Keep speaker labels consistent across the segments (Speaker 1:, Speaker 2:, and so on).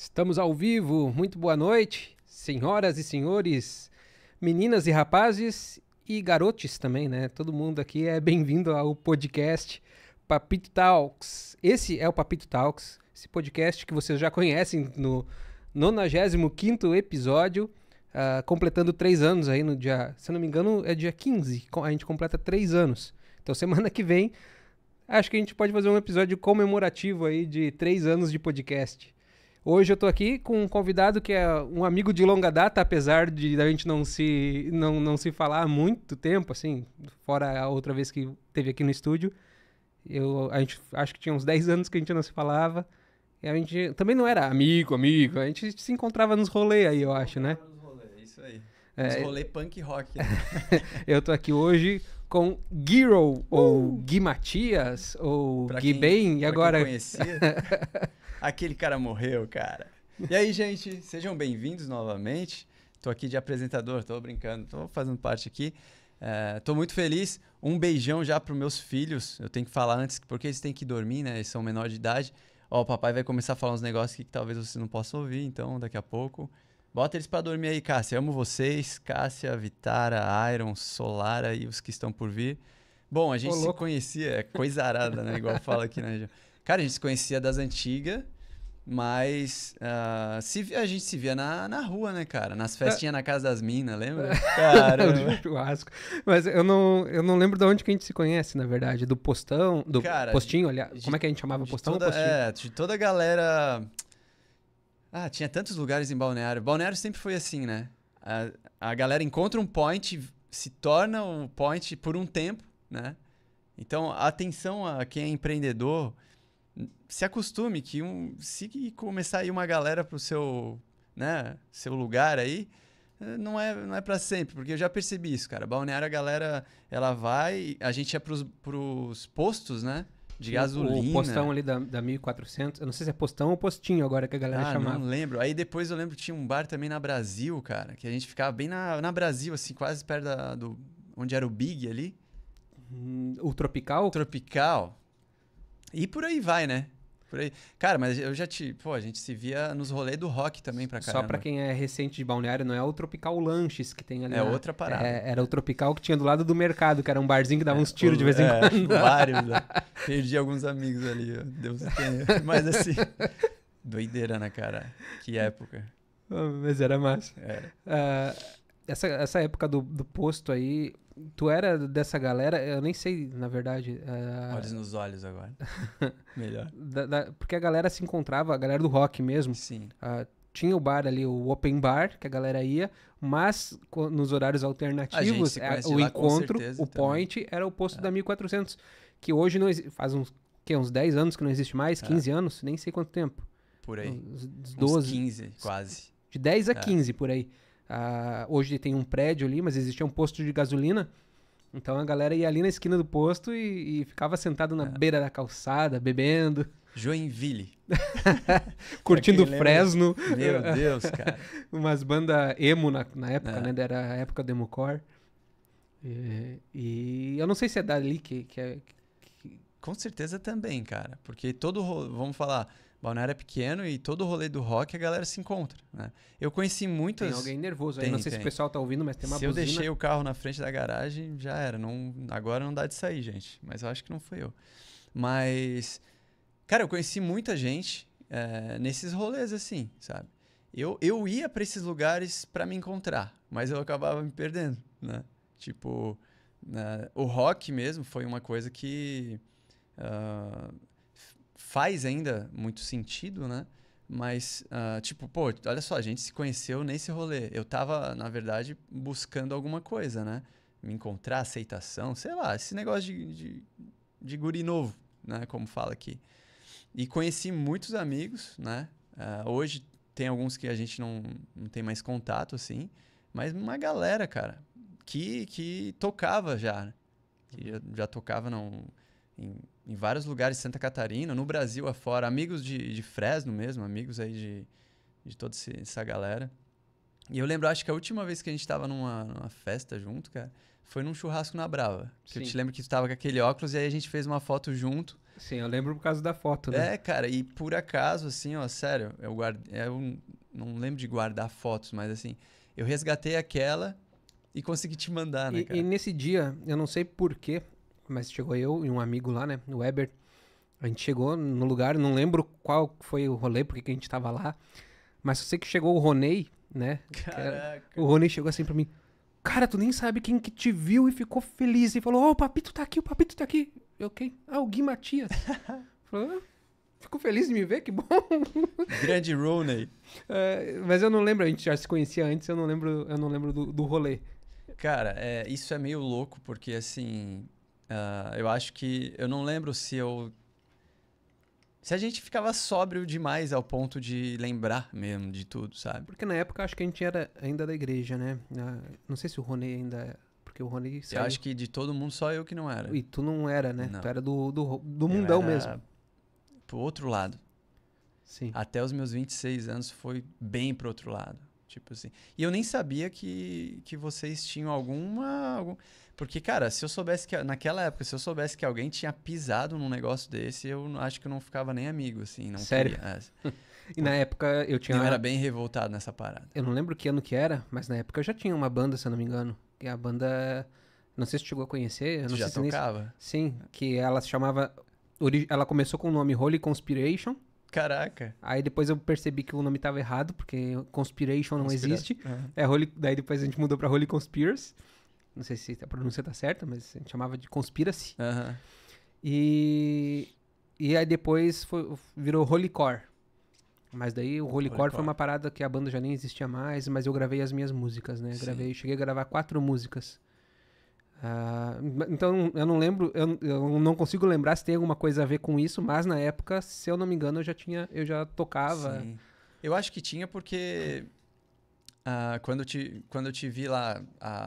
Speaker 1: Estamos ao vivo, muito boa noite, senhoras e senhores, meninas e rapazes e garotes também, né? Todo mundo aqui é bem-vindo ao podcast Papito Talks. Esse é o Papito Talks, esse podcast que vocês já conhecem no 95 episódio, uh, completando três anos aí no dia, se não me engano, é dia 15, a gente completa três anos. Então semana que vem, acho que a gente pode fazer um episódio comemorativo aí de três anos de podcast. Hoje eu estou aqui com um convidado que é um amigo de longa data, apesar de a gente não se, não, não se falar há muito tempo, assim, fora a outra vez que teve aqui no estúdio. Eu, a gente, acho que tinha uns 10 anos que a gente não se falava. E a gente também não era amigo, amigo. A gente se encontrava nos rolês aí, eu acho, né?
Speaker 2: Nos rolês, é isso aí. Nos é, rolê punk rock. Né?
Speaker 1: eu tô aqui hoje com Giro, uh! ou Gui Matias, ou pra Gui quem, e agora. Quem conhecia.
Speaker 2: Aquele cara morreu, cara. E aí, gente, sejam bem-vindos novamente. Tô aqui de apresentador, tô brincando, tô fazendo parte aqui. É, tô muito feliz. Um beijão já pros meus filhos. Eu tenho que falar antes, porque eles têm que dormir, né? Eles são menor de idade. Ó, o papai vai começar a falar uns negócios que, que talvez você não possa ouvir, então daqui a pouco. Bota eles para dormir aí, Cássia. Amo vocês, Cássia, Vitara, Iron, Solara e os que estão por vir. Bom, a gente Ô, se conhecia, é coisa arada, né? Igual fala aqui né região. Cara, a gente se conhecia das antigas, mas uh, se, a gente se via na, na rua, né, cara? Nas é. festinhas é. na casa das minas, lembra? É. Cara, churrasco.
Speaker 1: Mas eu não, eu não lembro de onde que a gente se conhece, na verdade. Do postão, do cara, postinho, aliás. Como é que a gente chamava? Postão toda, ou postinho? É, de
Speaker 2: toda a galera... Ah, tinha tantos lugares em Balneário. Balneário sempre foi assim, né? A, a galera encontra um point, se torna um point por um tempo, né? Então, atenção a quem é empreendedor se acostume que um, se começar aí uma galera pro seu, né, seu lugar aí, não é, não é para sempre, porque eu já percebi isso, cara. Balneário, a galera, ela vai, a gente é pros, pros postos, né? De gasolina. O postão ali da, da 1400,
Speaker 1: eu não sei se é postão ou postinho agora que a galera ah, chamava. não
Speaker 2: lembro. Aí depois eu lembro que tinha um bar também na Brasil, cara, que a gente ficava bem na, na Brasil, assim, quase perto da, do, onde era o Big ali. Hum, o Tropical? Tropical. E por aí vai, né? Por aí. Cara, mas eu já te. Pô, a gente se via nos rolês do rock também pra caramba. Só pra quem é recente de balneário, não é o Tropical Lanches que tem ali. É na... Né? outra parada.
Speaker 1: É, era o Tropical que tinha do lado do mercado, que era um barzinho que dava é, uns tiros o... de vez em é, quando. Vários. né?
Speaker 2: Perdi alguns amigos ali, Deus tenha. Mas assim. Doideira, né, cara? Que época.
Speaker 1: Ah, mas era massa. Era. É. Uh, essa, essa época do, do posto aí, tu era dessa galera, eu nem sei, na verdade. Uh... Olhos nos olhos
Speaker 2: agora. Melhor.
Speaker 1: Da, da, porque a galera se encontrava, a galera do rock mesmo. Sim. Uh, tinha o bar ali, o open bar, que a galera ia, mas nos horários alternativos, é, o lá, encontro, certeza, o também. point, era o posto é. da 1400, que hoje não faz uns, que, uns 10 anos que não existe mais, 15 é. anos, nem sei quanto tempo. Por aí. Uns 12. Uns 15, quase. De 10 a é. 15, por aí. Ah, hoje tem um prédio ali, mas existia um posto de gasolina. Então a galera ia ali na esquina do posto e, e ficava sentado na é. beira da calçada, bebendo. Joinville. Curtindo Fresno. Meu Deus, cara. Umas bandas emo na, na época, é. né? Era a época do
Speaker 2: Emocore. E, e, eu não sei se é dali que, que é. Que... Com certeza também, cara. Porque todo. Vamos falar Balneário é pequeno e todo o rolê do rock a galera se encontra. Né? Eu conheci muitas. Tem alguém nervoso aí, não sei tem. se o pessoal tá ouvindo, mas tem uma se buzina. eu deixei o carro na frente da garagem, já era. Não, agora não dá de sair, gente. Mas eu acho que não foi eu. Mas, cara, eu conheci muita gente é, nesses rolês assim, sabe? Eu, eu ia para esses lugares para me encontrar, mas eu acabava me perdendo, né? Tipo, né, o rock mesmo foi uma coisa que. Uh, faz ainda muito sentido, né? Mas, uh, tipo, pô, olha só, a gente se conheceu nesse rolê. Eu tava, na verdade, buscando alguma coisa, né? Me encontrar, aceitação, sei lá, esse negócio de, de, de guri novo, né? Como fala aqui. E conheci muitos amigos, né? Uh, hoje tem alguns que a gente não, não tem mais contato, assim. Mas uma galera, cara, que, que tocava já. Né? Que já, já tocava não, em em vários lugares Santa Catarina, no Brasil afora, amigos de, de Fresno mesmo, amigos aí de, de toda essa galera. E eu lembro, acho que a última vez que a gente tava numa, numa festa junto, cara, foi num churrasco na Brava. Que Sim. eu te lembro que tu tava com aquele óculos e aí a gente fez uma foto junto. Sim, eu lembro por causa da foto, né? É, cara, e por acaso, assim, ó, sério, eu guardei. Eu não lembro de guardar fotos, mas assim, eu resgatei aquela e consegui te mandar, né? E, cara? e
Speaker 1: nesse dia, eu não sei porquê, mas chegou eu e um amigo lá, né? O Weber. A gente chegou no lugar, não lembro qual foi o rolê, porque que a gente tava lá. Mas eu sei que chegou o Roney, né? Era, o Roney chegou assim pra mim. Cara, tu nem sabe quem que te viu e ficou feliz e falou: Ó, oh, o papito tá aqui, o papito tá aqui. Eu quem? Ah, o Gui Matias. falou, feliz de me ver, que bom.
Speaker 2: Grande Roney. É, mas eu não lembro, a gente já se conhecia antes, eu não lembro, eu não lembro do, do rolê. Cara, é, isso é meio louco, porque assim, ah, eu acho que. Eu não lembro se eu. Se a gente ficava sóbrio demais ao ponto de lembrar mesmo de tudo, sabe?
Speaker 1: Porque na época acho que a gente era ainda da igreja, né? Ah, não sei se o Rony ainda. Porque o Rony. Saiu... Eu acho que
Speaker 2: de todo mundo só eu que não era. E tu não era, né? Não. Tu era do, do, do mundão era... mesmo. Pro outro lado. Sim. Até os meus 26 anos foi bem pro outro lado. Tipo assim. E eu nem sabia que, que vocês tinham alguma. Porque, cara, se eu soubesse que. Naquela época, se eu soubesse que alguém tinha pisado num negócio desse, eu acho que eu não ficava nem amigo, assim. Não Sério? Queria, é. E na época eu tinha. Eu era bem revoltado nessa parada.
Speaker 1: Eu não lembro que ano que era, mas na época eu já tinha uma banda, se eu não me engano. Que é a banda. Não sei se chegou a conhecer. Eu não já sei tocava? Nem... Sim, que ela se chamava. Ela começou com o nome Holy Conspiration. Caraca. Aí depois eu percebi que o nome tava errado, porque Conspiration não Conspira... existe. Uhum. É Holy... Daí depois a gente mudou pra Holy Conspiracy. Não sei se a pronúncia tá certa, mas a gente chamava de Conspiracy. Uhum. E, e aí depois foi, virou Core. Mas daí o Holy Core foi uma parada que a banda já nem existia mais, mas eu gravei as minhas músicas, né? Sim. Gravei, cheguei a gravar quatro músicas. Uh, então eu não lembro, eu, eu, não consigo lembrar se tem alguma coisa a ver com isso, mas na época, se eu não me engano, eu já tinha, eu já tocava. Sim.
Speaker 2: Eu acho que tinha porque Uh, quando, eu te, quando eu te vi lá,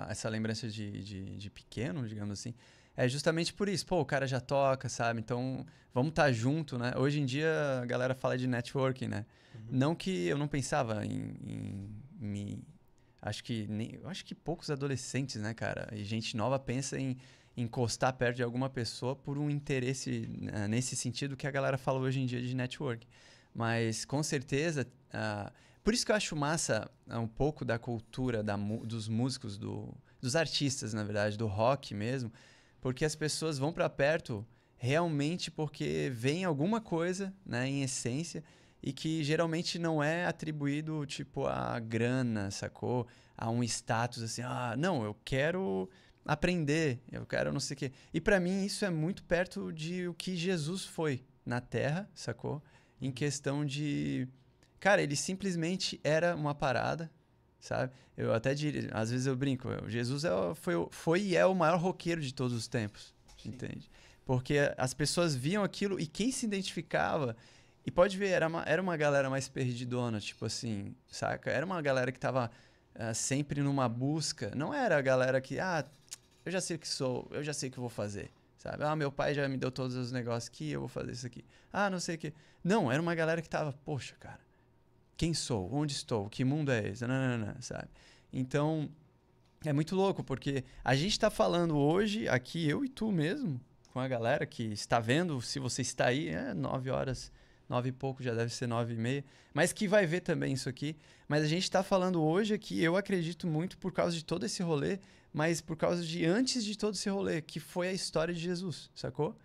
Speaker 2: essa lembrança de, de, de, pequeno, digamos assim, é justamente por isso. Pô, o cara já toca, sabe? Então, vamos estar tá junto, né? Hoje em dia, a galera fala de networking, né? Uhum. Não que eu não pensava em, em me... Acho que, nem, acho que poucos adolescentes, né, cara? E gente nova pensa em encostar perto de alguma pessoa por um interesse uh, nesse sentido que a galera fala hoje em dia de networking. Mas, com certeza... Uh, por isso que eu acho massa é, um pouco da cultura da, dos músicos, do, dos artistas, na verdade, do rock mesmo, porque as pessoas vão para perto realmente porque vem alguma coisa, né, em essência, e que geralmente não é atribuído, tipo, a grana, sacou? A um status assim, ah, não, eu quero aprender, eu quero não sei o quê. E para mim isso é muito perto de o que Jesus foi na terra, sacou? Em questão de Cara, ele simplesmente era uma parada, sabe? Eu até diria, às vezes eu brinco, Jesus é, foi, foi e é o maior roqueiro de todos os tempos, Sim. entende? Porque as pessoas viam aquilo e quem se identificava e pode ver, era uma, era uma galera mais perdidona, tipo assim, saca? Era uma galera que tava uh, sempre numa busca. Não era a galera que, ah, eu já sei o que sou, eu já sei o que vou fazer, sabe? Ah, meu pai já me deu todos os negócios aqui, eu vou fazer isso aqui. Ah, não sei o que. Não, era uma galera que tava, poxa, cara, quem sou, onde estou, que mundo é esse, não, sabe? Então, é muito louco, porque a gente está falando hoje, aqui, eu e tu mesmo, com a galera que está vendo, se você está aí, é nove horas, nove e pouco, já deve ser nove e meia, mas que vai ver também isso aqui. Mas a gente está falando hoje aqui, eu acredito muito por causa de todo esse rolê, mas por causa de antes de todo esse rolê, que foi a história de Jesus, sacou?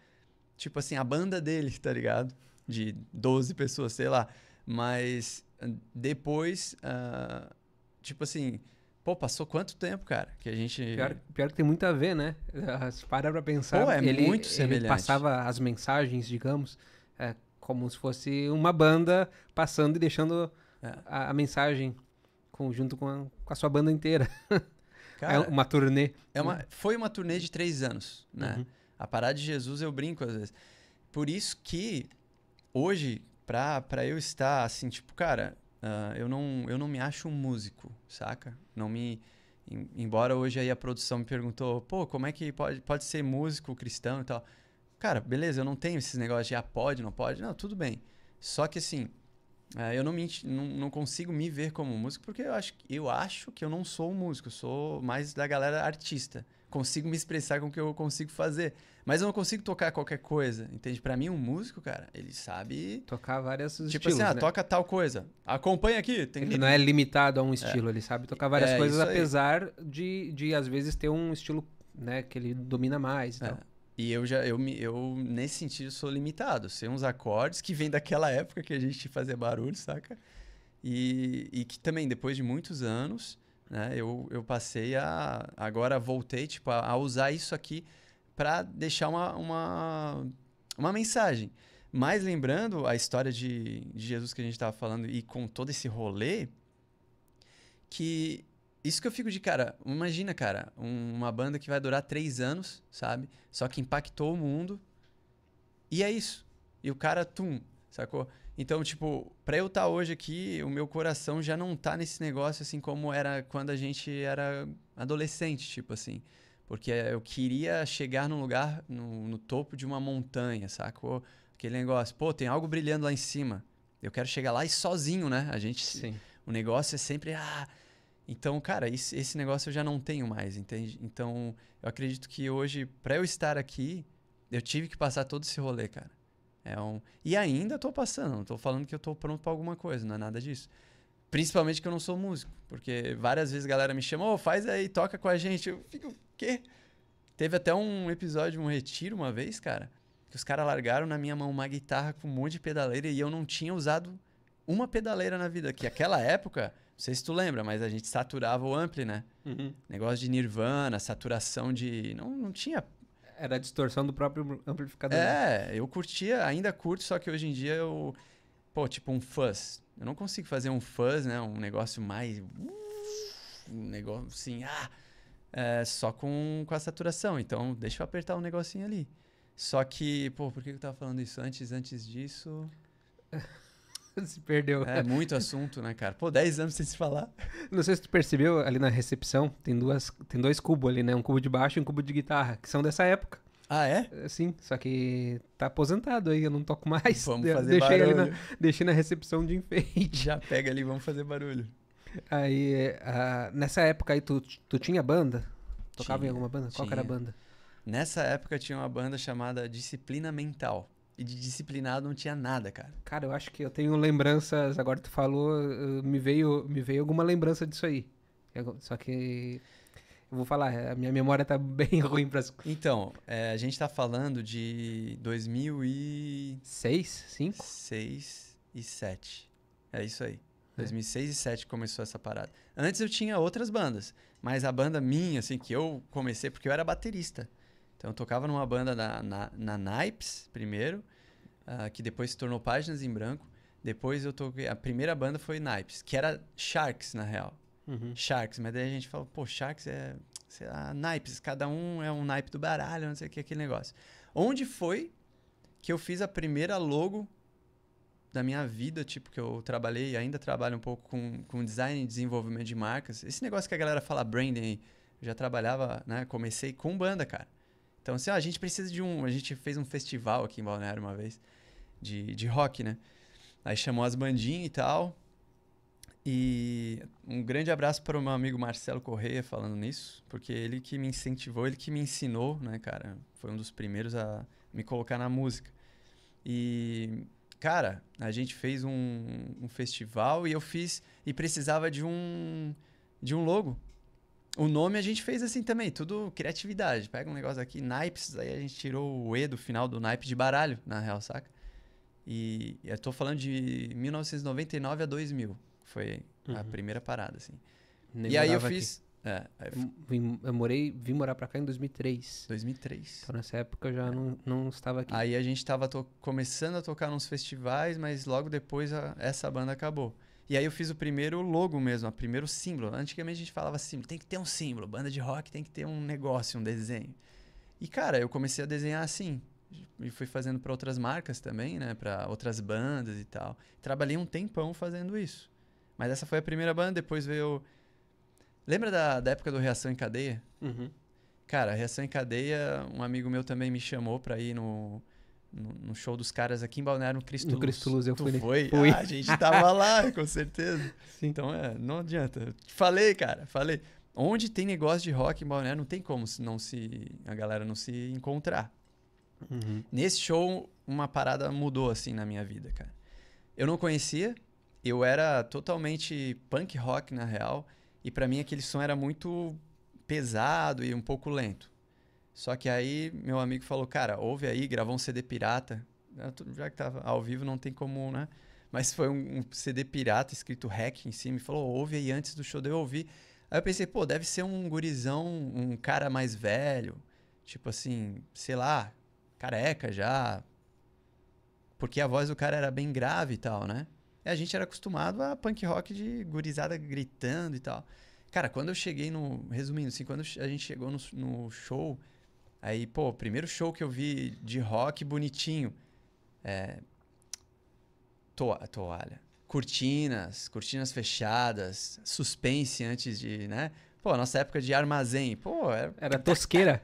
Speaker 2: Tipo assim, a banda dele, tá ligado? De 12 pessoas, sei lá. Mas depois, uh, tipo assim, pô, passou quanto tempo, cara, que a gente... Pior,
Speaker 1: pior que tem muito a ver, né?
Speaker 2: Para pra pensar. Pô, é ele, muito semelhante. Ele passava as
Speaker 1: mensagens, digamos, é, como se fosse uma banda passando e deixando é. a, a, mensagem com, junto com a, com a sua banda inteira. É cara, é uma turnê. É uma,
Speaker 2: foi uma turnê de três anos, né? Uhum. A Parada de Jesus eu brinco às vezes. Por isso que hoje, pra, pra eu estar assim, tipo, cara, uh, eu, não, eu não me acho um músico, saca? Não me. Em, embora hoje aí a produção me perguntou, pô, como é que pode, pode ser músico cristão e tal. Cara, beleza, eu não tenho esses negócios de ah, pode, não pode. Não, tudo bem. Só que assim, uh, eu não, me, não, não, consigo me ver como músico porque eu acho, eu acho que eu não sou um músico, eu sou mais da galera artista consigo me expressar com o que eu consigo fazer. Mas eu não consigo tocar qualquer coisa, entende? Para mim, um músico, cara, ele sabe. Tocar várias tipo estilos. Tipo assim, ah, né? toca tal coisa. Acompanha aqui. Tem... Ele não é limitado a um estilo, é. ele sabe tocar é, várias é, coisas, apesar de, de, às vezes, ter um estilo né, que ele domina mais. Então. É. E eu já, eu, me, eu, nesse sentido, sou limitado. Sei uns acordes que vêm daquela época que a gente fazia barulho, saca? E, e que também, depois de muitos anos, né? Eu, eu passei a. Agora voltei tipo, a, a usar isso aqui para deixar uma, uma, uma mensagem. Mas lembrando a história de, de Jesus que a gente estava falando e com todo esse rolê, que isso que eu fico de cara. Imagina, cara, um, uma banda que vai durar três anos, sabe? Só que impactou o mundo. E é isso. E o cara, tum, sacou? Então, tipo, pra eu estar tá hoje aqui, o meu coração já não tá nesse negócio assim como era quando a gente era adolescente, tipo assim. Porque eu queria chegar num lugar, no, no topo de uma montanha, sacou? Aquele negócio, pô, tem algo brilhando lá em cima. Eu quero chegar lá e sozinho, né? A gente. Sim. O negócio é sempre. Ah, então, cara, esse, negócio eu já não tenho mais, entende? Então, eu acredito que hoje, para eu estar aqui, eu tive que passar todo esse rolê, cara. É um... E ainda tô passando, não tô falando que eu tô pronto para alguma coisa, não é nada disso. Principalmente que eu não sou músico, porque várias vezes a galera me chama, oh, faz aí, toca com a gente. Eu fico, quê? Teve até um episódio, um retiro uma vez, cara, que os caras largaram na minha mão uma guitarra com um monte de pedaleira e eu não tinha usado uma pedaleira na vida. Que aquela época, não sei se tu lembra, mas a gente saturava o ampli, né? Uhum. Negócio de nirvana, saturação de. Não, não tinha era a distorção do próprio amplificador. Né? É, eu curtia, ainda curto, só que hoje em dia eu. Pô, tipo um fuzz. Eu não consigo fazer um fuzz, né? Um negócio mais. Uh, um negócio assim, ah! É, só com, com a saturação. Então, deixa eu apertar um negocinho ali. Só que, pô, por que eu tava falando isso antes? Antes disso. se perdeu. É muito assunto, né, cara? Pô, 10 anos sem se falar.
Speaker 1: Não sei se tu percebeu ali na recepção, tem, duas, tem dois cubos ali, né? Um cubo de baixo e um cubo de guitarra, que são dessa época. Ah, é? é sim, só que tá aposentado aí, eu não toco mais. Vamos fazer deixei barulho. Na, deixei na recepção de enfeite. Já pega ali, vamos fazer barulho. Aí, uh, nessa época aí, tu, tu tinha banda?
Speaker 2: Tocava tinha, em alguma banda? Qual tinha. era a banda? Nessa época tinha uma banda chamada Disciplina Mental. E de disciplinado não tinha nada, cara.
Speaker 1: Cara, eu acho que eu tenho lembranças, agora tu falou, eh, me veio, me veio alguma lembrança disso aí. É, só que eu vou falar, a minha memória tá bem ruim
Speaker 2: para Então, é, a gente tá falando de 2006, 5? 6 e 7. É isso aí. É. 2006 e 7 começou essa parada. Antes eu tinha outras bandas, mas a banda minha assim que eu comecei porque eu era baterista. Então eu tocava numa banda na, na, na primeiro, uh, que depois se tornou Páginas em Branco. Depois eu toquei. A primeira banda foi Nipes que era Sharks, na real. Uhum. Sharks, mas daí a gente falou, pô, Sharks é, sei lá, naipes, cada um é um naipe do baralho, não sei o que, aquele negócio. Onde foi que eu fiz a primeira logo da minha vida, tipo, que eu trabalhei e ainda trabalho um pouco com, com design e desenvolvimento de marcas. Esse negócio que a galera fala branding, eu já trabalhava, né? Comecei com banda, cara. Então, assim, ah, a gente precisa de um. A gente fez um festival aqui em Balneário uma vez, de, de rock, né? Aí chamou as bandinhas e tal. E um grande abraço para o meu amigo Marcelo Correia falando nisso, porque ele que me incentivou, ele que me ensinou, né, cara? Foi um dos primeiros a me colocar na música. E, cara, a gente fez um, um festival e eu fiz. E precisava de um, de um logo o nome a gente fez assim também, tudo criatividade. Pega um negócio aqui, naipes, aí a gente tirou o E do final do naipe de baralho, na real, saca? E eu tô falando de 1999 a 2000, foi uhum. a primeira parada, assim. Nem e aí eu fiz... É, aí
Speaker 1: eu... eu
Speaker 2: morei, vim morar pra cá em 2003. 2003. Então nessa época eu já é. não, não estava aqui. Aí a gente tava começando a tocar nos festivais, mas logo depois a, essa banda acabou. E aí eu fiz o primeiro logo mesmo, o primeiro símbolo. Antigamente a gente falava assim, tem que ter um símbolo, banda de rock tem que ter um negócio, um desenho. E cara, eu comecei a desenhar assim. E fui fazendo para outras marcas também, né? Para outras bandas e tal. Trabalhei um tempão fazendo isso. Mas essa foi a primeira banda, depois veio. Lembra da, da época do Reação em Cadeia? Uhum. Cara, Reação em Cadeia, um amigo meu também me chamou pra ir no, no, no, show dos caras aqui em Balneário, no Cristo no Cristo Luz, eu tu fui. Foi? fui. Ah, a gente tava lá, com certeza. Sim. Então, é, não adianta. te falei, cara, falei. Onde tem negócio de rock em Balneário, não tem como não se a galera não se encontrar. Uhum. Nesse show, uma parada mudou, assim, na minha vida, cara. Eu não conhecia, eu era totalmente punk rock, na real, e para mim aquele som era muito pesado e um pouco lento. Só que aí meu amigo falou, cara, ouve aí, gravou um CD pirata. Já que tava tá ao vivo, não tem como, né? Mas foi um, um CD pirata escrito hack em cima. E falou, ouve aí antes do show, eu ouvi. Aí eu pensei, pô, deve ser um gurizão, um cara mais velho. Tipo assim, sei lá, careca já. Porque a voz do cara era bem grave e tal, né? E a gente era acostumado a punk rock de gurizada gritando e tal. Cara, quando eu cheguei no. Resumindo, assim, quando a gente chegou no, no show, Aí, pô, primeiro show que eu vi de rock bonitinho. É, to toalha. Cortinas, cortinas fechadas, suspense antes de, né? Pô, nossa época de armazém, pô... É era, era tosqueira.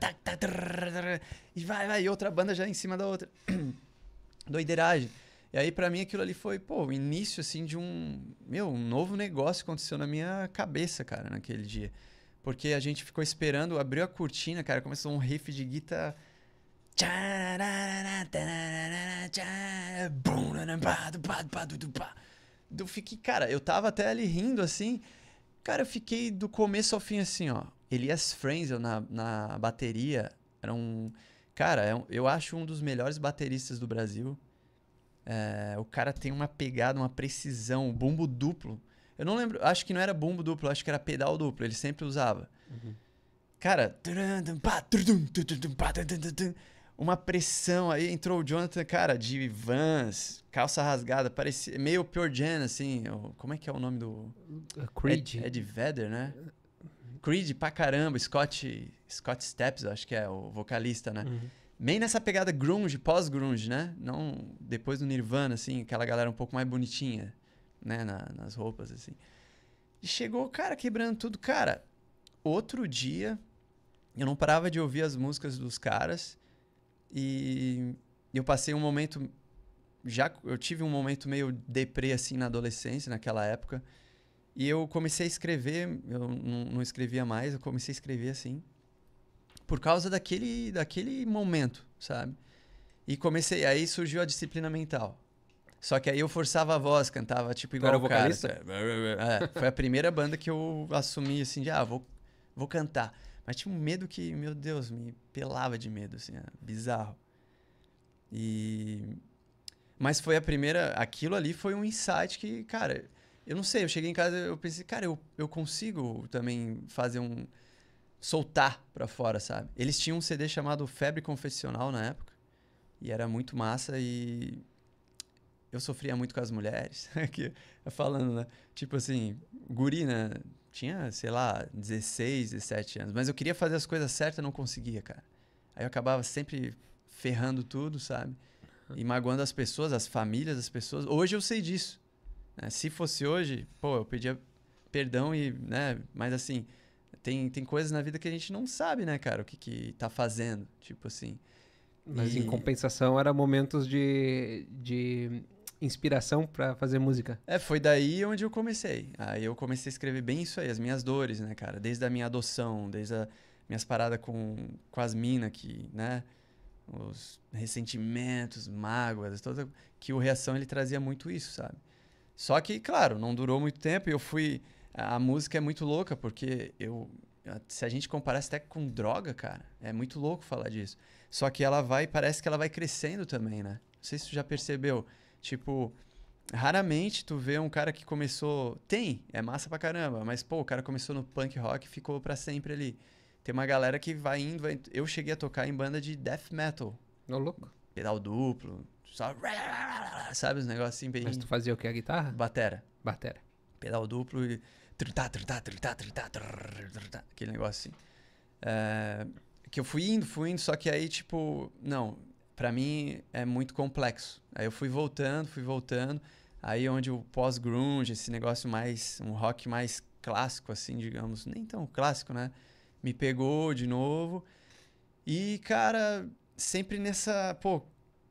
Speaker 2: e vai, vai, e outra banda já em cima da outra. Doideiragem. E aí, para mim, aquilo ali foi, pô, o início, assim, de um... Meu, um novo negócio aconteceu na minha cabeça, cara, naquele dia. Porque a gente ficou esperando, abriu a cortina, cara, começou um riff de guitarra. Eu fiquei, cara, eu tava até ali rindo assim. Cara, eu fiquei do começo ao fim assim, ó. Elias Frenzel na, na bateria era um. Cara, é eu acho um dos melhores bateristas do Brasil. É, o cara tem uma pegada, uma precisão, um bumbo duplo. Eu não lembro, acho que não era bumbo duplo, acho que era pedal duplo, ele sempre usava. Uhum. Cara, uma pressão aí, entrou o Jonathan, cara, de Vans, calça rasgada, parecia meio Pure Jen, assim, como é que é o nome do... É Creed. Ed é Vedder, né? Creed pra caramba, Scott, Scott Steps, acho que é o vocalista, né? Uhum. nessa pegada grunge, pós-grunge, né? Não depois do Nirvana, assim, aquela galera um pouco mais bonitinha né, na, nas roupas, assim. E chegou o cara quebrando tudo. Cara, outro dia, eu não parava de ouvir as músicas dos caras e eu passei um momento. Já eu tive um momento meio deprê, assim, na adolescência, naquela época. E eu comecei a escrever, eu não, não escrevia mais, eu comecei a escrever assim, por causa daquele, daquele momento, sabe? E comecei, aí surgiu a disciplina mental. Só que aí eu forçava a voz, cantava tipo igual era o vocalista? Cara. É, foi a primeira banda que eu assumi assim de, ah, vou, vou cantar. Mas tinha um medo que, meu Deus, me pelava de medo, assim, é bizarro. E... Mas foi a primeira... Aquilo ali foi um insight que, cara... Eu não sei, eu cheguei em casa, eu pensei, cara, eu, eu consigo também fazer um... Soltar pra fora, sabe? Eles tinham um CD chamado Febre Confessional na época. E era muito massa e eu sofria muito com as mulheres, né, que, falando, né? Tipo assim, guri, né? Tinha, sei lá, 16, 17 anos, mas eu queria fazer as coisas certas não conseguia, cara. Aí eu acabava sempre ferrando tudo, sabe? E magoando as pessoas, as famílias as pessoas. Hoje eu sei disso. Né? Se fosse hoje, pô, eu pedia perdão e, né? Mas assim, tem, tem coisas na vida que a gente não sabe, né, cara, o que, que tá fazendo. Tipo assim. Mas e... em compensação, era momentos
Speaker 1: de, de inspiração para fazer música?
Speaker 2: É, foi daí onde eu comecei. Aí eu comecei a escrever bem isso aí, as minhas dores, né, cara? Desde a minha adoção, desde as minhas paradas com, com as minas que, né? Os ressentimentos, mágoas, toda, que o Reação ele trazia muito isso, sabe? Só que, claro, não durou muito tempo e eu fui... A, a música é muito louca porque eu... Se a gente comparasse até com droga, cara, é muito louco falar disso. Só que ela vai, parece que ela vai crescendo também, né? Não sei se você já percebeu. Tipo, raramente tu vê um cara que começou. Tem, é massa pra caramba, mas pô, o cara começou no punk rock e ficou pra sempre ali. Tem uma galera que vai indo. Vai... Eu cheguei a tocar em banda de death metal. Ô, louco. Pedal duplo, só. Sabe os negócios assim bem. Mas tu fazia o que? A guitarra? Batera. Batera. Pedal duplo e. Tritá, tritá, tritá, tritá, aquele negócio assim. É... Que eu fui indo, fui indo, só que aí, tipo, não, para mim é muito complexo. Aí eu fui voltando, fui voltando. Aí onde o pós-grunge, esse negócio mais, um rock mais clássico, assim, digamos, nem tão clássico, né? Me pegou de novo. E, cara, sempre nessa. Pô,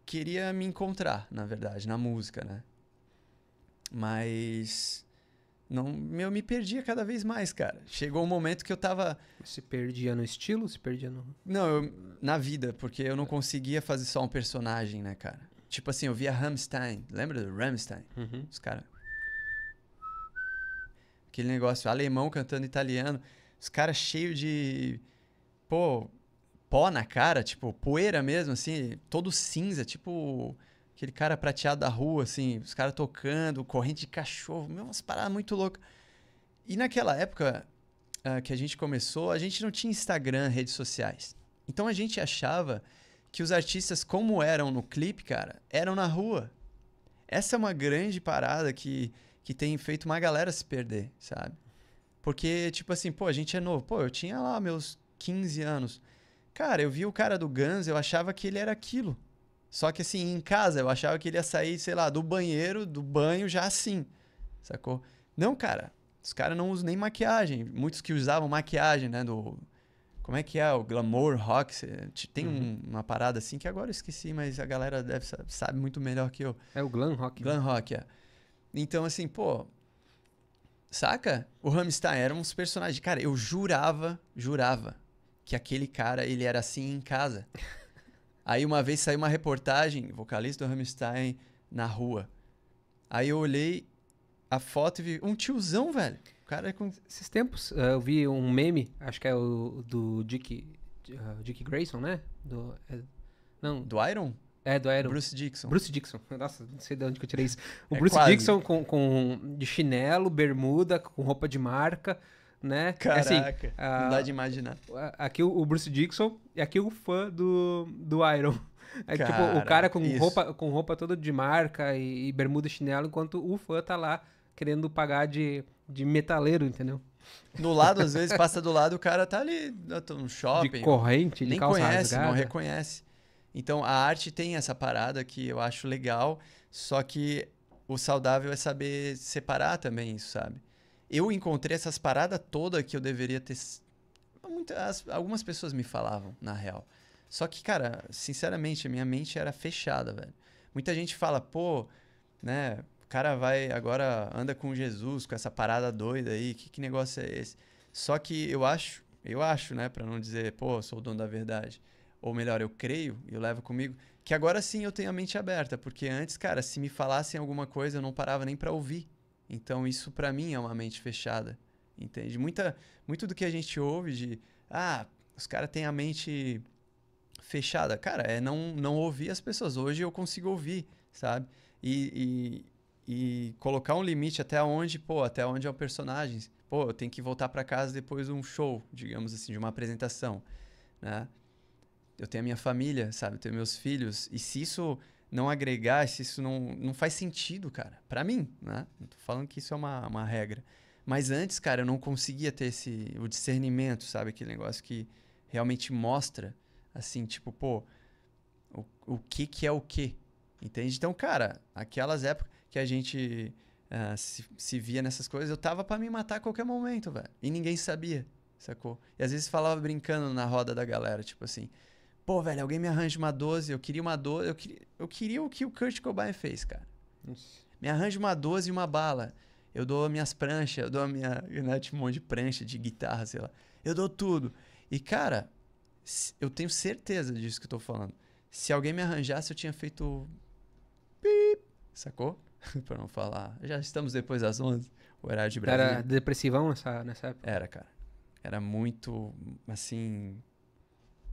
Speaker 2: queria me encontrar, na verdade, na música, né? Mas não, eu me perdia cada vez mais, cara. Chegou um momento que eu tava. Se perdia no estilo? Se perdia no. Não, eu, na vida, porque eu não conseguia fazer só um personagem, né, cara? Tipo assim, eu via Rammstein. Lembra do Rammstein? Uhum. Os caras. Aquele negócio alemão cantando italiano. Os caras cheios de. Pô, pó na cara, tipo, poeira mesmo, assim. Todo cinza, tipo aquele cara prateado da rua, assim, os caras tocando, corrente de cachorro, meu, umas paradas muito loucas. E naquela época uh, que a gente começou, a gente não tinha Instagram, redes sociais. Então a gente achava que os artistas, como eram no clipe, cara, eram na rua. Essa é uma grande parada que, que tem feito uma galera se perder, sabe? Porque, tipo assim, pô, a gente é novo. Pô, eu tinha lá meus 15 anos. Cara, eu vi o cara do Guns, eu achava que ele era aquilo. Só que assim, em casa, eu achava que ele ia sair, sei lá, do banheiro, do banho, já assim. Sacou? Não, cara. Os caras não usam nem maquiagem. Muitos que usavam maquiagem, né? Do. Como é que é? O glamour rock. Tem uhum. uma parada assim que agora eu esqueci, mas a galera deve sabe muito melhor que eu. É o glam rock. Né? Glam né? rock, é. Então, assim, pô, Saca? O Rammstein era uns personagens. Cara, eu jurava, jurava que aquele cara ele era assim em casa. Aí uma vez saiu uma reportagem, vocalista do Rammstein na rua. Aí eu olhei a foto e vi um tiozão, velho. O cara é com... Esses tempos eh, eu vi um meme, acho que é o do Dick,
Speaker 1: eh, Dick Grayson, né? Do, é, não. Do Iron? É, do Iron. Bruce Dixon. Bruce Dixon. Nossa, não sei de onde que eu tirei isso. O é Bruce quase. Dixon com, com de chinelo, bermuda, com roupa de marca né? É assim, Caraca, assim, a, não dá de imaginar. Aqui o Bruce Dixon e é aqui o fã do, do Iron. É cara, tipo, o cara com isso. roupa, com roupa toda de marca e, e bermuda e chinelo, enquanto o fã tá lá querendo pagar de, de metaleiro, entendeu? No lado, às vezes, passa
Speaker 2: do lado, o cara tá ali no shopping. De corrente, de Nem conhece, rasgada. não reconhece. Então, a arte tem essa parada que eu acho legal, só que o saudável é saber separar também isso, sabe? eu encontrei essas paradas toda que eu deveria ter. Muitas, algumas pessoas me falavam, na real. Só que, cara, sinceramente, a minha mente era fechada, velho. Muita gente fala, pô, né? O cara vai agora anda com Jesus, com essa parada doida aí, que, que negócio é esse? Só que eu acho, eu acho, né, para não dizer, pô, sou o dono da verdade, ou melhor, eu creio e eu levo comigo, que agora sim eu tenho a mente aberta, porque antes, cara, se me falassem alguma coisa, eu não parava nem para ouvir. Então isso para mim é uma mente fechada, entende? Muita, muito do que a gente ouve de ah, os caras têm a mente fechada, cara, é não não ouvir as pessoas. Hoje eu consigo ouvir, sabe? E, e, e colocar um limite até onde, pô, até onde é o personagem. Pô, eu tenho que voltar para casa depois de um show, digamos assim, de uma apresentação, né? Eu tenho a minha família, sabe? Eu tenho meus filhos. E se isso não agregar, se isso não, não faz sentido, cara, para mim, né? Não tô falando que isso é uma, uma regra. Mas antes, cara, eu não conseguia ter esse o discernimento, sabe? Aquele negócio que realmente mostra, assim, tipo, pô, o, o que que é o que, entende? Então, cara, aquelas épocas que a gente uh, se, se via nessas coisas, eu tava para me matar a qualquer momento, velho. E ninguém sabia, sacou? E às vezes falava brincando na roda da galera, tipo assim, Pô, velho, alguém me arranja uma 12. Eu queria uma 12. Eu queria, eu queria o que o Kurt Cobain fez, cara. Isso. Me arranja uma 12 e uma bala. Eu dou minhas pranchas, eu dou a minha. Né, tipo, um monte de prancha, de guitarra, sei lá. Eu dou tudo. E, cara, eu tenho certeza disso que eu tô falando. Se alguém me arranjasse, eu tinha feito. Pip, sacou? pra não falar. Já estamos depois das 11, o horário de Brasília. Era depressivão nessa, nessa época? Era, cara. Era muito, assim,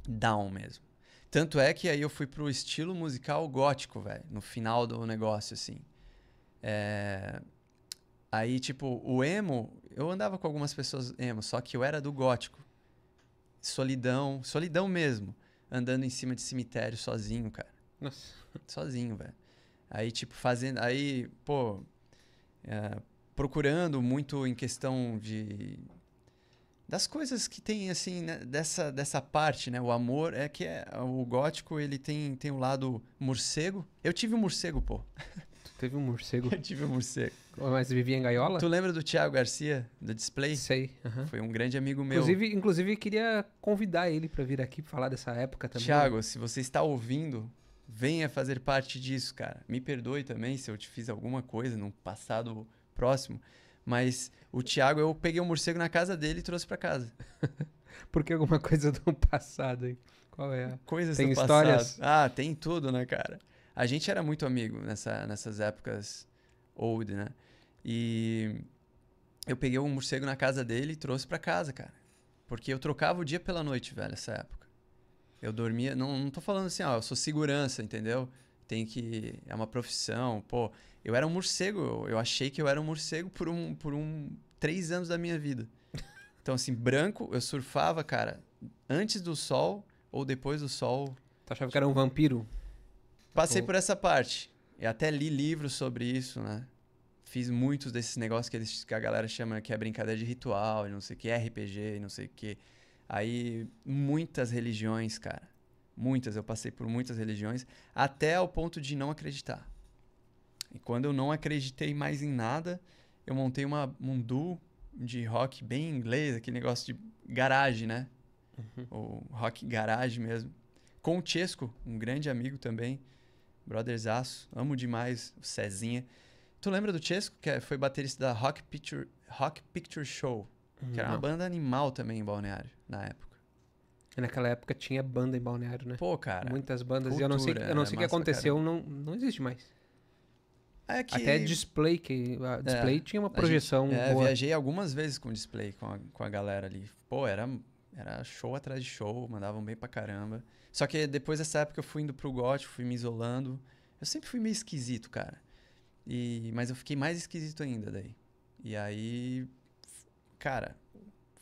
Speaker 2: down mesmo. Tanto é que aí eu fui pro estilo musical gótico, velho, no final do negócio, assim. É... Aí, tipo, o emo, eu andava com algumas pessoas emo, só que eu era do gótico. Solidão, solidão mesmo. Andando em cima de cemitério sozinho, cara. Nossa. Sozinho, velho. Aí, tipo, fazendo. Aí, pô. É, procurando muito em questão de, das coisas que tem assim né? dessa, dessa parte, né? O amor é que é, o gótico ele tem tem o um lado morcego. Eu tive um morcego, pô. Tu teve um morcego? Eu tive um morcego. Mas vivia em gaiola? Tu lembra do Thiago Garcia do Display? Sei. Uh -huh. Foi um grande amigo meu.
Speaker 1: Inclusive, inclusive queria convidar ele para vir aqui pra falar dessa época também. Thiago, se
Speaker 2: você está ouvindo, venha fazer parte disso, cara. Me perdoe também se eu te fiz alguma coisa num passado próximo. Mas o Thiago, eu peguei um morcego na casa dele e trouxe para casa.
Speaker 1: Porque alguma coisa do passado aí. Qual é? Coisas tem do histórias?
Speaker 2: passado. Ah, tem tudo, né, cara? A gente era muito amigo nessa, nessas épocas old, né? E eu peguei um morcego na casa dele e trouxe para casa, cara. Porque eu trocava o dia pela noite, velho, essa época. Eu dormia. Não, não tô falando assim, ó, eu sou segurança, entendeu? tem que. É uma profissão. Pô, eu era um morcego. Eu achei que eu era um morcego por um. Por um três anos da minha vida. Então, assim, branco, eu surfava, cara, antes do sol ou depois do sol. Tu achava que era um vampiro? Passei por essa parte. Eu até li livros sobre isso, né? Fiz muitos desses negócios que, eles, que a galera chama que é brincadeira de ritual, não sei o que, RPG, não sei o que. Aí, muitas religiões, cara. Muitas, eu passei por muitas religiões, até o ponto de não acreditar. E quando eu não acreditei mais em nada, eu montei uma, um duo de rock bem inglês, aquele negócio de garagem né? Uhum. rock garage mesmo. Com o Chesco, um grande amigo também, brothers aço, amo demais o Cezinha. Tu lembra do Chesco, que é, foi baterista da Rock Picture, rock Picture Show? Que era uma banda animal também em Balneário, na época naquela época tinha banda em Balneário, né? Pô, cara. Muitas bandas. Cultura, e eu não sei, eu não é sei o que aconteceu,
Speaker 1: não, não existe mais. É que... Até display, que a é, display é, tinha uma projeção. Gente, é, boa. viajei
Speaker 2: algumas vezes com display com a, com a galera ali. Pô, era, era show atrás de show, mandavam bem pra caramba. Só que depois dessa época eu fui indo pro gótico, fui me isolando. Eu sempre fui meio esquisito, cara. E, mas eu fiquei mais esquisito ainda daí. E aí, cara,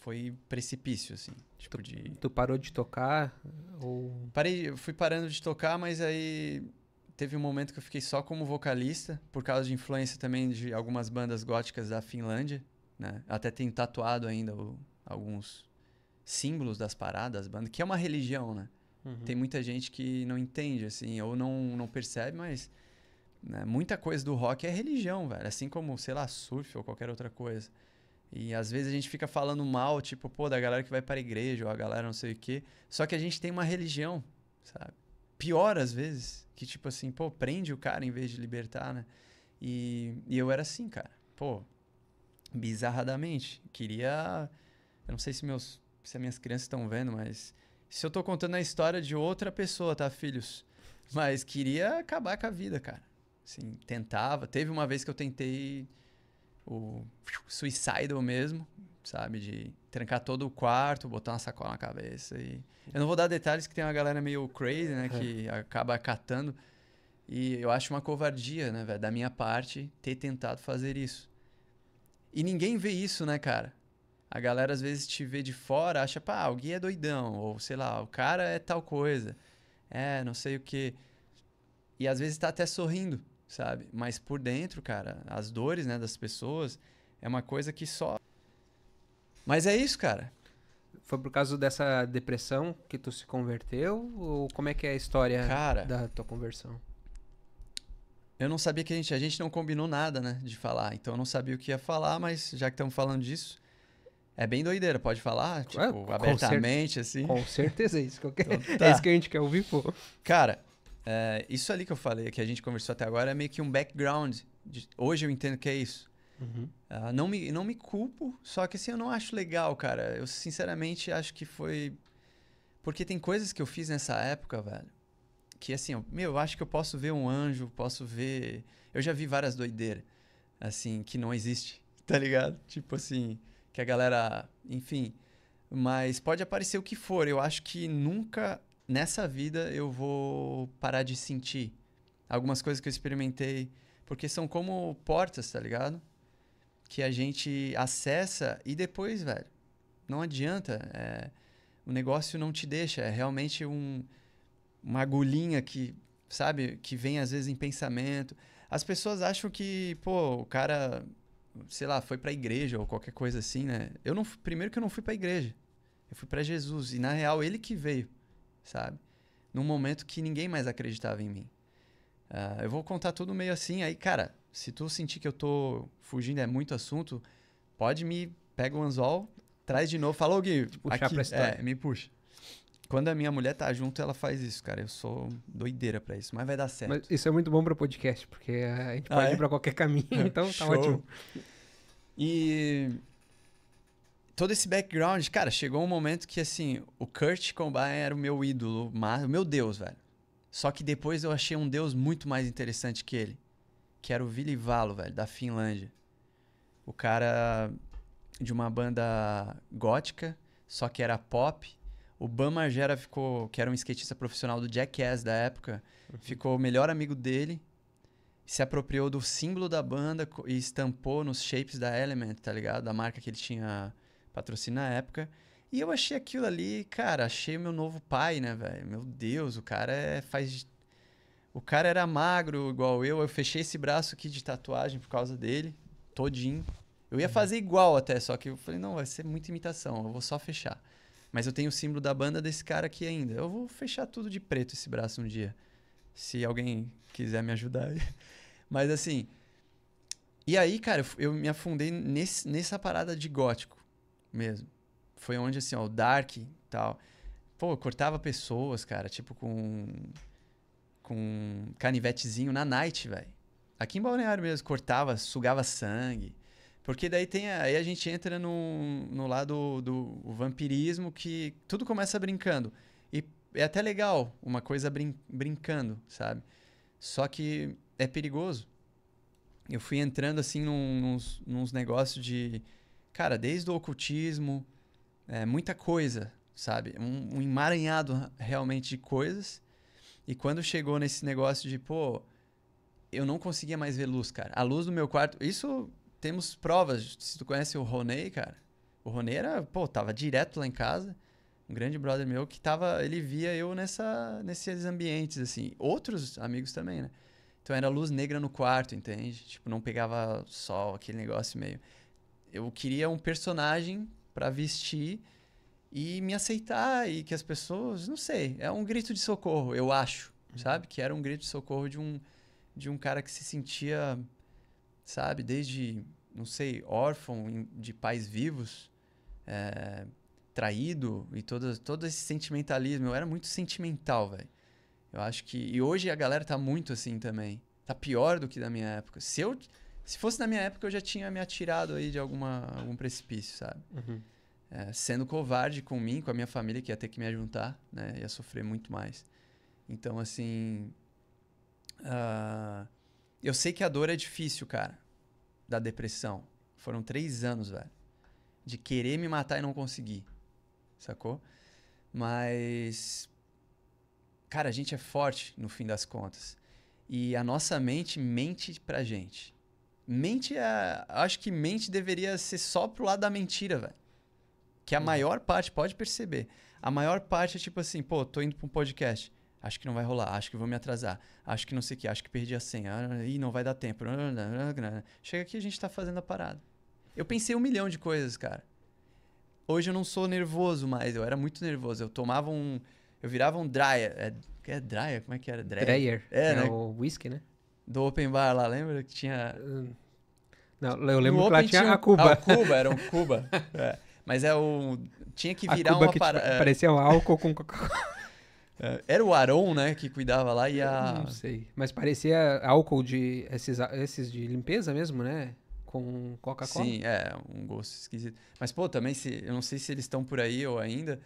Speaker 2: foi precipício, assim. Tipo tu, de... tu parou de tocar? Ou... Parei, fui parando de tocar, mas aí teve um momento que eu fiquei só como vocalista, por causa de influência também de algumas bandas góticas da Finlândia, né? Até tem tatuado ainda o, alguns símbolos das paradas, das bandas, que é uma religião, né? Uhum. Tem muita gente que não entende, assim, ou não, não percebe, mas né? muita coisa do rock é religião, velho. Assim como, sei lá, surf ou qualquer outra coisa. E às vezes a gente fica falando mal, tipo, pô, da galera que vai para a igreja, ou a galera não sei o quê. Só que a gente tem uma religião, sabe? Pior às vezes, que tipo assim, pô, prende o cara em vez de libertar, né? E, e eu era assim, cara. Pô, bizarradamente. Queria. Eu não sei se meus. Se as minhas crianças estão vendo, mas. Se eu tô contando a história de outra pessoa, tá, filhos? Mas queria acabar com a vida, cara. Assim, tentava. Teve uma vez que eu tentei o suicidal mesmo, sabe? De trancar todo o quarto, botar uma sacola na cabeça. E... Eu não vou dar detalhes que tem uma galera meio crazy, né? Que é. acaba catando. E eu acho uma covardia, né, velho? Da minha parte, ter tentado fazer isso. E ninguém vê isso, né, cara? A galera às vezes te vê de fora, acha, pá, o Gui é doidão, ou sei lá, o cara é tal coisa, é, não sei o quê. E às vezes tá até sorrindo, sabe? Mas por dentro, cara, as dores, né, das pessoas é uma coisa que só Mas é isso, cara. Foi por causa dessa depressão que tu se converteu ou como é que é a história cara, da
Speaker 1: tua conversão?
Speaker 2: Eu não sabia que a gente a gente não combinou nada, né, de falar. Então eu não sabia o que ia falar, mas já que estamos falando disso, é bem doideira, pode falar, é, tipo, é, abertamente, cer- assim. Com certeza, é isso que eu quero. Então, é tá. É isso que a gente quer ouvir, pô. Cara, é, isso ali que eu falei, que a gente conversou até agora, é meio que um background. De, hoje eu entendo que é isso. Uhum. Uh, não, me, não me culpo, só que assim, eu não acho legal, cara. Eu sinceramente acho que foi. Porque tem coisas que eu fiz nessa época, velho. Que assim, eu, meu, eu acho que eu posso ver um anjo, posso ver. Eu já vi várias doideiras, assim, que não existe, tá ligado? Tipo assim, que a galera. Enfim. Mas pode aparecer o que for. Eu acho que nunca nessa vida eu vou parar de sentir algumas coisas que eu experimentei, porque são como portas, tá ligado? Que a gente acessa e depois, velho, não adianta. É, o negócio não te deixa. É realmente um, uma agulhinha que, sabe, que vem às vezes em pensamento. As pessoas acham que, pô, o cara, sei lá, foi pra igreja ou qualquer coisa assim, né? Eu não, primeiro que eu não fui pra igreja. Eu fui para Jesus e na real ele que veio sabe? Num momento que ninguém mais acreditava em mim. Uh, eu vou contar tudo meio assim, aí, cara, se tu sentir que eu tô fugindo, é muito assunto, pode me pega o anzol, traz de novo, falou Gui, puxar aqui, pra história. É, me puxa. Quando a minha mulher tá junto, ela faz isso, cara. Eu sou doideira para isso, mas vai dar certo. Mas isso é muito bom para podcast, porque a gente ah, pode ah, é? ir para qualquer caminho, então tá Show. ótimo. E todo esse background, cara, chegou um momento que, assim, o Kurt Cobain era o meu ídolo, o meu Deus, velho. Só que depois eu achei um Deus muito mais interessante que ele, que era o Vili Valo, velho, da Finlândia. O cara de uma banda gótica, só que era pop. O Bam Margera ficou, que era um skatista profissional do Jackass da época, uhum. ficou o melhor amigo dele, se apropriou do símbolo da banda e estampou nos shapes da Element, tá ligado? Da marca que ele tinha patrocina a época. E eu achei aquilo ali, cara, achei meu novo pai, né, velho? Meu Deus, o cara é, faz. O cara era magro igual eu. Eu fechei esse braço aqui de tatuagem por causa dele, todinho. Eu ia uhum. fazer igual até, só que eu falei, não, vai ser muita imitação, eu vou só fechar. Mas eu tenho o símbolo da banda desse cara aqui ainda. Eu vou fechar tudo de preto esse braço um dia. Se alguém quiser me ajudar. Mas assim. E aí, cara, eu me afundei nesse, nessa parada de gótico mesmo. Foi onde, assim, ó, o Dark e tal. Pô, eu cortava pessoas, cara, tipo com. com canivetezinho na night, velho. Aqui em Balneário mesmo, cortava, sugava sangue. Porque daí tem a, aí a gente entra no, no lado do, vampirismo que tudo começa brincando. E é até legal uma coisa brin, brincando, sabe? Só que é perigoso. Eu fui entrando assim num, nos, nos negócios de cara, desde o ocultismo, é, muita coisa, sabe? Um, um, emaranhado realmente de coisas. E quando chegou nesse negócio de, pô, eu não conseguia mais ver luz, cara. A luz do meu quarto. Isso temos provas. Se tu conhece o Roney, cara. O Roney era, pô, tava direto lá em casa. Um grande brother meu que tava. Ele via eu nessa, nesses ambientes, assim. Outros amigos também, né? Então era luz negra no quarto, entende? Tipo, não pegava sol, aquele negócio meio eu queria um personagem para vestir e me aceitar e que as pessoas, não sei, é um grito de socorro, eu acho, uhum. sabe? Que era um grito de socorro de um de um cara que se sentia, sabe, desde, não sei, órfão de pais vivos, é, traído e todo, todo esse sentimentalismo. Eu era muito sentimental, velho. Eu acho que. E hoje a galera tá muito assim também. Tá pior do que da minha época. Se eu se fosse na minha época, eu já tinha me atirado aí de alguma, algum precipício, sabe? Uhum. É, sendo covarde com mim, com a minha família, que ia ter que me ajuntar, né? Ia sofrer muito mais. Então, assim. Uh, eu sei que a dor é difícil, cara. Da depressão. Foram três anos, velho. De querer me matar e não conseguir. Sacou? Mas. Cara, a gente é forte no fim das contas. E a nossa mente mente pra gente mente é. Acho que mente deveria ser só pro lado da mentira, velho. Que a hum. maior parte, pode perceber. A maior parte é tipo assim, pô, tô indo pra um podcast. Acho que não vai rolar, acho que vou me atrasar, acho que não sei o que, acho que perdi a senha, e não vai dar tempo. Chega aqui a gente tá fazendo a parada. Eu pensei um milhão de coisas, cara. Hoje eu não sou nervoso mais, eu era muito nervoso. Eu tomava um. Eu virava um dryer. É, é dryer? Como é que era? dryer É, é né? o whisky, né? do open bar lá, lembra que tinha... Ah, não, eu lembro no que lá tinha, tinha, a Cuba. A ah, Cuba, era um Cuba. é. Mas é o... Tinha que virar a Cuba uma... Que tipo, para... É. Parecia
Speaker 1: um álcool com
Speaker 2: é, Era o Aron, né, que cuidava lá e a... Eu não sei, mas parecia
Speaker 1: álcool de... Esses, esses de limpeza mesmo, né? Com Coca-Cola. Sim, é,
Speaker 2: um gosto esquisito. Mas, pô, também, se, eu não sei se eles estão por aí ou ainda,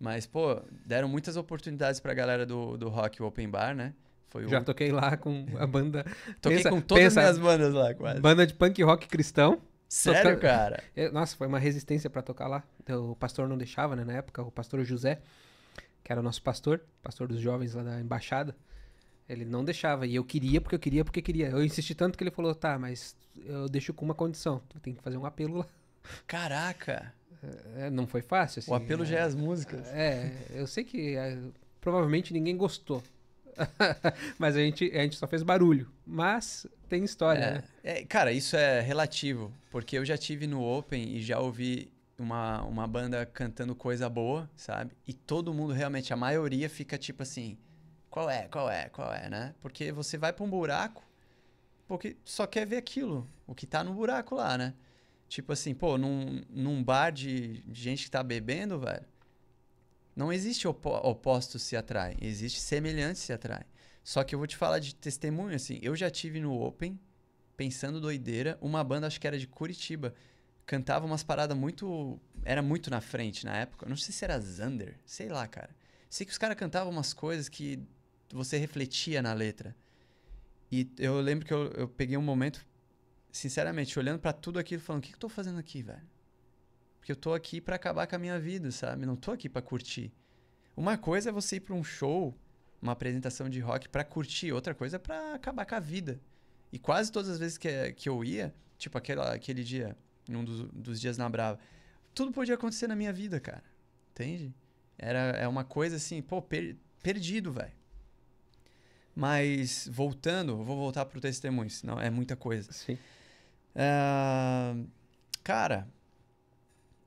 Speaker 2: mas, pô, deram muitas oportunidades pra galera do, do rock, o open bar, né? Foi Já toquei lá com a banda. toquei pensa, com todas pensa, as bandas lá, quase.
Speaker 1: Banda de punk rock cristão. Sério, cara? Eu, é, nossa, foi uma resistência para tocar lá. Então, o pastor não deixava, né, na época, o pastor José, que era o nosso pastor, pastor dos jovens lá da embaixada. Ele não deixava. E eu queria porque eu queria porque queria. Eu insisti tanto que ele falou: tá, mas eu deixo com uma condição. Tu tem que fazer um apelo lá. Caraca! É, é não foi fácil. Assim, o apelo é, já é as músicas. É, eu sei que é, provavelmente ninguém gostou. mas a gente, a gente só fez barulho. Mas tem história, né?
Speaker 2: é, né? É, cara, isso é relativo. Porque eu já tive no Open e já ouvi uma, uma banda cantando coisa boa, sabe? E todo mundo realmente, a maioria fica tipo assim: qual é, qual é, qual é, né? Porque você vai pra um buraco porque só quer ver aquilo, o que tá no buraco lá, né? Tipo assim, pô, num, num bar de gente que tá bebendo, velho não existe opo oposto se atrai, existe semelhante se atrai. Só que eu vou te falar de testemunho, assim. Eu já tive no Open, pensando doideira, uma banda, acho que era de Curitiba, cantava umas paradas muito. Era muito na frente na época. Não sei se era Zander, sei lá, cara. Sei que os caras cantavam umas coisas que você refletia na letra. E eu lembro que eu, eu peguei um momento, sinceramente, olhando para tudo aquilo, falando: o que, que eu tô fazendo aqui, velho? Porque eu tô aqui para acabar com a minha vida, sabe? Não tô aqui para curtir. Uma coisa é você ir para um show, uma apresentação de rock para curtir, outra coisa é para acabar com a vida. E quase todas as vezes que, é, que eu ia, tipo aquela, aquele dia, num dos, dos dias na Brava, tudo podia acontecer na minha vida, cara. Entende? Era é uma coisa assim, pô, per, perdido, velho. Mas voltando, vou voltar pro testemunho, senão é muita coisa. Sim. Uh, cara,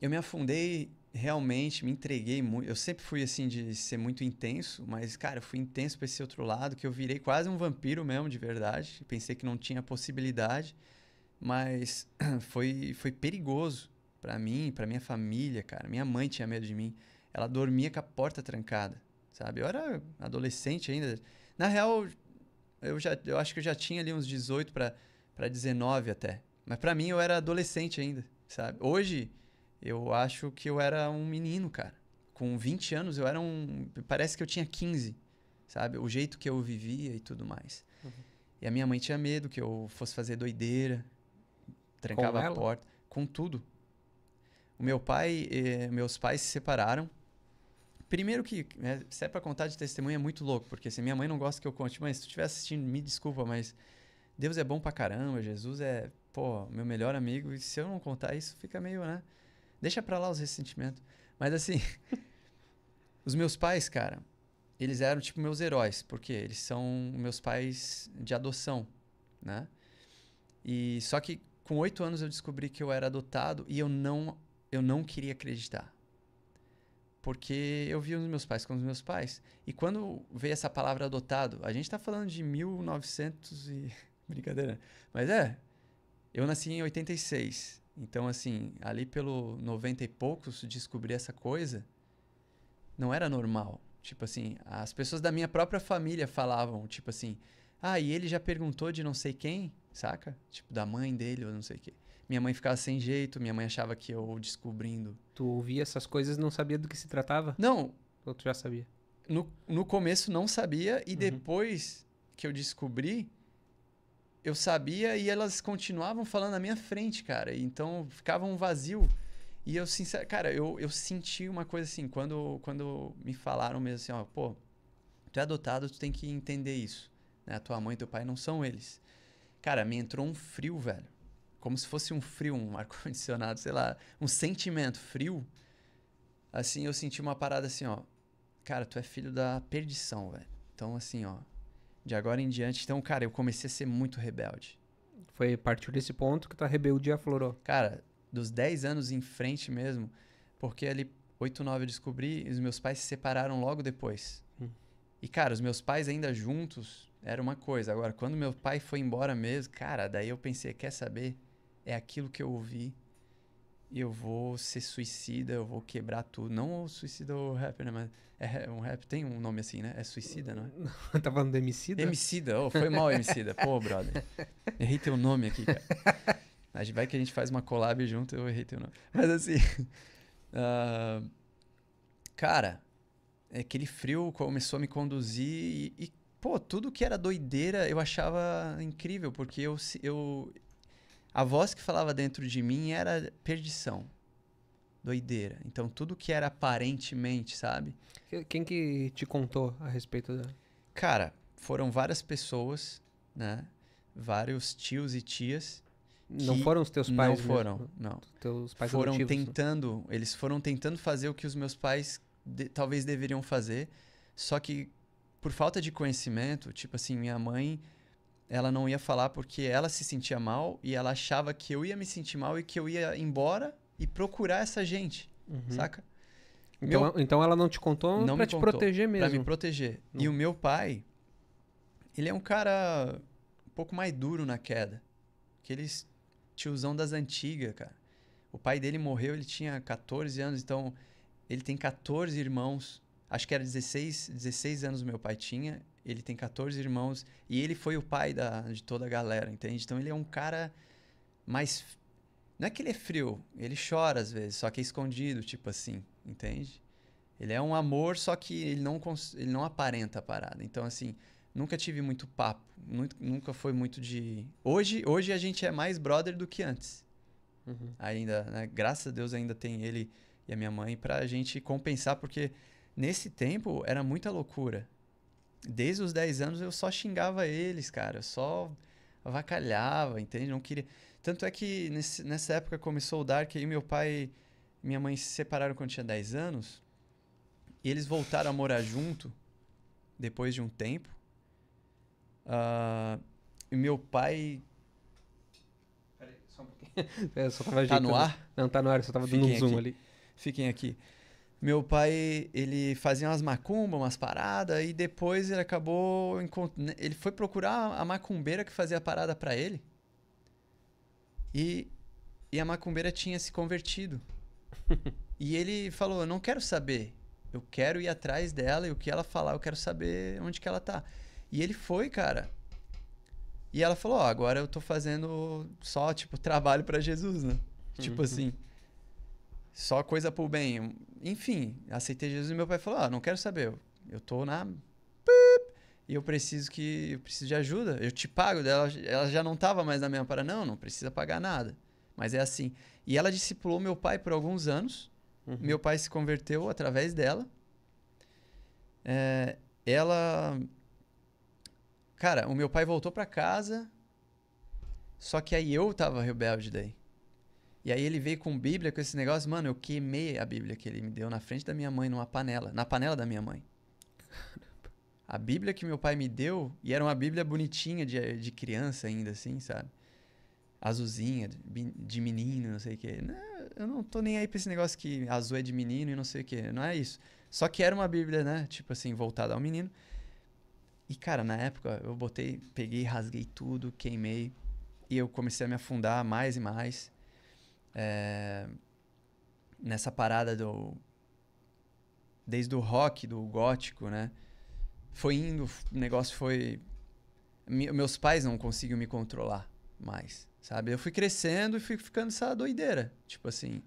Speaker 2: eu me afundei realmente, me entreguei muito. Eu sempre fui assim de ser muito intenso, mas cara, eu fui intenso para esse outro lado que eu virei quase um vampiro mesmo de verdade. Pensei que não tinha possibilidade, mas foi foi perigoso para mim, para minha família, cara. Minha mãe tinha medo de mim. Ela dormia com a porta trancada, sabe? Eu era adolescente ainda. Na real, eu já eu acho que eu já tinha ali uns 18 para para 19 até. Mas para mim eu era adolescente ainda, sabe? Hoje eu acho que eu era um menino, cara. Com 20 anos eu era um. Parece que eu tinha 15, sabe? O jeito que eu vivia e tudo mais. Uhum. E a minha mãe tinha medo que eu fosse fazer doideira, trancava a porta, com tudo. O meu pai, e eh, meus pais se separaram. Primeiro que, né, se é pra contar de testemunha é muito louco, porque se minha mãe não gosta que eu conte, mas se tu estiver assistindo, me desculpa, mas Deus é bom pra caramba, Jesus é, pô, meu melhor amigo, e se eu não contar isso, fica meio, né? Deixa pra lá os ressentimentos. Mas assim, os meus pais, cara, eles eram tipo meus heróis, porque eles são meus pais de adoção, né? E só que com oito anos eu descobri que eu era adotado e eu não, eu não queria acreditar. Porque eu vi os meus pais como os meus pais. E quando veio essa palavra adotado, a gente tá falando de 1900 e. Brincadeira. Mas é. Eu nasci em 86. Então, assim, ali pelo 90 e poucos, descobrir essa coisa não era normal. Tipo assim, as pessoas da minha própria família falavam, tipo assim, ah, e ele já perguntou de não sei quem, saca? Tipo, da mãe dele ou não sei o quê. Minha mãe ficava sem jeito, minha mãe achava que eu descobrindo. Tu ouvia essas coisas não sabia do que se tratava? Não. Ou tu já sabia? No, no começo não sabia e uhum. depois que eu descobri, eu sabia e elas continuavam falando na minha frente, cara. Então ficava um vazio. E eu, sincero, cara, eu, eu senti uma coisa assim, quando, quando me falaram mesmo assim, ó, pô, tu é adotado, tu tem que entender isso. Né? Tua mãe e teu pai não são eles. Cara, me entrou um frio, velho. Como se fosse um frio, um ar-condicionado, sei lá, um sentimento frio. Assim, eu senti uma parada assim, ó. Cara, tu é filho da perdição, velho. Então, assim, ó, de agora em diante. Então, cara, eu comecei a ser muito rebelde. Foi a partir desse ponto que tua rebeldia aflorou. Cara, dos 10 anos em frente mesmo, porque ali 8, 9 eu descobri e os meus pais se separaram logo depois. Hum. E, cara, os meus pais ainda juntos era uma coisa. Agora, quando meu pai foi embora mesmo, cara, daí eu pensei, quer saber? É aquilo que eu ouvi eu vou ser suicida, eu vou quebrar tudo. Não o suicida ou rapper, né? Mas é um rap tem um nome assim, né? É suicida, não é? tá falando do Emicida? Emicida, oh, foi mal Emicida. Pô, brother. Errei teu nome aqui, cara. A gente vai que a gente faz uma collab junto, eu errei teu nome. Mas assim. Uh, cara, é aquele frio começou a me conduzir e, e, pô, tudo que era doideira eu achava incrível, porque eu, eu, a voz que falava dentro de mim era perdição. Doideira. Então tudo que era aparentemente, sabe? Quem que te contou a respeito da. Cara, foram várias pessoas, né? Vários tios e tias. Não foram os teus pais? Não foram, mesmo, não. Teus pais foram adotivos, né? tentando, eles foram tentando fazer o que os meus pais de, talvez deveriam fazer, só que por falta de conhecimento, tipo assim, minha mãe ela não ia falar porque ela se sentia mal e ela achava que eu ia me sentir mal e que eu ia embora e procurar essa gente, uhum. saca? Então, meu... então
Speaker 1: ela não te contou não pra te contou, proteger mesmo. Pra me
Speaker 2: proteger. Não. E o meu pai, ele é um cara um pouco mais duro na queda. Aqueles tiozão das antigas, cara. O pai dele morreu, ele tinha 14 anos, então ele tem 14 irmãos. Acho que era 16, 16 anos meu pai tinha ele tem 14 irmãos e ele foi o pai da, de toda a galera, entende? Então ele é um cara mais. Não é que ele é frio, ele chora às vezes, só que é escondido, tipo assim, entende? Ele é um amor, só que ele não, ele não aparenta a parada. Então, assim, nunca tive muito papo, muito, nunca foi muito de. Hoje, hoje a gente é mais brother do que antes. Uhum. Ainda, né? Graças a Deus ainda tem ele e a minha mãe pra gente compensar, porque nesse tempo era muita loucura desde os 10 anos eu só xingava eles, cara. Eu só avacalhava, entende? Não queria. Tanto é que nesse, nessa época começou o Dark e meu pai e minha mãe se separaram quando tinha 10 anos. E eles voltaram a morar junto depois de um tempo. Uh, e meu pai. Peraí, só um pouquinho. É, só tava Tá no ar? Não, tá no ar, eu só tava Fiquem dando um zoom ali. Fiquem aqui meu pai, ele fazia umas macumbas, umas paradas, e depois ele acabou. Né, ele foi procurar a macumbeira que fazia a parada para ele. E, e a macumbeira tinha se convertido. e ele falou: Eu não quero saber. Eu quero ir atrás dela e o que ela falar, eu quero saber onde que ela tá. E ele foi, cara. E ela falou: Ó, oh, agora eu tô fazendo só, tipo, trabalho para Jesus, né? Tipo uhum. assim só coisa pro bem. Enfim, aceitei Jesus e meu pai falou: ah, não quero saber, eu, eu tô na. E eu preciso que. Eu preciso de ajuda. Eu te pago. dela. ela já não tava mais na minha para, não, não precisa pagar nada. Mas é assim. E ela discipulou meu pai por alguns anos. Uhum. Meu pai se converteu através dela. É, ela. Cara, o meu pai voltou para casa. Só que aí eu tava rebelde daí. E aí ele veio com Bíblia, com esse negócio. Mano, eu queimei a Bíblia que ele me deu na frente da minha mãe, numa panela. Na panela da minha mãe. A Bíblia que meu pai me deu, e era uma Bíblia bonitinha de, de criança ainda, assim, sabe? Azulzinha, de menino, não sei o quê. eu não tô nem aí pra esse negócio que azul é de menino e não sei o quê. Não é isso. Só que era uma Bíblia, né? Tipo assim, voltada ao menino. E, cara, na época eu botei, peguei, rasguei tudo, queimei. E eu comecei a me afundar mais e mais é, nessa parada do. Desde o rock, do gótico, né? Foi indo, o negócio foi. Me, meus pais não conseguiam me controlar mais, sabe? Eu fui crescendo e fui ficando essa doideira. Tipo assim.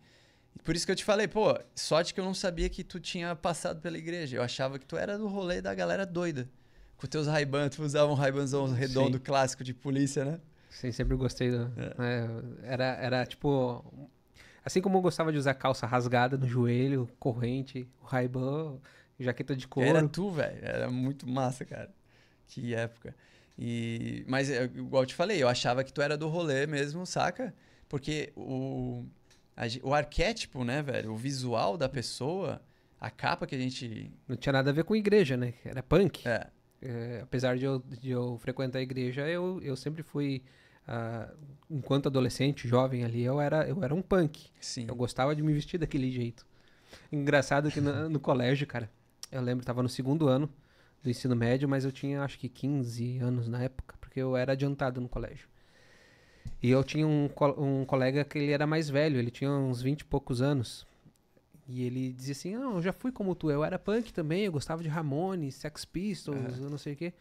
Speaker 2: Por isso que eu te falei, pô, sorte que eu não sabia que tu tinha passado pela igreja. Eu achava que tu era do rolê da galera doida. Com teus raibans, tu usava um raibanzão redondo Sim. clássico de polícia, né? Sim, sempre gostei. Do, é. Né, era, era tipo. Assim como eu
Speaker 1: gostava de usar calça rasgada no joelho, corrente, raibão, jaqueta de couro. Era
Speaker 2: tu, velho. Era muito massa, cara. Que época. E, mas, é, igual eu te falei, eu achava que tu era do rolê mesmo, saca? Porque o, a, o arquétipo, né, velho? O visual da pessoa, a capa que a gente.
Speaker 1: Não tinha nada a ver com igreja, né? Era punk. É. É, apesar de eu, de eu frequentar a igreja, eu, eu sempre fui Uh, enquanto adolescente, jovem ali, eu era, eu era um punk. Sim. Eu gostava de me vestir daquele jeito. Engraçado que no, no colégio, cara, eu lembro, estava no segundo ano do ensino médio, mas eu tinha acho que 15 anos na época, porque eu era adiantado no colégio. E eu tinha um, um colega que ele era mais velho, ele tinha uns 20 e poucos anos. E ele dizia assim: Não, eu já fui como tu, eu era punk também, eu gostava de Ramones, Sex Pistols, é. não sei o quê.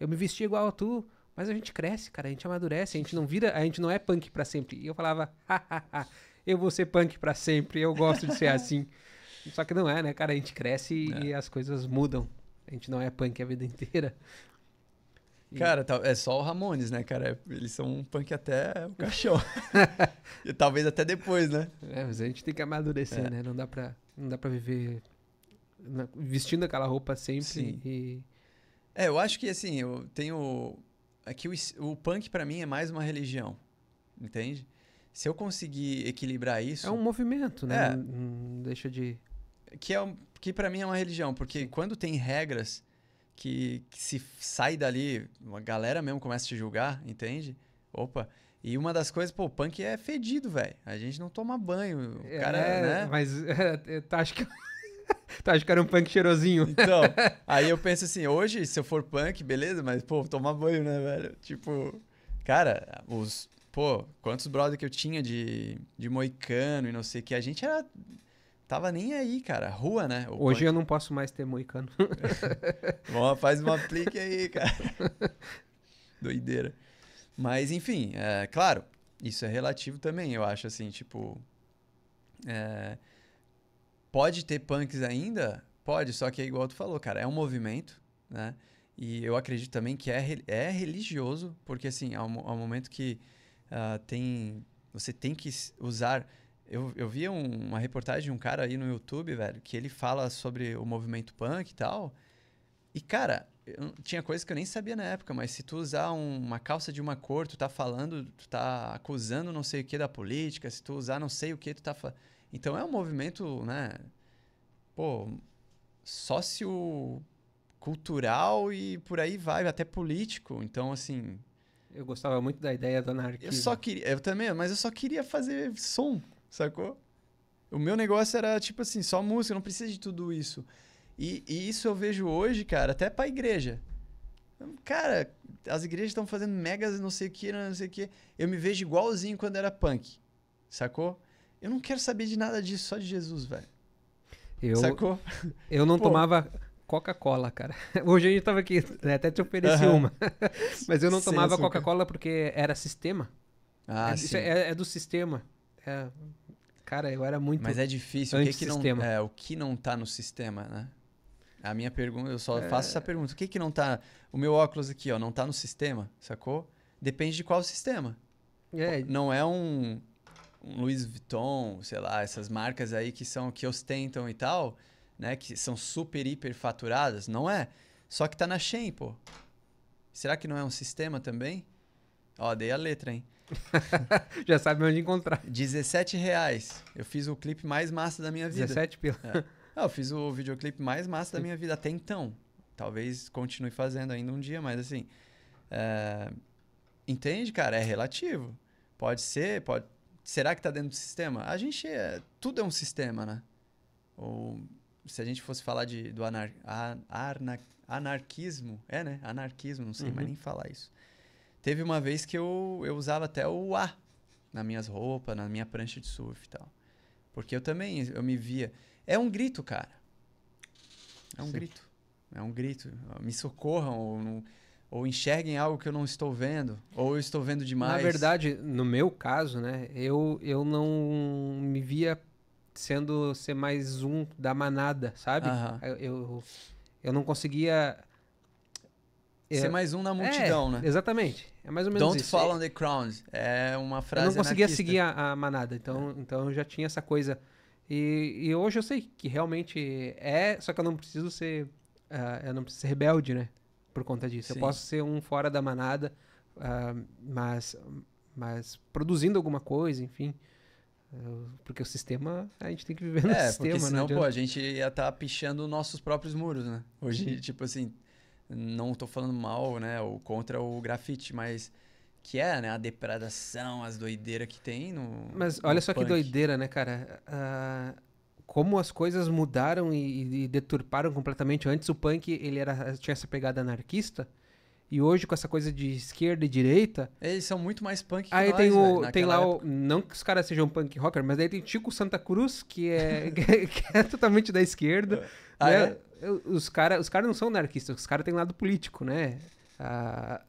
Speaker 1: Eu me vestia igual a tu. Mas a gente cresce, cara, a gente amadurece, a gente não vira, a gente não é punk para sempre. E eu falava, hahaha, eu vou ser punk para sempre, eu gosto de ser assim. Só que não é, né, cara? A gente cresce é. e as coisas mudam.
Speaker 2: A gente não é punk a vida inteira. E... Cara, é só o Ramones, né, cara? Eles são um punk até o caixão. e talvez até depois, né? É, mas a gente tem que amadurecer, é. né? Não dá pra, não dá pra viver
Speaker 1: na, vestindo aquela roupa sempre. Sim.
Speaker 2: E... É, eu acho que assim, eu tenho é que o, o punk para mim é mais uma religião, entende? Se eu conseguir equilibrar isso. É um movimento, né? É, não, não deixa de. Que, é, que para mim é uma religião, porque quando tem regras que, que se sai dali, a galera mesmo começa a te julgar, entende? Opa, e uma das coisas, pô, o punk é fedido, velho. A gente não toma banho. O é, cara, né? Mas é, é tá, acho que Tá acho que era um punk cheirosinho? Então, aí eu penso assim, hoje, se eu for punk, beleza, mas, pô, tomar banho, né, velho? Tipo, cara, os. Pô, quantos brothers que eu tinha de, de moicano e não sei o que, a gente era. Tava nem aí, cara. Rua, né? O hoje punk.
Speaker 1: eu não posso mais ter moicano. Bom, faz uma aplique aí, cara.
Speaker 2: Doideira. Mas, enfim, é, claro, isso é relativo também, eu acho, assim, tipo. É, Pode ter punks ainda? Pode, só que é igual tu falou, cara, é um movimento, né? E eu acredito também que é, é religioso, porque assim, ao, é ao é momento que uh, tem. Você tem que usar. Eu, eu vi um, uma reportagem de um cara aí no YouTube, velho, que ele fala sobre o movimento punk e tal. E, cara, eu, tinha coisa que eu nem sabia na época, mas se tu usar um, uma calça de uma cor, tu tá falando, tu tá acusando não sei o que da política, se tu usar não sei o que, tu tá falando. Então é um movimento, né? Pô, sociocultural e por aí vai, até político. Então, assim. Eu gostava muito da ideia da anarquia. Eu só queria. Eu também, mas eu só queria fazer som, sacou? O meu negócio era, tipo assim, só música, não precisa de tudo isso. E, e isso eu vejo hoje, cara, até pra igreja. Cara, as igrejas estão fazendo megas não sei o que, não sei o que. Eu me vejo igualzinho quando era punk, sacou? Eu não quero saber de nada disso, só de Jesus, velho. Eu, Sacou? Eu não Pô. tomava Coca-Cola,
Speaker 1: cara. Hoje a gente tava aqui, né? até te ofereci uhum. uma. Mas eu não tomava Coca-Cola porque
Speaker 2: era sistema. Ah, é, sim. É,
Speaker 1: é, do sistema. É, cara, eu era muito. Mas é difícil. O que, que não, é,
Speaker 2: o que não tá no sistema, né? A minha pergunta, eu só é. faço essa pergunta. O que que não tá. O meu óculos aqui, ó, não tá no sistema, sacou? Depende de qual sistema. É. Não é um um Louis Vuitton, sei lá, essas marcas aí que são que ostentam e tal, né? Que são super hiper faturadas, não é? Só que tá na Shein, pô. Será que não é um sistema também? Ó, dei a letra, hein? Já sabe onde encontrar. 17 reais. Eu fiz o clipe mais massa da minha vida. 17 pila. É. Ah, eu fiz o videoclipe mais massa da minha vida até então. Talvez continue fazendo ainda um dia, mas assim. É... Entende, cara? É relativo. Pode ser, pode, será que está dentro do sistema? A gente é, tudo é um sistema, né? Ou se a gente fosse falar de, do anar, anar, anarquismo, é, né? Anarquismo, não sei uhum. mais nem falar isso. Teve uma vez que eu, eu usava até o A nas minhas roupas, na minha prancha de surf e tal. Porque eu também, eu me via. É um grito, cara. É um Sim. grito. É um grito. Me socorram. Ou não ou enxerguem algo que eu não estou vendo, ou eu estou vendo demais. Na verdade, no meu caso, né, eu, eu não me via
Speaker 1: sendo ser mais um da manada, sabe? Eu, eu, eu, não
Speaker 2: conseguia.
Speaker 1: É, ser mais um na é, multidão, é, né? Exatamente. É mais ou menos Don't isso. Don't fall é
Speaker 2: on the crowns. É uma frase. Eu não conseguia anarquista. seguir
Speaker 1: a, a, manada, então, é. então eu já tinha essa coisa. E, e hoje eu sei que realmente é, só que eu não preciso ser Uh, eu não preciso ser rebelde, né? por conta disso. Sim. Eu posso ser um fora da manada, uh, mas, mas produzindo alguma coisa, enfim. Ah, porque o sistema, a gente tem que viver no é, sistema, não pô, a
Speaker 2: gente ia estar tá pichando nossos próprios muros, né? Hoje, Sim. tipo assim, não estou falando mal, né, ou contra o grafite, mas que é, né, a depredação, as doideiras que tem no Mas olha no só punk. que
Speaker 1: doideira, né, cara? Uh, como as coisas mudaram e, e, deturparam completamente. Antes o punk ele era, tinha essa pegada anarquista. E hoje, com essa coisa de esquerda e direita.
Speaker 2: Eles são muito mais punk que Aí nós, tem, o, né? tem lá época.
Speaker 1: o. Não que os caras sejam punk rocker, mas aí tem Tico Santa Cruz, que é, que, é que é totalmente da esquerda. É. Né? Ah, né? é? Os caras os cara não são anarquistas, os caras têm lado político, né? Ah,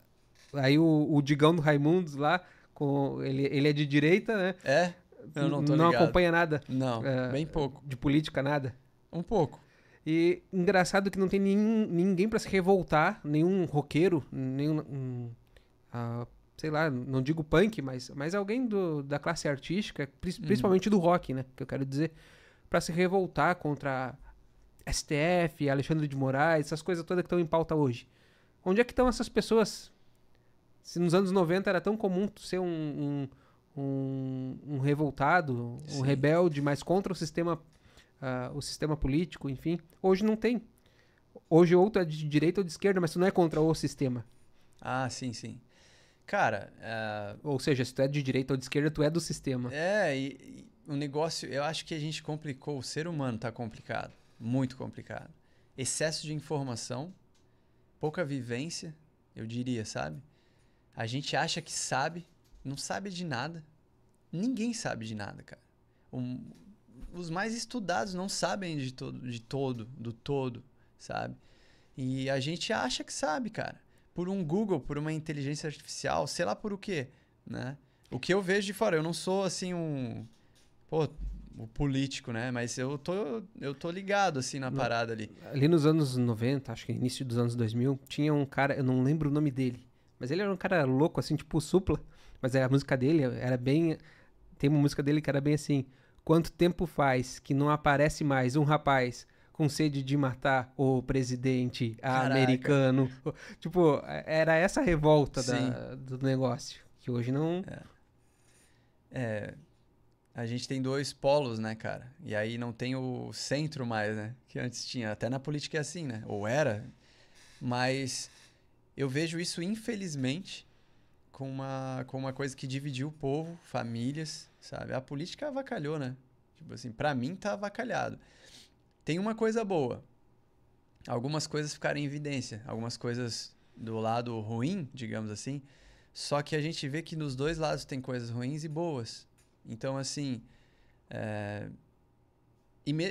Speaker 1: aí o, o Digão do Raimundos lá, com, ele, ele é de direita, né? É. Eu não tô Não acompanha nada? Não, é, bem pouco. De política, nada? Um pouco. E engraçado que não tem nenhum, ninguém para se revoltar, nenhum roqueiro, nenhum. Um, uh, sei lá, não digo punk, mas, mas alguém do, da classe artística, uhum. principalmente do rock, né? Que eu quero dizer, para se revoltar contra STF, Alexandre de Moraes, essas coisas todas que estão em pauta hoje. Onde é que estão essas pessoas? Se nos anos 90 era tão comum ser um, um um, um revoltado, Sim. um rebelde, mas contra o sistema, uh, o sistema político, enfim. Hoje não tem. Hoje ou tu tá é de direita ou de esquerda, mas tu não é contra o sistema. Ah, sim, sim. Cara. Uh... Ou seja, se tu é de direita ou de esquerda, tu é do sistema.
Speaker 2: É, e, e o negócio. Eu acho que a gente complicou. O ser humano tá complicado. Muito complicado. Excesso de informação, pouca vivência, eu diria, sabe? A gente acha que sabe, não sabe de nada. Ninguém sabe de nada, cara. Um, os mais estudados não sabem de todo, de todo, do todo, sabe? E a gente acha que sabe, cara. Por um Google, por uma inteligência artificial, sei lá por o quê, né? O que eu vejo de fora, eu não sou assim um. Pô, o político, né? Mas eu tô, eu tô ligado, assim, na parada ali. Ali
Speaker 1: nos anos 90, acho que início dos anos 2000, tinha um cara, eu não lembro o nome dele, mas ele era um cara louco, assim, tipo supla. Mas a música dele era bem. Tem uma música dele que era bem assim. Quanto tempo faz que não aparece mais um rapaz com sede de matar o presidente Caraca. americano? tipo, é, era essa revolta da, do negócio.
Speaker 2: Que hoje não. É. é. A gente tem dois polos, né, cara? E aí não tem o centro mais, né? Que antes tinha. Até na política é assim, né? Ou era. Mas eu vejo isso, infelizmente, com uma, com uma coisa que dividiu o povo, famílias, sabe? A política avacalhou, né? Tipo assim, pra mim tá avacalhado. Tem uma coisa boa. Algumas coisas ficaram em evidência, algumas coisas do lado ruim, digamos assim. Só que a gente vê que nos dois lados tem coisas ruins e boas. Então, assim. É... E, me...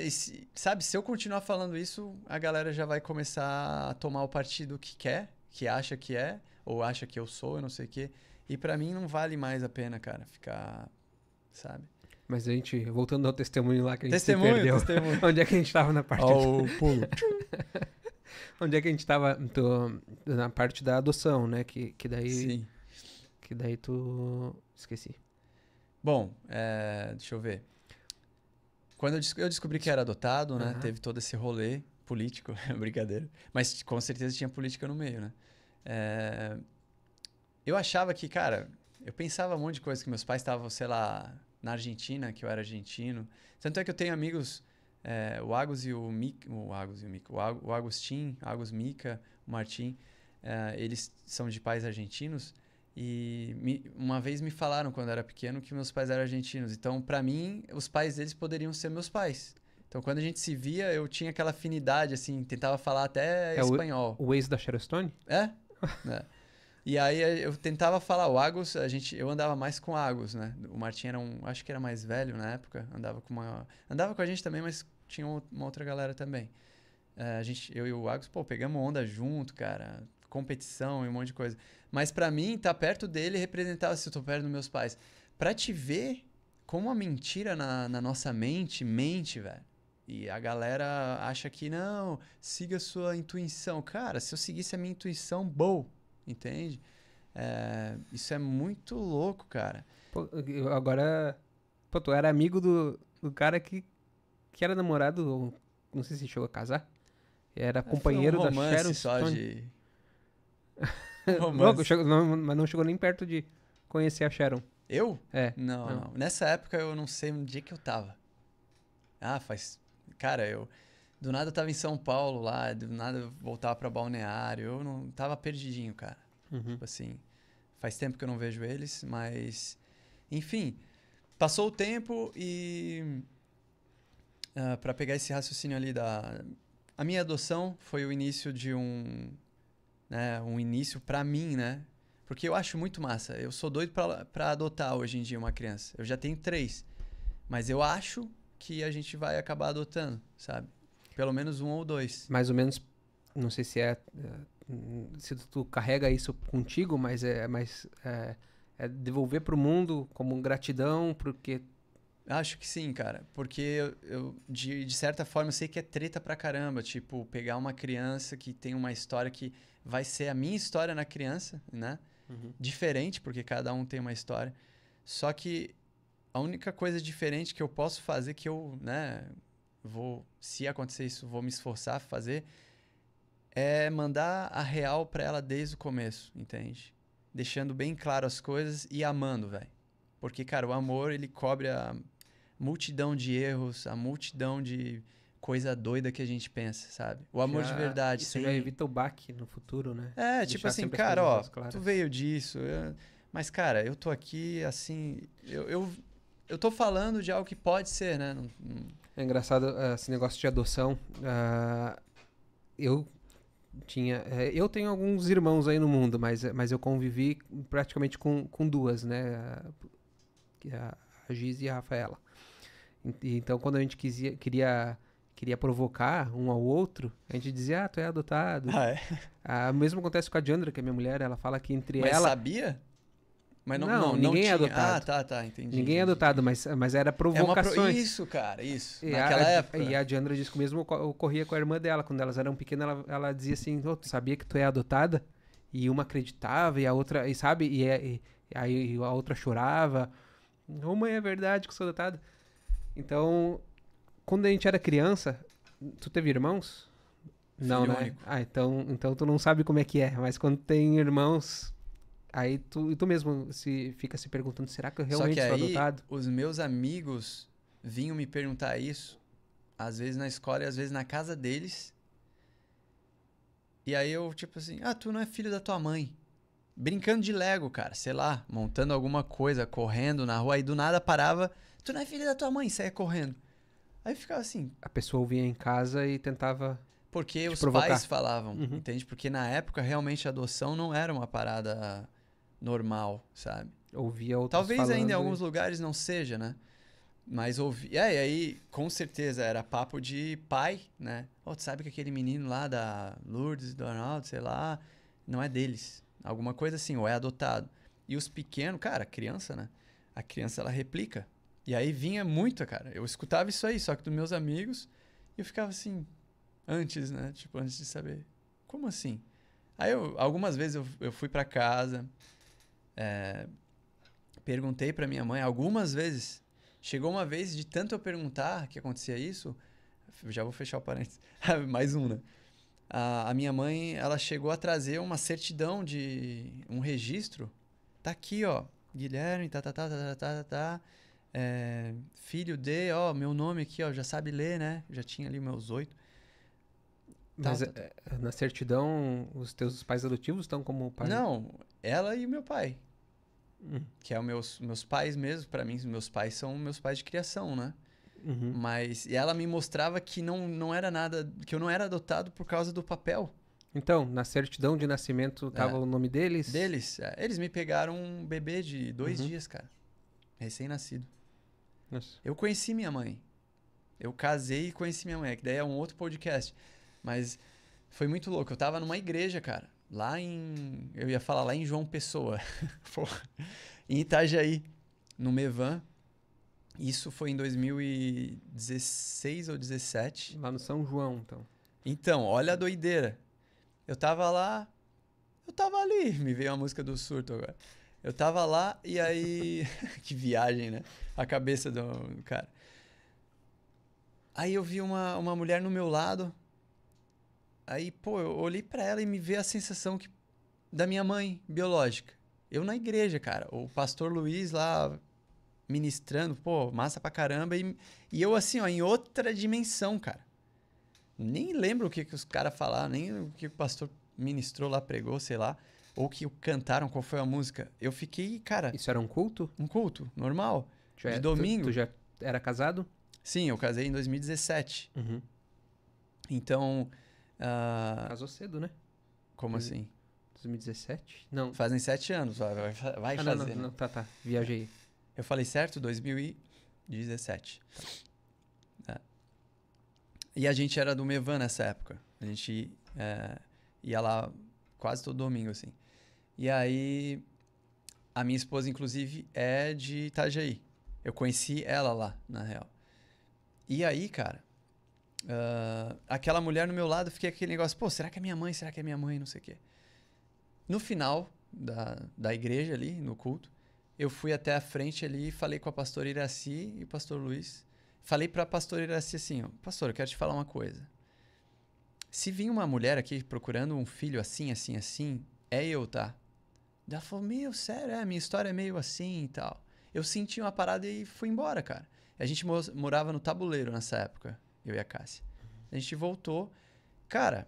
Speaker 2: sabe, se eu continuar falando isso, a galera já vai começar a tomar o partido que quer que acha que é, ou acha que eu sou, eu não sei o quê. E para mim não vale mais a pena, cara, ficar, sabe?
Speaker 1: Mas a gente, voltando ao testemunho lá que a gente testemunho, perdeu. Testemunho. Onde é que a gente tava na parte... Oh, do... pulo. Onde é que a gente tava tô, na parte da adoção, né? Que, que daí... Sim. Que daí
Speaker 2: tu... Esqueci. Bom, é, deixa eu ver. Quando eu, eu descobri que era adotado, né? Uhum. Teve todo esse rolê político, brincadeira. Mas com certeza tinha política no meio, né? É... Eu achava que, cara, eu pensava um monte de coisa que meus pais estavam, sei lá, na Argentina, que eu era argentino. Tanto é que eu tenho amigos, é, o Agus e o Mica, o Agus e o Mica, o Agostinho, Agus Mica, o Martim, é, eles são de pais argentinos. E me, uma vez me falaram quando era pequeno que meus pais eram argentinos. Então, para mim, os pais deles poderiam ser meus pais. Então, quando a gente se via, eu tinha aquela afinidade, assim, tentava falar até é espanhol.
Speaker 1: O, o ex da Shadowstone? É?
Speaker 2: é. E aí eh, eu tentava falar o Agus, a gente, eu andava mais com o Agus, né? O Martin era um, acho que era mais velho na época, andava com uma, andava com a gente também, mas tinha uma outra galera também. Uh, a gente, eu e o Agus, pô, pegamos onda junto, cara, competição e um monte de coisa. Mas para mim, estar tá perto dele representava assim, se eu tô perto dos meus pais. Para te ver como a mentira na, na nossa mente mente, velho. E a galera acha que não, siga sua intuição. Cara, se eu seguisse a minha intuição, bom, entende? É, isso é muito louco, cara. Pô, agora, pô, tu era amigo do, do cara que,
Speaker 1: que era namorado, ou não sei se chegou a casar. Era é, companheiro um da Sharon só Stone. de... Logo, chegou, não, mas não chegou nem perto de conhecer a Sharon.
Speaker 2: Eu? É. Não, não. não. Nessa época eu não sei no dia é que eu tava. Ah, faz cara, eu do nada eu tava em São Paulo lá, do nada eu voltava para Balneário, eu não tava perdidinho, cara. Uhum. Tipo assim, faz tempo que eu não vejo eles, mas enfim, passou o tempo e uh, ah, para pegar esse raciocínio ali da a minha adoção foi o início de um né, um início para mim, né? Porque eu acho muito massa. Eu sou doido para adotar hoje em dia uma criança. Eu já tenho três. Mas eu acho que a gente vai acabar adotando, sabe? Pelo menos um ou dois. Mais ou menos, não sei se
Speaker 1: é. Eh, se tu carrega isso contigo, mas é, mais é, é
Speaker 2: devolver para o mundo como gratidão, porque. Acho que sim, cara. Porque eu, eu, de, de certa forma, eu sei que é treta pra caramba. Tipo, pegar uma criança que tem uma história que vai ser a minha história na criança, né? Uhum. Diferente, porque cada um tem uma história. Só que a única coisa diferente que eu posso fazer, que eu, né, vou, se acontecer isso, vou me esforçar a fazer, é mandar a real pra ela desde o começo, entende? Deixando bem claro as coisas e amando, velho. Porque, cara, o amor, ele cobre a multidão de erros, a multidão de coisa doida que a gente pensa, sabe? O amor já, de verdade. você sem... já evita o baque no futuro, né? É, Deixar tipo assim, cara, ó, tu veio disso. Eu... Mas, cara, eu tô aqui, assim, eu, eu, eu tô falando de algo que pode ser, né? Não, não...
Speaker 1: É engraçado eh, esse negócio de adoção. Uh, eu tinha. Eh, eu tenho alguns irmãos aí no mundo, mas, mas eu convivi praticamente com, com duas, né? É a, a Giz e a Rafaela. E, então, quando a gente quisia, queria queria provocar um ao outro, a gente dizia, ah, tu é adotado. Ah, é? Ah, o mesmo acontece com a Diandra, que é minha mulher, ela fala que entre mas ela... Mas
Speaker 2: sabia? Mas não, não, não ninguém não é adotado. Ah, tá, tá, entendi. Ninguém é entendi.
Speaker 1: é adotado, mas, mas era é provocações. É pro... Isso, cara, isso. E Naquela a, época. E a Diandra disse que mesmo ocorria com a irmã dela. Quando elas eram pequenas, ela, ela dizia assim: oh, tu sabia que tu é adotada? E uma acreditava, e a outra, e sabe? E, e, é, e aí a outra chorava. Ô, mãe, é verdade que sou adotada. Então, quando a gente era criança, tu teve irmãos? Filho não, né? Único. Ah, então, então tu não sabe como é que é, mas quando tem irmãos, Aí tu, tu mesmo se, fica se perguntando, será que eu realmente Só que sou aí, adotado?
Speaker 2: Os meus amigos vinham me perguntar isso, às vezes na escola e às vezes na casa deles. E aí eu, tipo assim, ah, tu não é filho da tua mãe. Brincando de Lego, cara, sei lá, montando alguma coisa, correndo na rua, aí do nada parava, tu não é filho da tua mãe, saia correndo. Aí ficava assim. A pessoa vinha em casa e tentava. Porque te os provocar. pais falavam, uhum. entende? Porque na época realmente a adoção não era uma parada normal, sabe? Ouvia outros Talvez falando... ainda em alguns lugares não seja, né? Mas ouvi. É, e aí, com certeza, era papo de pai, né? Oh, tu sabe que aquele menino lá da Lourdes, do Arnaldo, sei lá, não é deles. Alguma coisa assim, ou é adotado. E os pequenos, cara, criança, né? A criança, ela replica. E aí vinha muito, cara. Eu escutava isso aí, só que dos meus amigos, e eu ficava assim, antes, né? Tipo, antes de saber. Como assim? Aí, eu, algumas vezes, eu, eu fui para casa é, perguntei para minha mãe algumas vezes. Chegou uma vez de tanto eu perguntar que acontecia isso. Já vou fechar o parênteses. Mais um, né? A, a, minha mãe, ela chegou a trazer uma certidão de um registro. Tá aqui, ó. Guilherme, tá, tá, tá, tá, tá, tá, tá. É, filho de, ó, meu nome aqui, ó, já sabe ler, né? Já tinha ali meus oito. Tá, Mas tá,
Speaker 1: tá. na certidão, os teus pais adotivos estão como pai? Não,
Speaker 2: ela e meu pai. Uhum. Que é os meus, meus pais mesmo. para mim, meus pais são meus pais de criação, né? Uhum. Mas e ela me mostrava que não, não era nada, que eu não era adotado por causa do papel. Então, na certidão de nascimento tava é. o nome deles? Deles. É. Eles me pegaram um bebê de dois uhum. dias, cara. Recém-nascido. Eu conheci minha mãe. Eu casei e conheci minha mãe, que daí é um outro podcast. Mas foi muito louco. Eu tava numa igreja, cara lá em. Eu ia falar lá em João Pessoa. em Itajaí, no Mevan. Isso foi em 2016 ou 17. Lá no São João, então. Então, olha a doideira. Eu tava lá. Eu tava ali. Me veio a música do surto agora. Eu tava lá e aí. que viagem, né? A cabeça do, do cara. Aí eu vi uma, uma mulher no meu lado. Aí, pô, eu olhei para ela e me veio a sensação que da minha mãe biológica. Eu na igreja, cara. O pastor Luiz lá ministrando, pô, massa pra caramba. E, e eu assim, ó, em outra dimensão, cara. Nem lembro o que, que os caras falaram, nem o que o pastor ministrou lá, pregou, sei lá. Ou que cantaram, qual foi a música. Eu fiquei, cara. Isso era um culto? Um culto, normal. Já, de domingo. Tu, tu já era casado? Sim, eu casei em 2017. Uhum. Então, Uh... Casou cedo, né? Como assim? 2017? Não. Fazem sete anos, vai, vai, vai ah, fazer. Não, não, né? não, tá, tá. Viajei. Eu falei certo? 2017. Tá. É. E a gente era do Mevan nessa época. A gente é, ia lá quase todo domingo, assim. E aí, a minha esposa, inclusive, é de Itajaí. Eu conheci ela lá, na real. E aí, cara, Uh, aquela mulher no meu lado, fiquei aquele negócio, pô, será que é minha mãe? Será que é minha mãe? Não sei o quê. No final da, da igreja ali, no culto, eu fui até a frente ali e falei com a pastora Iraci e o pastor Luiz. Falei para a pastora Iraci assim, pastor, eu quero te falar uma coisa. Se vir uma mulher aqui procurando um filho assim, assim, assim, é eu, tá? Ela falou, meu, sério, é, minha história é meio assim e tal. Eu senti uma parada e fui embora, cara. A gente morava no tabuleiro nessa época eu e a Cássia. A gente voltou. Cara,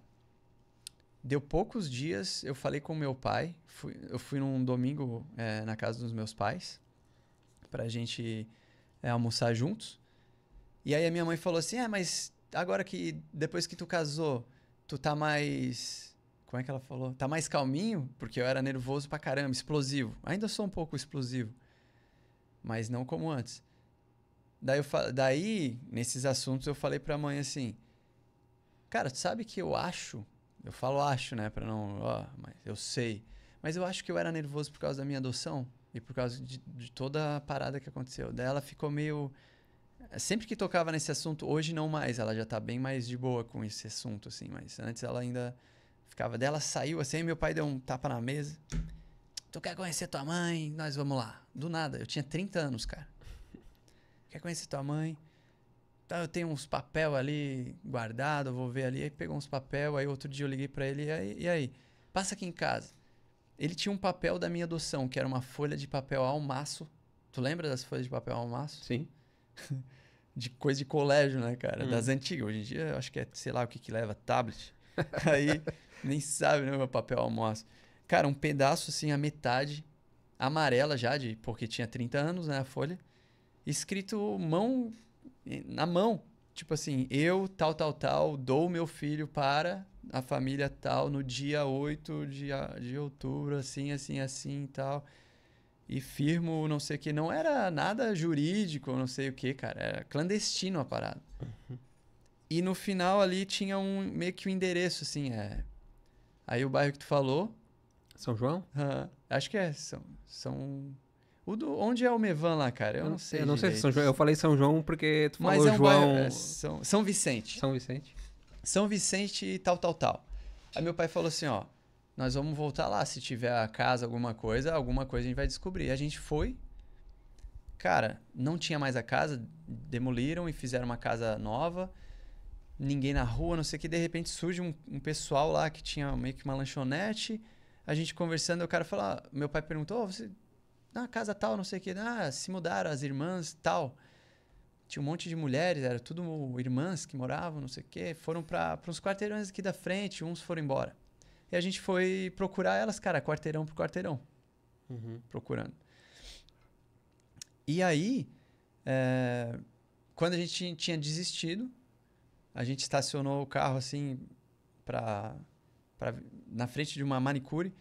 Speaker 2: deu poucos dias, eu falei com meu pai. Fui, eu fui num domingo é, na casa dos meus pais pra gente é, almoçar juntos. E aí a minha mãe falou assim: É, mas agora que. Depois que tu casou, tu tá mais. Como é que ela falou? Tá mais calminho? Porque eu era nervoso pra caramba, explosivo. Ainda sou um pouco explosivo. Mas não como antes. Daí, eu, daí, nesses assuntos, eu falei pra mãe assim: Cara, tu sabe que eu acho? Eu falo acho, né? Pra não. Ó, mas eu sei. Mas eu acho que eu era nervoso por causa da minha adoção e por causa de, de toda a parada que aconteceu. Daí ela ficou meio. Sempre que tocava nesse assunto, hoje não mais, ela já tá bem mais de boa com esse assunto, assim, mas antes ela ainda ficava dela, saiu assim, meu pai deu um tapa na mesa. Tu quer conhecer tua mãe? Nós vamos lá. Do nada, eu tinha 30 anos, cara quer conhecer tua mãe? Tá, eu tenho uns papel ali guardado, vou ver ali. Aí pegou uns papel, aí outro dia eu liguei para ele, e aí, e aí? Passa aqui em casa. Ele tinha um papel da minha adoção, que era uma folha de papel almaço. Tu lembra das folhas de papel almaço? Sim. de coisa de colégio, né, cara? Hum. Das antigas. Hoje em dia, eu acho que é, sei lá o que que leva, tablet. Aí, nem sabe, né, meu papel almoço. Cara, um pedaço, assim, a metade, amarela já, de, porque tinha 30 anos, né, a folha escrito mão na mão. Tipo assim, eu, tal, tal, tal, dou meu filho para a família tal no dia 8 de, ah, de outubro, assim, assim, assim e tal. E firmo não sei o que. Não era nada jurídico, não sei o que, cara. Era clandestino a parada. Uhum. E no final ali tinha um meio que o um endereço, assim, é. Aí o bairro que tu falou. São João? Uh, acho que é. São. São. O do, onde é o Mevan lá, cara? Eu não, não sei. Eu não direito. sei se é São
Speaker 1: João. Eu falei São João porque tu falou Mas é um João. Bairro, é São,
Speaker 2: São Vicente. São Vicente. São Vicente e tal, tal, tal. Aí meu pai falou assim, ó, nós vamos voltar lá. Se tiver a casa, alguma coisa, alguma coisa a gente vai descobrir. A gente foi. Cara, não tinha mais a casa, demoliram e fizeram uma casa nova. Ninguém na rua, não sei o que. De repente surge um, um pessoal lá que tinha meio que uma lanchonete. A gente conversando, o cara falou, ah, meu pai perguntou, oh, você na ah, casa tal, não sei o que, ah, se mudaram as irmãs tal. Tinha um monte de mulheres, era tudo irmãs que moravam, não sei o que, foram para uns quarteirões aqui da frente, uns foram embora. E a gente foi procurar elas, cara, quarteirão por quarteirão, uhum. procurando. E aí, é, quando a gente tinha desistido, a gente estacionou o carro assim para na frente de uma manicure.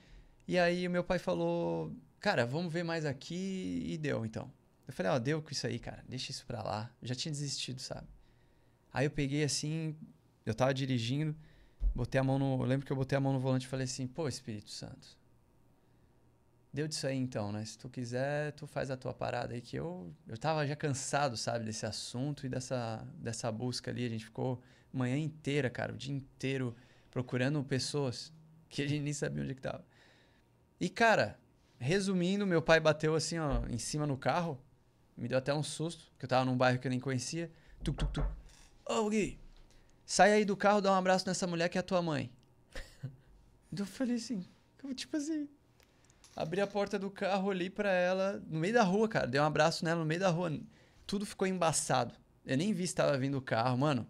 Speaker 2: E aí o meu pai falou: cara, vamos ver mais aqui e deu então. Eu falei, ó, oh, deu com isso aí, cara, deixa isso pra lá. Eu já tinha desistido, sabe? Aí eu peguei assim, eu tava dirigindo, botei a mão no. Eu lembro que eu botei a mão no volante e falei assim, pô, Espírito Santo. Deu disso aí então, né? Se tu quiser, tu faz a tua parada aí, que eu, eu tava já cansado, sabe, desse assunto e dessa, dessa busca ali. A gente ficou manhã inteira, cara, o dia inteiro procurando pessoas que a gente nem sabia onde é que tava. E, cara, Resumindo, meu pai bateu assim, ó, em cima no carro. Me deu até um susto, que eu tava num bairro que eu nem conhecia. Tuc, tuc, tuc. Ô, oh, Gui, sai aí do carro, dá um abraço nessa mulher que é a tua mãe. então eu falei assim, tipo assim. Abri a porta do carro, olhei para ela no meio da rua, cara. Dei um abraço nela no meio da rua. Tudo ficou embaçado. Eu nem vi se tava vindo o carro, mano.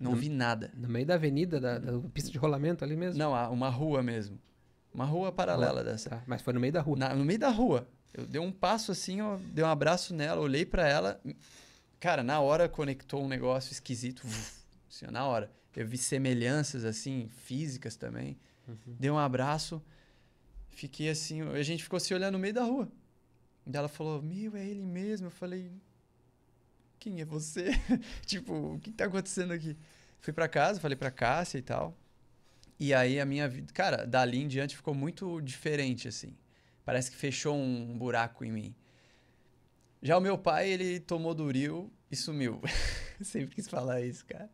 Speaker 2: Não no, vi nada. No meio da avenida, da, da, pista de rolamento ali mesmo? Não, uma rua mesmo. Uma rua paralela ah, dessa. Tá. Mas foi no meio da rua. Na, no meio da rua. Eu dei um passo assim, eu dei um abraço nela, olhei para ela. Cara, na hora conectou um negócio esquisito. Assim, na hora. Eu vi semelhanças, assim, físicas também. Uhum. Dei um abraço. Fiquei assim. A gente ficou se olhando no meio da rua. E ela falou: Meu, é ele mesmo. Eu falei: Quem é você? tipo, o que tá acontecendo aqui? Fui para casa, falei pra Cássia e tal. E aí a minha vida, cara, dali em diante ficou muito diferente, assim. Parece que fechou um buraco em mim. Já o meu pai, ele tomou Duril e sumiu.
Speaker 1: Sempre quis falar isso, cara.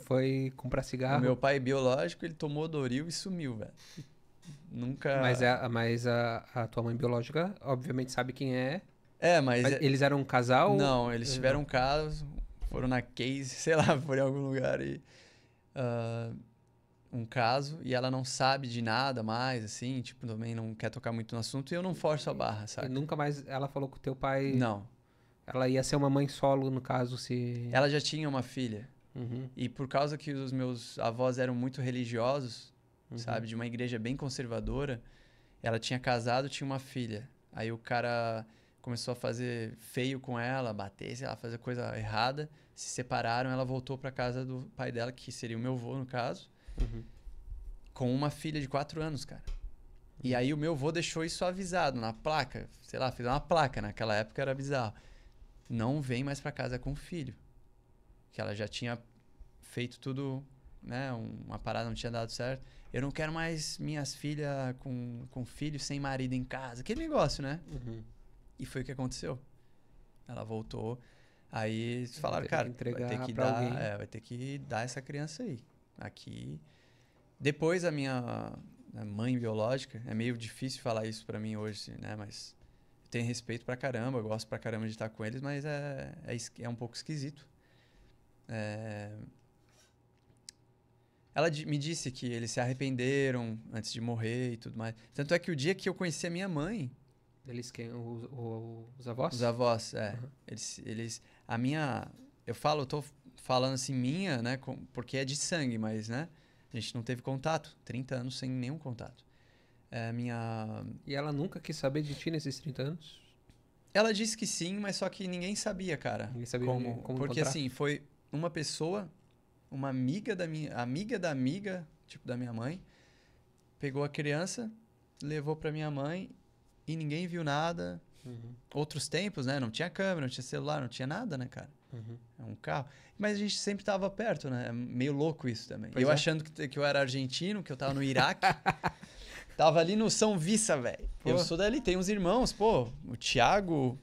Speaker 1: Foi comprar
Speaker 2: cigarro. O meu pai biológico, ele tomou Doril e sumiu, velho. Nunca. Mas, a, é, mas a, a tua mãe biológica, obviamente, sabe quem é. É, mas. mas é eles eram um casal? Não, eles tiveram um caso, foram na case, sei lá, foram em algum lugar e. Uh um caso e ela não sabe de nada mais, assim, tipo, também não quer tocar muito no assunto e eu não forço a barra, sabe? Nunca mais ela falou com o teu pai. Não. Ela ia ser uma mãe solo, no caso,
Speaker 1: se. Ela
Speaker 2: já tinha uma filha. Uhum. E por causa que os meus avós eram muito religiosos, uhum. sabe? De uma igreja bem conservadora, ela tinha casado, tinha uma filha. Aí o cara começou a fazer feio com ela, bater, sei lá, fazer coisa errada. Se separaram, ela voltou para casa do pai dela, que seria o meu avô, no caso. Uhum. Com uma filha de 4 anos, cara. E aí o meu avô deixou isso avisado na placa, sei lá, fez uma placa, naquela época era bizarro. Não vem mais para casa com o filho. Que ela já tinha feito tudo, né, uma parada não tinha dado certo. Eu não quero mais minhas filhas com, com filho sem marido em casa. Aquele negócio, né? Uhum. E foi o que aconteceu. Ela voltou. Aí falaram, cara, vai ter que, dar, é, vai ter que dar essa criança aí aqui. Depois a minha mãe biológica, é meio difícil falar isso para mim hoje, assim, né? Mas tenho respeito pra caramba, eu gosto pra caramba de estar com eles, mas é, é, é um pouco esquisito. É... Ela me disse que eles se arrependeram antes de morrer e tudo mais. Tanto é que o dia que eu conheci a minha mãe.
Speaker 1: Eles quem? os os avós? Os avós, é. Uhum.
Speaker 2: Eles, eles. A minha. Eu falo, eu tô falando assim, minha, né? Com, porque é de sangue, mas, né? A gente não teve contato. 30 anos sem nenhum contato. É, minha... E ela nunca quis saber de ti nesses 30 anos? Ela disse que sim, mas só que ninguém sabia, cara. Ninguém sabia como, como Porque encontrar. assim, foi uma pessoa, uma amiga da minha, amiga da amiga, tipo da minha mãe, pegou a criança, levou para minha mãe e ninguém viu nada. Uhum. Outros tempos, né? Não tinha câmera, não tinha celular, não tinha nada, né, cara? Uhum. É um carro. Mas a gente sempre estava perto, né? É meio louco isso também. Pois eu é. achando que, que eu era argentino, que eu tava no Iraque. tava ali no São Vissa, velho. Eu sou dali, tem uns irmãos, pô. O Thiago,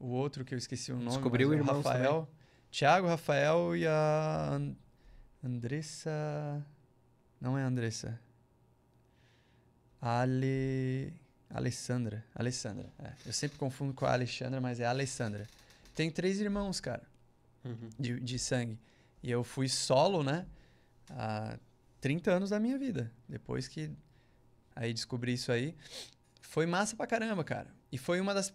Speaker 2: o outro que eu esqueci o nome. Descobriu é o irmão Rafael. Também. Thiago, Rafael e a Andressa. Não é Andressa. Ale. Alessandra. Alessandra. É. Eu sempre confundo com a Alexandra, mas é a Alessandra. Tem três irmãos, cara, uhum. de, de sangue. E eu fui solo, né? Há 30 anos da minha vida. Depois que aí descobri isso aí. Foi massa pra caramba, cara. E foi uma das.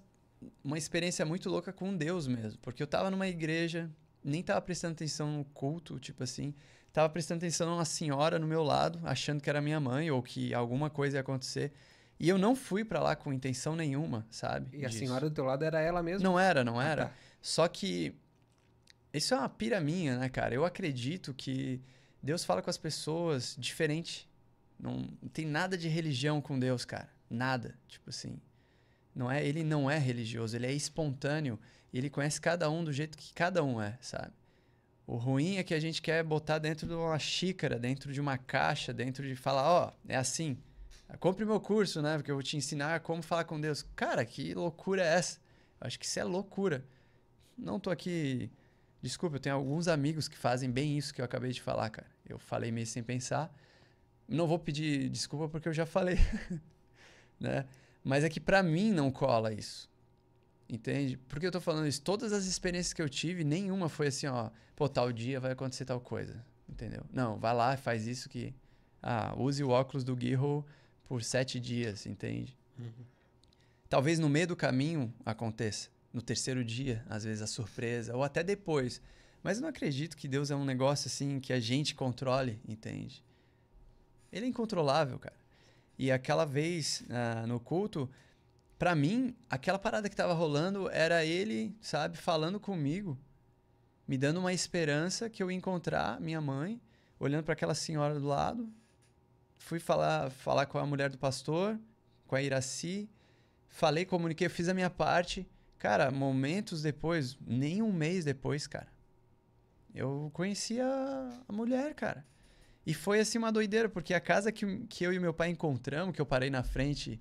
Speaker 2: Uma experiência muito louca com Deus mesmo. Porque eu tava numa igreja, nem tava prestando atenção no culto, tipo assim. Tava prestando atenção numa senhora no meu lado, achando que era minha mãe ou que alguma coisa ia acontecer. E eu não fui para lá com intenção nenhuma, sabe? E disso. a senhora do
Speaker 1: teu lado era ela
Speaker 2: mesmo? Não era, não era. Ah, tá. Só que isso é uma pira minha, né, cara? Eu acredito que Deus fala com as pessoas diferente. Não, não tem nada de religião com Deus, cara. Nada. Tipo assim. Não é, ele não é religioso, ele é espontâneo. Ele conhece cada um do jeito que cada um é, sabe? O ruim é que a gente quer botar dentro de uma xícara, dentro de uma caixa, dentro de falar, ó, oh, é assim. Compre meu curso, né? Porque eu vou te ensinar como falar com Deus. Cara, que loucura é essa? Eu acho que isso é loucura não tô aqui. Desculpa, eu tenho alguns amigos que fazem bem isso que eu acabei de falar, cara. Eu falei meio sem pensar. Não vou pedir desculpa porque eu já falei, né? Mas é que para mim não cola isso. Entende? Por que eu tô falando isso? Todas as experiências que eu tive, nenhuma foi assim, ó, pô, tal dia vai acontecer tal coisa. Entendeu? Não, vai lá, e faz isso que. Ah, use o óculos do Guirro por sete dias, entende? Uhum. Talvez no meio do caminho aconteça no terceiro dia, às vezes a surpresa, ou até depois. Mas eu não acredito que Deus é um negócio assim que a gente controle, entende? Ele é incontrolável, cara. E aquela vez uh, no culto, para mim, aquela parada que tava rolando era ele, sabe, falando comigo, me dando uma esperança que eu ia encontrar minha mãe, olhando para aquela senhora do lado. Fui falar, falar com a mulher do pastor, com a Iraci, falei, comuniquei, fiz a minha parte. Cara, momentos depois, nem um mês depois, cara, eu conheci a, a mulher, cara. E foi assim uma doideira, porque a casa que, que eu e meu pai encontramos, que eu parei na frente,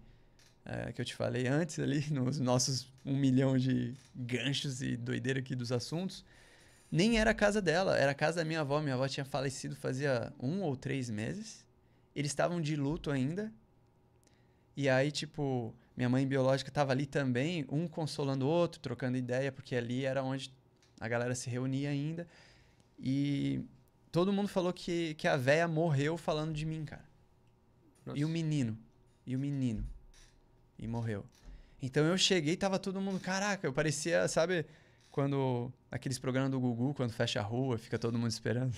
Speaker 2: é, que eu te falei antes ali, nos nossos um milhão de ganchos e doideira aqui dos assuntos, nem era a casa dela, era a casa da minha avó. Minha avó tinha falecido fazia um ou três meses. Eles estavam de luto ainda, e aí, tipo, minha mãe biológica tava ali também, um consolando o outro, trocando ideia, porque ali era onde a galera se reunia ainda. E todo mundo falou que, que a véia morreu falando de mim, cara. Nossa. E o menino. E o menino. E morreu. Então eu cheguei e tava todo mundo, caraca, eu parecia, sabe, quando aqueles programas do Gugu, quando fecha a rua, fica todo mundo esperando.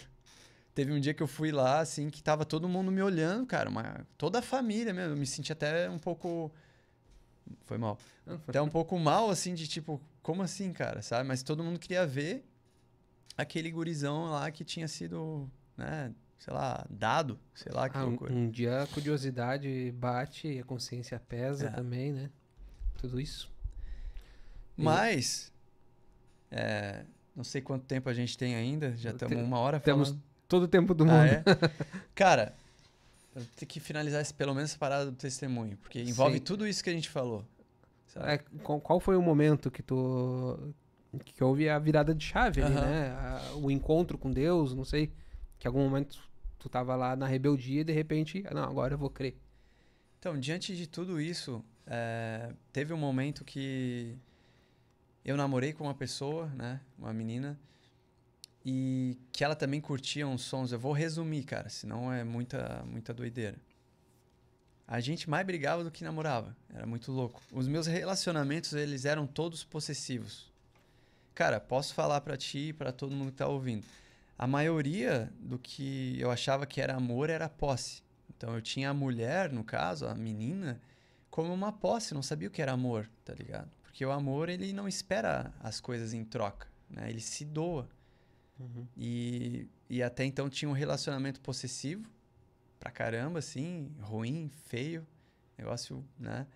Speaker 2: Teve um dia que eu fui lá, assim, que tava todo mundo me olhando, cara. Uma, toda a família mesmo. Eu me senti até um pouco. Foi mal. até um pouco mal, assim, de tipo, como assim, cara? Sabe? Mas todo mundo queria ver aquele gurizão lá que tinha sido, né? Sei lá, dado, sei lá que ah, loucura. Um, dia a curiosidade bate e a consciência pesa é. também, né? Tudo isso. Mas, é, não sei quanto tempo a gente tem ainda, já estamos uma hora falando. Temos Todo o tempo do ah, mundo. Ah, é? Cara, eu tenho que finalizar esse, pelo menos essa parada do testemunho, porque envolve Sim. tudo isso que a gente falou.
Speaker 1: É, qual, foi o momento que tu. que houve a virada de chave ali, né? A, o encontro com Deus, não sei. Que em algum momento tu tava lá na rebeldia
Speaker 2: e de repente, não, agora eu vou crer. Então, diante de tudo isso, é, teve um momento que eu namorei com uma pessoa, né? Uma menina e que ela também curtia uns sons. Eu vou resumir, cara, senão é muita, muita doideira. A gente mais brigava do que namorava. Era muito louco. Os meus relacionamentos, eles eram todos possessivos. Cara, posso falar para ti e para todo mundo que tá ouvindo. A maioria do que eu achava que era amor era posse. Então eu tinha a mulher, no caso, a menina, como uma posse, não sabia o que era amor, tá ligado? Porque o amor, ele não espera as coisas em troca, né? Ele se doa. Uhum. E, e até então tinha um relacionamento possessivo pra caramba, assim, ruim, feio, negócio, né?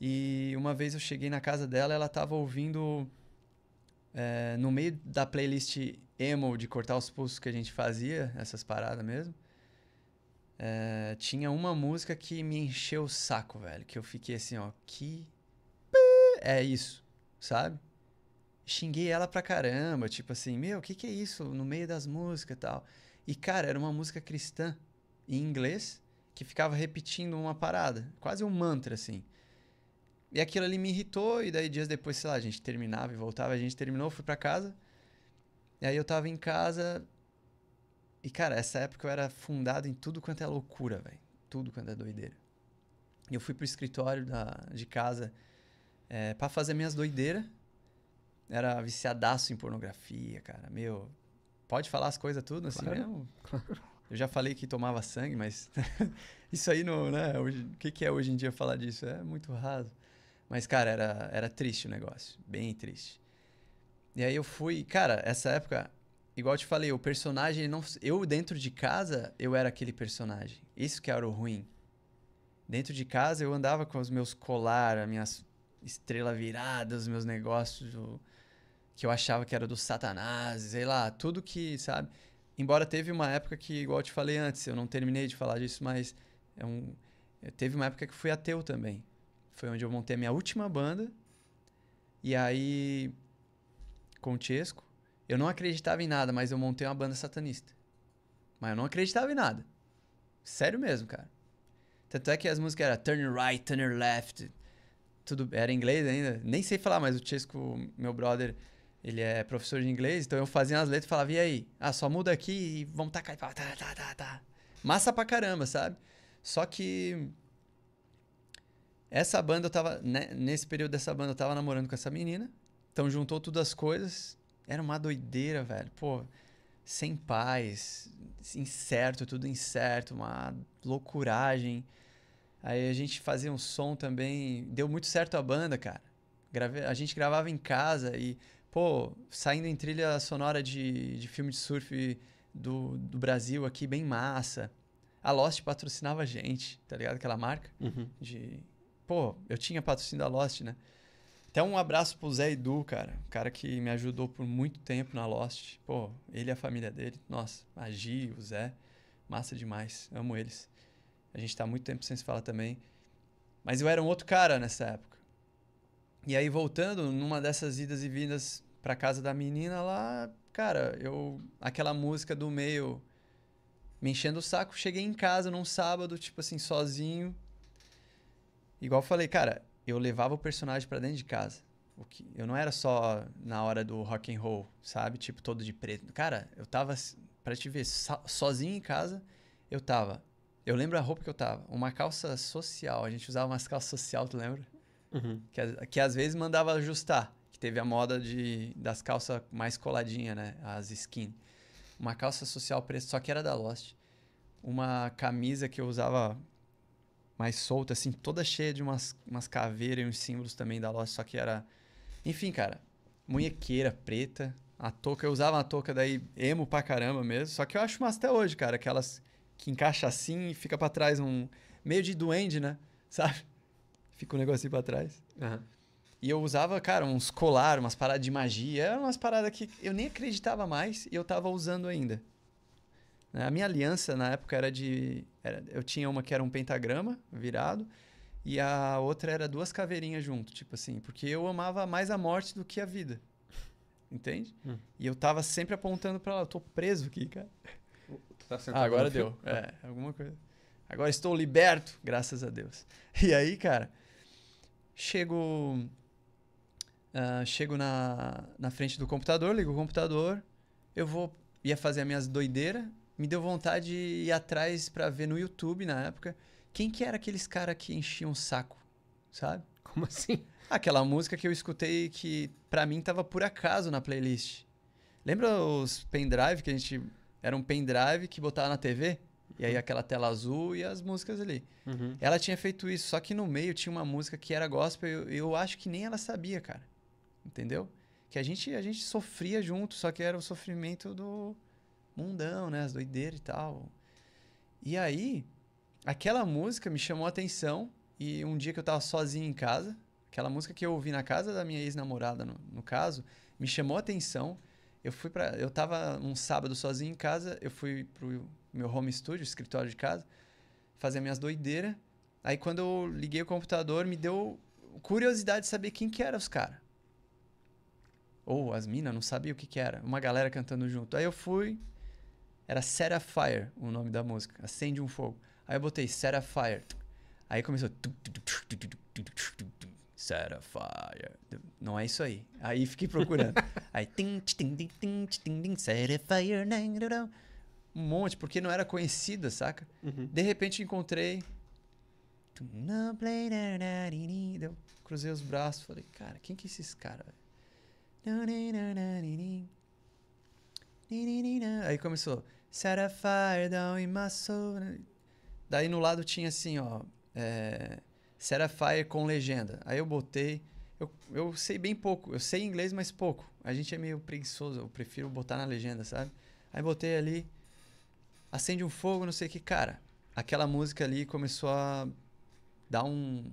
Speaker 2: E uma vez eu cheguei na casa dela, ela tava ouvindo é, no meio da playlist emo de cortar os pulsos que a gente fazia, essas paradas mesmo. É, tinha uma música que me encheu o saco, velho. Que eu fiquei assim, ó, que. É isso, sabe? xinguei ela pra caramba, tipo assim, meu, o que, que é isso no meio das músicas e tal. E, cara, era uma música cristã, em inglês, que ficava repetindo uma parada, quase um mantra, assim. E aquilo ali me irritou, e daí dias depois, sei lá, a gente terminava e voltava, a gente terminou, fui pra casa. E aí eu tava em casa. E, cara, essa época eu era fundado em tudo quanto é loucura, velho. Tudo quanto é doideira. E eu fui pro escritório da, de casa é, eh, para fazer minhas doideiras era viciadaço em pornografia, cara. Meu, pode falar as coisas tudo assim claro. mesmo? Claro. Eu já falei que tomava sangue, mas isso aí não, né? o que, que é hoje em dia falar disso? É muito raso. Mas, cara, era, era triste o negócio. Bem triste. E aí eu fui, cara, essa época, igual eu te falei, o personagem não. Eu dentro de casa, eu era aquele personagem. Isso que era o ruim. Dentro de casa eu andava com os meus colar, as minhas estrela virada, os meus negócios, que eu achava que era do Satanás, sei lá, tudo que, sabe? Embora teve uma época que, igual eu te falei antes, eu não terminei de falar disso, mas é um, teve uma época que fui ateu também. Foi onde eu montei a minha última banda. E aí, com o Chesco, eu não acreditava em nada, mas eu montei uma banda satanista. Mas eu não acreditava em nada. Sério mesmo, cara. Tanto é que as músicas eram Turn Right, Turn Left. Tudo era em inglês ainda. Nem sei falar, mas o Chesco, meu brother, ele é professor de inglês, então eu fazia as letras e falava, e aí? Ah, só muda aqui e vamos tacar. Tá, tá, tá, tá. Massa pra caramba, sabe? Só que. Essa banda eu tava. Né, nesse período dessa banda eu tava namorando com essa menina. Então juntou todas as coisas. Era uma doideira, velho. Pô, sem paz, incerto, tudo incerto, uma loucuragem. Aí a gente fazia um som também. Deu muito certo a banda, cara. Grave... A gente gravava em casa e pô, saindo em trilha sonora de, de filme de surf do, do Brasil aqui, bem massa. A Lost patrocinava a gente, tá ligado? Aquela marca uhum. de... Pô, eu tinha patrocínio da Lost, né? Até então, um abraço pro Zé Edu, cara. O cara que me ajudou por muito tempo na Lost. Pô, ele e a família dele. Nossa, a Gi, o Zé. Massa demais. Amo eles. A gente tá muito tempo sem se falar também. Mas eu era um outro cara nessa época. E aí, voltando, numa dessas idas e vindas pra casa da menina lá, cara, eu. Aquela música do meio me enchendo o saco. Cheguei em casa num sábado, tipo assim, sozinho. Igual eu falei, cara, eu levava o personagem para dentro de casa. O que, eu não era só na hora do rock and roll, sabe? Tipo, todo de preto. Cara, eu tava, pra te ver, sozinho em casa, eu tava. Eu lembro a roupa que eu tava. Uma calça social. A gente usava umas calças social, tu lembra? Uhum. Que, que às vezes mandava ajustar. Que teve a moda de, das calças mais coladinhas, né? As skin. Uma calça social preta, só que era da Lost. Uma camisa que eu usava mais solta, assim, toda cheia de umas, umas caveiras e uns símbolos também da Lost, só que era. Enfim, cara, munhequeira preta, a touca, eu usava a touca daí emo pra caramba mesmo, só que eu acho massa até hoje, cara, aquelas que encaixa assim e fica para trás um. meio de duende, né? Sabe? Fica um negocinho pra trás. Uhum. E eu usava, cara, uns colar, umas paradas de magia. Eram umas paradas que eu nem acreditava mais e eu tava usando ainda. Né, a minha aliança na época era de. Era, eu tinha uma que era um pentagrama virado e a outra era duas caveirinhas junto, tipo assim, porque eu amava mais a morte do que a vida. Entende? Hum. E eu tava sempre apontando para lá, eu tô preso aqui, cara. Tu tá sentado ah, agora deu. É, alguma coisa. Agora estou liberto, graças a Deus. E aí, cara, Chego. Uh, chego na, na frente do computador, ligo o computador, eu vou. ia fazer as minhas doideiras. Me deu vontade de ir atrás para ver no YouTube na época quem que era aqueles caras que enchiam o saco, sabe? Como assim? Aquela música que eu escutei que para mim tava por acaso na playlist. Lembra os pendrive que a gente era um pendrive que botava na TV? E aí aquela tela azul e as músicas ali. Uhum. Ela tinha feito isso, só que no meio tinha uma música que era gospel, eu, eu acho que nem ela sabia, cara. Entendeu? Que a gente, a gente sofria junto, só que era o sofrimento do mundão, né? As doideiras e tal. E aí, aquela música me chamou a atenção. E um dia que eu tava sozinho em casa, aquela música que eu ouvi na casa da minha ex-namorada, no, no, caso, me chamou a atenção. Eu fui para, eu tava um sábado sozinho em casa, eu fui pro meu home studio, escritório de casa, fazer minhas doideiras. Aí quando eu liguei o computador, me deu curiosidade de saber quem que eram os caras. Ou as minas, não sabia o que que era. Uma galera cantando junto. Aí eu fui... Era Set a Fire o nome da música. Acende um fogo. Aí eu botei Set a Fire. Aí começou... Set a fire. Não é isso aí. Aí fiquei procurando. aí. Set a fire um monte, porque não era conhecida, saca? Uhum. De repente encontrei. Eu cruzei os braços, falei, cara, quem que é esses caras? Aí começou. Set a fire down in my soul. Daí no lado tinha assim, ó. É, Set a fire com legenda. Aí eu botei. Eu, eu sei bem pouco. Eu sei inglês, mas pouco. A gente é meio preguiçoso. Eu prefiro botar na legenda, sabe? Aí botei ali acende um fogo, não sei o que. Cara, aquela música ali começou a dar um.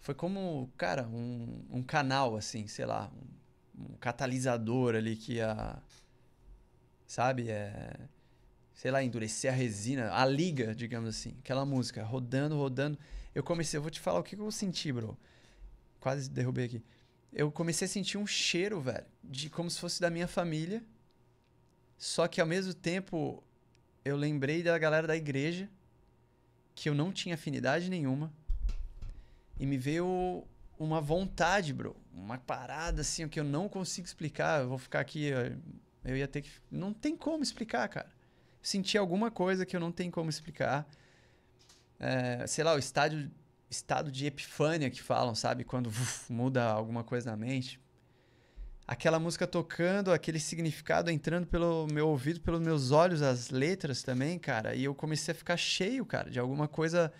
Speaker 2: Foi como, cara, um, um canal, assim, sei lá, um, um catalisador ali que ia. Sabe? É, sei lá, endurecer a resina, a liga, digamos assim. Aquela música, rodando, rodando. Eu comecei, eu vou te falar o que eu senti, bro. Quase derrubei aqui. Eu comecei a sentir um cheiro, velho, de como se fosse da minha família. Só que ao mesmo tempo eu lembrei da galera da igreja, que eu não tinha afinidade nenhuma, e me veio uma vontade, bro. Uma parada, assim, que eu não consigo explicar. Eu vou ficar aqui, eh, eu ia ter que. Não tem como explicar, cara. Senti alguma coisa que eu não tenho como explicar. É, sei lá, o estádio, estado de epifânia que falam, sabe? Quando uf, muda alguma coisa na mente aquela música tocando, aquele significado entrando pelo meu ouvido, pelos meus olhos, as letras também, cara. E eu comecei a ficar cheio, cara, de alguma coisa.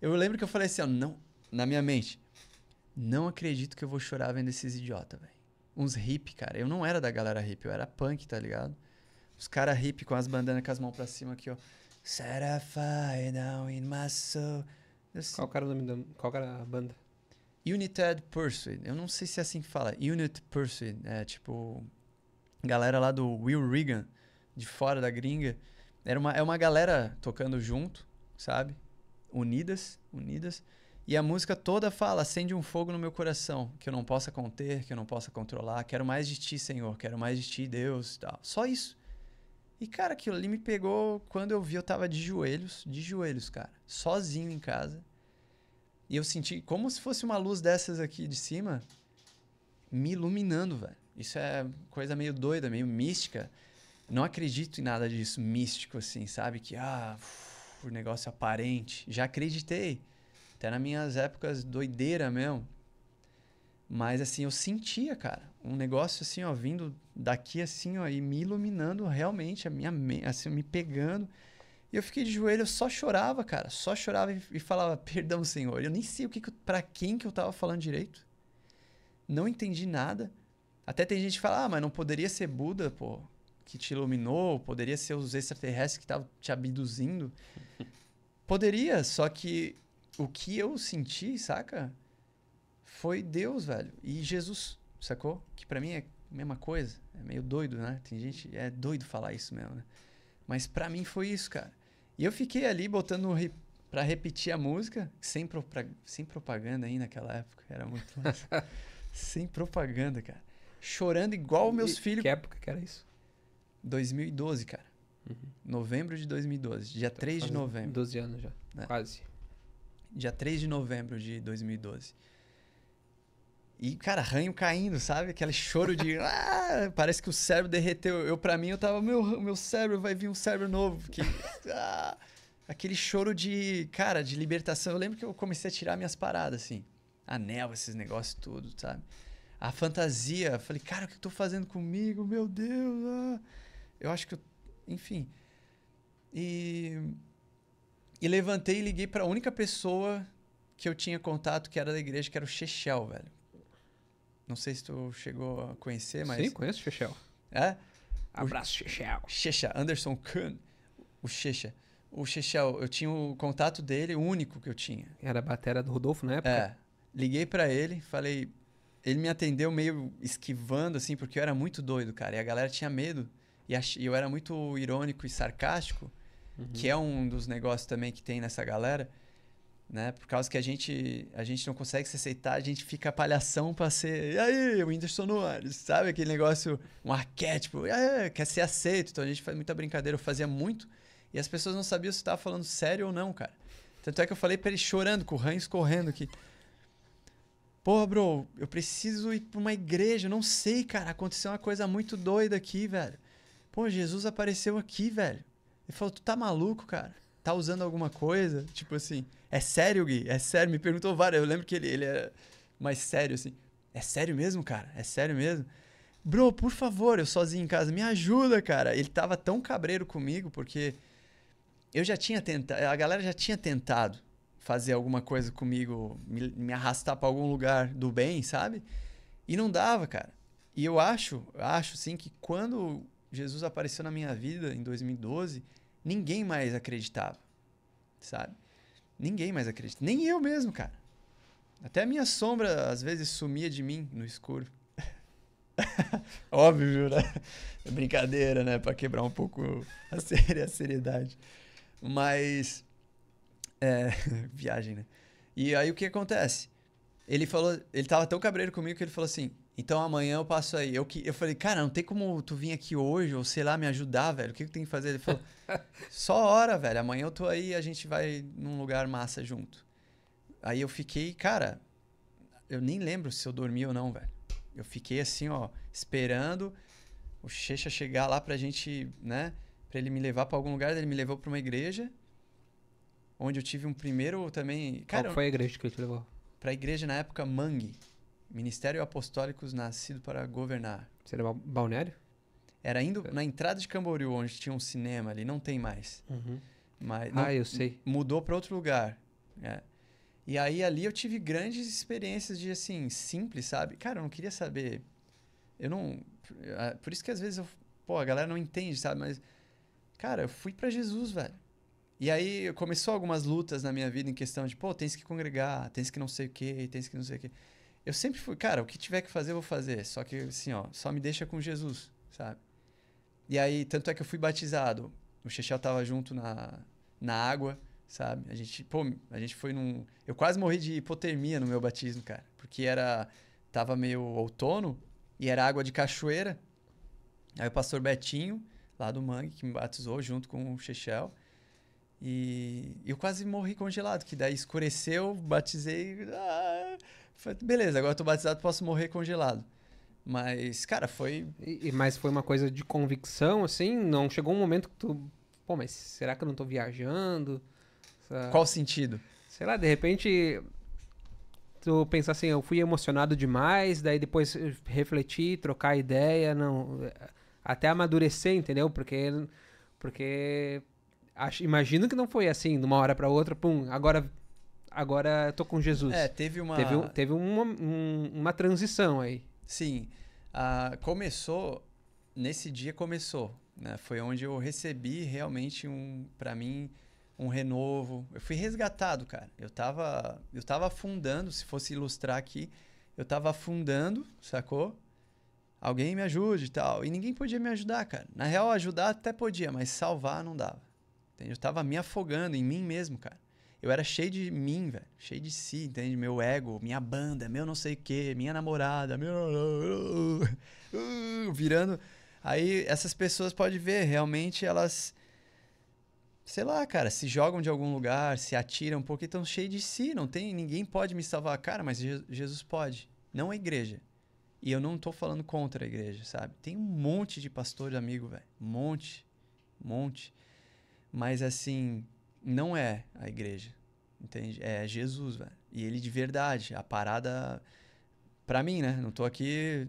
Speaker 2: Eu lembro que eu falei assim, ó, não, na minha mente, não acredito que eu vou chorar vendo esses idiota, velho. Uns hip, cara. Eu não era da galera hip, eu era punk, tá ligado? Os caras hip com as bandanas com as mãos pra cima aqui, ó. Set a fire down in my soul. Qual cara, nome da, qual cara a banda? United Pursuit. Eu não sei se é assim que fala. Unit Pursuit. É tipo. Galera lá do Will Regan, de fora da gringa. Era uma, é uma galera tocando junto, sabe? Unidas, unidas. E a música toda fala: acende um fogo no meu coração, que eu não possa conter, que eu não possa controlar. Quero mais de ti, Senhor. Quero mais de ti, Deus. Tal. Só isso. E, cara, aquilo ali me pegou. Quando eu vi, eu tava de joelhos, de joelhos, cara. Sozinho em casa e eu senti como se fosse uma luz dessas aqui de cima me iluminando, velho. Isso é coisa meio doida, meio mística. Não acredito em nada disso místico, assim, sabe? Que, ah, o negócio aparente. Já acreditei. Até nas minhas épocas doideira mesmo. Mas, assim, eu sentia, cara, um negócio assim, ó, vindo daqui, assim, ó, e me iluminando realmente, a minha assim, me pegando. E eu fiquei de joelho, eu só chorava, cara. Só chorava e, e falava, perdão, Senhor. Eu nem sei o que, que para quem que eu tava falando direito. Não entendi nada. Até tem gente que fala, ah, mas não poderia ser Buda, pô, que te iluminou, poderia ser os extraterrestres que estavam te abduzindo. poderia, só que o que eu senti, saca? Foi Deus, velho. E Jesus, sacou? Que para mim é a mesma coisa. É meio doido, né? Tem gente, é doido falar isso mesmo, né? Mas para mim foi isso, cara. E eu fiquei ali botando re... para repetir a música, sem, pro... pra... sem propaganda aí naquela época, era muito sem propaganda, cara. Chorando igual e meus filhos. Que época que era isso? 2012, cara. Uhum. Novembro de 2012, dia Tô então 3 de novembro. 12 anos já, é. quase. Dia 3 de novembro de 2012. E, cara, ranho caindo, sabe? Aquele choro de. Ah, parece que o cérebro derreteu. Eu, para mim, eu tava. Meu, meu cérebro, vai vir um cérebro novo. Que, ah, aquele choro de. Cara, de libertação. Eu lembro que eu comecei a tirar minhas paradas, assim. Anel, esses negócios tudo, sabe? A fantasia. Falei, cara, o que eu tô fazendo comigo? Meu Deus. Ah. Eu acho que. Eu... Enfim. E. E levantei e liguei para a única pessoa que eu tinha contato que era da igreja, que era o Chechel, velho não sei se tu chegou a conhecer, mas. Sim, conheço o Chechel. É? Abraço, Chechel. Checha, Anderson Kuhn, o Checha. O Chechel, eu tinha o contato dele, o único que eu tinha. Era a batera do Rodolfo na época? É. Liguei para ele, falei. Ele me atendeu meio esquivando, assim, porque eu era muito doido, cara. E a galera tinha medo. E eu era muito irônico e sarcástico, uhum. que é um dos negócios também que tem nessa galera né? Por causa que a gente, a gente não consegue se aceitar, a gente fica palhação para ser, e aí, o Whindersson Nunes, sabe? Aquele negócio, um arquétipo, aí, quer ser aceito. Então a gente faz muita brincadeira, eu fazia muito, e as pessoas não sabiam se estava falando sério ou não, cara. Tanto é que eu falei para ele chorando, com o ranho escorrendo que Porra, bro, eu preciso ir pra uma igreja, não sei, cara, aconteceu uma coisa muito doida aqui, velho. Pô, Jesus apareceu aqui, velho. Ele falou, tu tá maluco, cara? Tá usando alguma coisa? Tipo assim, é sério, Gui? É sério? Me perguntou várias. Eu lembro que ele, ele era mais sério, assim. É sério mesmo, cara? É sério mesmo? Bro, por favor, eu sozinho em casa, me ajuda, cara. Ele tava tão cabreiro comigo, porque eu já tinha tentado. A galera já tinha tentado fazer alguma coisa comigo, me, me arrastar para algum lugar do bem, sabe? E não dava, cara. E eu acho, acho sim, que quando Jesus apareceu na minha vida em 2012, ninguém mais acreditava, sabe? Ninguém mais acredita. Nem eu mesmo, cara. Até a minha sombra às vezes sumia de mim no escuro. Óbvio, né? É brincadeira, né? Para quebrar um pouco a, a seriedade. Mas. É, viagem, né? E aí o que acontece? Ele falou. Ele tava tão cabreiro comigo que ele falou assim: então amanhã eu passo aí. Eu, que, eu falei, cara, não tem como tu vir aqui hoje, ou sei lá, me ajudar, velho. O que, que tem que fazer? Ele falou, só hora, velho. Amanhã eu tô aí a gente vai num lugar massa junto. Aí eu fiquei, cara, eu nem lembro se eu dormi ou não, velho. Eu fiquei assim, ó, esperando o Checha chegar lá pra gente, né? Pra ele me levar pra algum lugar. Ele me levou pra uma igreja, onde eu tive um primeiro também. Cara, Qual foi a igreja que ele te levou? Pra igreja na época, Mangue Ministério Apostólicos Nascido para Governar. Será balneário? Era indo é. na entrada de Camboriú, onde tinha um cinema ali, não tem mais. Uhum. Mas, ah, não, ah, eu sei. Mudou para outro lugar. É. E aí ali eu tive grandes experiências de assim, simples, sabe? Cara, eu não queria saber. Eu não. É, por isso que às vezes eu. Pô, a galera não entende, sabe? Mas. Cara, eu fui para Jesus, velho. E aí começou algumas lutas na minha vida em questão de, pô, tem que congregar, tem que não sei o quê, tem que não sei o quê. Eu sempre fui, cara, o que tiver que fazer, eu vou fazer. Só que, assim, ó, só me deixa com Jesus, sabe? E aí, tanto é que eu fui batizado. O Xexel tava junto na, na água, sabe? A gente, pô, a gente foi num. Eu quase morri de hipotermia no meu batismo, cara. Porque era. Tava meio outono e era água de cachoeira. Aí o pastor Betinho, lá do Mangue, que me batizou junto com o Xexel. E eu quase morri congelado, que daí escureceu, batizei. Ah, Falei, beleza, agora eu tô batizado, posso morrer congelado. Mas, cara, foi. E,
Speaker 1: mas foi uma coisa de convicção, assim? Não chegou um momento que tu. Pô, mas será que eu não tô viajando? Qual sentido? Sei lá, de repente. Tu pensa assim, eu fui emocionado demais, daí depois refletir, trocar ideia, não. Até amadurecer, entendeu? Porque. Porque. Acho, imagino que não foi assim, de uma hora para outra, pum, agora agora eu tô com Jesus. É, teve uma. Teve, teve uma, um,
Speaker 2: uma transição aí. Sim. Uh, começou. Nesse dia começou. Né? Foi onde eu recebi realmente um. para mim, um renovo. Eu fui resgatado, cara. Eu tava. Eu tava afundando, se fosse ilustrar aqui. Eu tava afundando, sacou? Alguém me ajude e tal. E ninguém podia me ajudar, cara. Na real, ajudar até podia, mas salvar não dava. Eu tava me afogando em mim mesmo, cara eu era cheio de mim, velho. Cheio de si, entende? Meu ego, minha banda, meu não sei o quê, minha namorada, meu. Uh, virando. Aí essas pessoas pode ver, realmente elas. Sei lá, cara, se jogam de algum lugar, se atiram, porque estão cheios de si, não tem. Ninguém pode me salvar. Cara, mas Jesus pode. Não a igreja. E eu não tô falando contra a igreja, sabe? Tem um monte de pastor de amigo, velho. Um monte. Um monte. Mas assim não é a igreja. Entende? É Jesus, velho. E ele de verdade, a parada para mim, né? Não tô aqui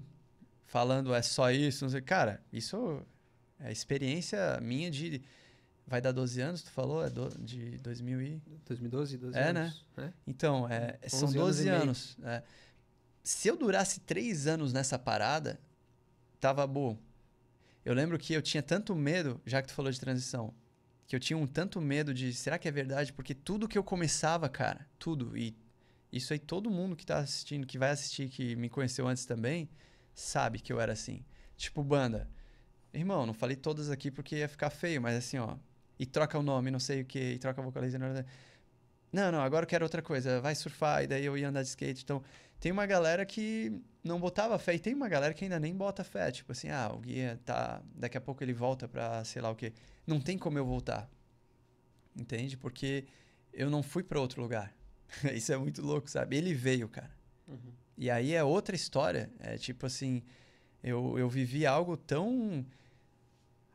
Speaker 2: falando é só isso, não sei. Cara, isso é experiência minha de vai dar 12 anos, tu falou, é do, de 2000 e 2012, 12 é, anos. Né? É? Então, é, são 12 anos. anos é. Se eu durasse 3 anos nessa parada, tava bom. Eu lembro que eu tinha tanto medo, já que tu falou de transição, que eu tinha um tanto medo de será que é verdade? Porque tudo que eu começava, cara, tudo, e isso aí todo mundo que tá assistindo, que vai assistir, que me conheceu antes também, sabe que eu era assim. Tipo, banda. Irmão, não falei todas aqui porque ia ficar feio, mas assim, ó. E troca o nome, não sei o que, e troca a vocaliza. Não, não, agora eu quero outra coisa. Vai surfar, e daí eu ia andar de skate. Então, tem uma galera que não botava fé, e tem uma galera que ainda nem bota fé. Tipo assim, ah, o guia tá. Daqui a pouco ele volta pra sei lá o quê não tem como eu voltar. Entende? Porque eu não fui para outro lugar. Isso é muito louco, sabe? Ele veio, cara. Uhum. E aí é outra história. É tipo assim, eu, eu vivi algo tão.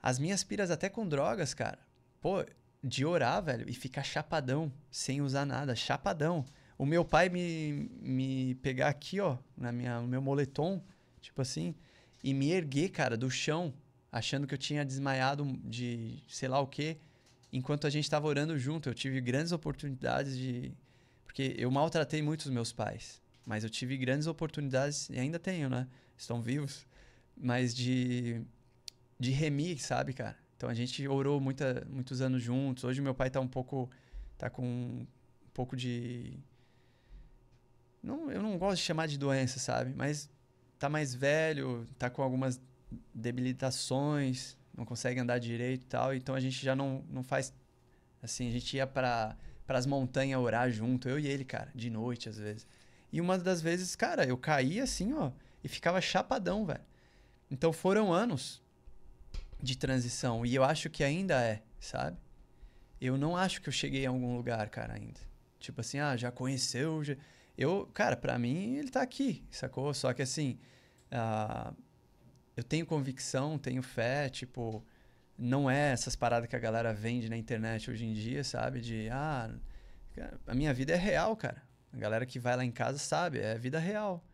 Speaker 2: As minhas piras até com drogas, cara. Pô, de orar, velho, e ficar chapadão, sem usar nada, chapadão. O meu pai me, me pegar aqui, ó, na minha, no meu moletom, tipo assim, e me erguer, cara, do chão achando que eu tinha desmaiado de sei lá o quê, enquanto a gente estava orando junto. Eu tive grandes oportunidades de. Porque eu maltratei muito os meus pais, mas eu tive grandes oportunidades, e ainda tenho, né? Estão vivos, mas de, de remir, sabe, cara? Então a gente orou muita, muitos anos juntos. Hoje meu pai está um pouco. tá com um pouco de. Não, eu não gosto de chamar de doença, sabe? Mas tá mais velho, tá com algumas debilitações, não consegue andar direito e tal. Então a gente já não, não faz. Assim, a gente ia para as montanhas orar junto, eu e ele, cara, de noite às vezes. E uma das vezes, cara, eu caí assim, ó, e ficava chapadão, velho. Então foram anos de transição e eu acho que ainda é, sabe? Eu não acho que eu cheguei a algum lugar, cara, ainda. Tipo assim, ah, já conheceu, já... Eu, cara, para mim ele tá aqui, sacou? Só que assim, uh, eu tenho convicção, tenho fé, tipo, não é essas paradas que a galera vende na internet hoje em dia, sabe? De, ah, a minha vida é real, cara. A galera que vai lá em casa sabe, é vida real.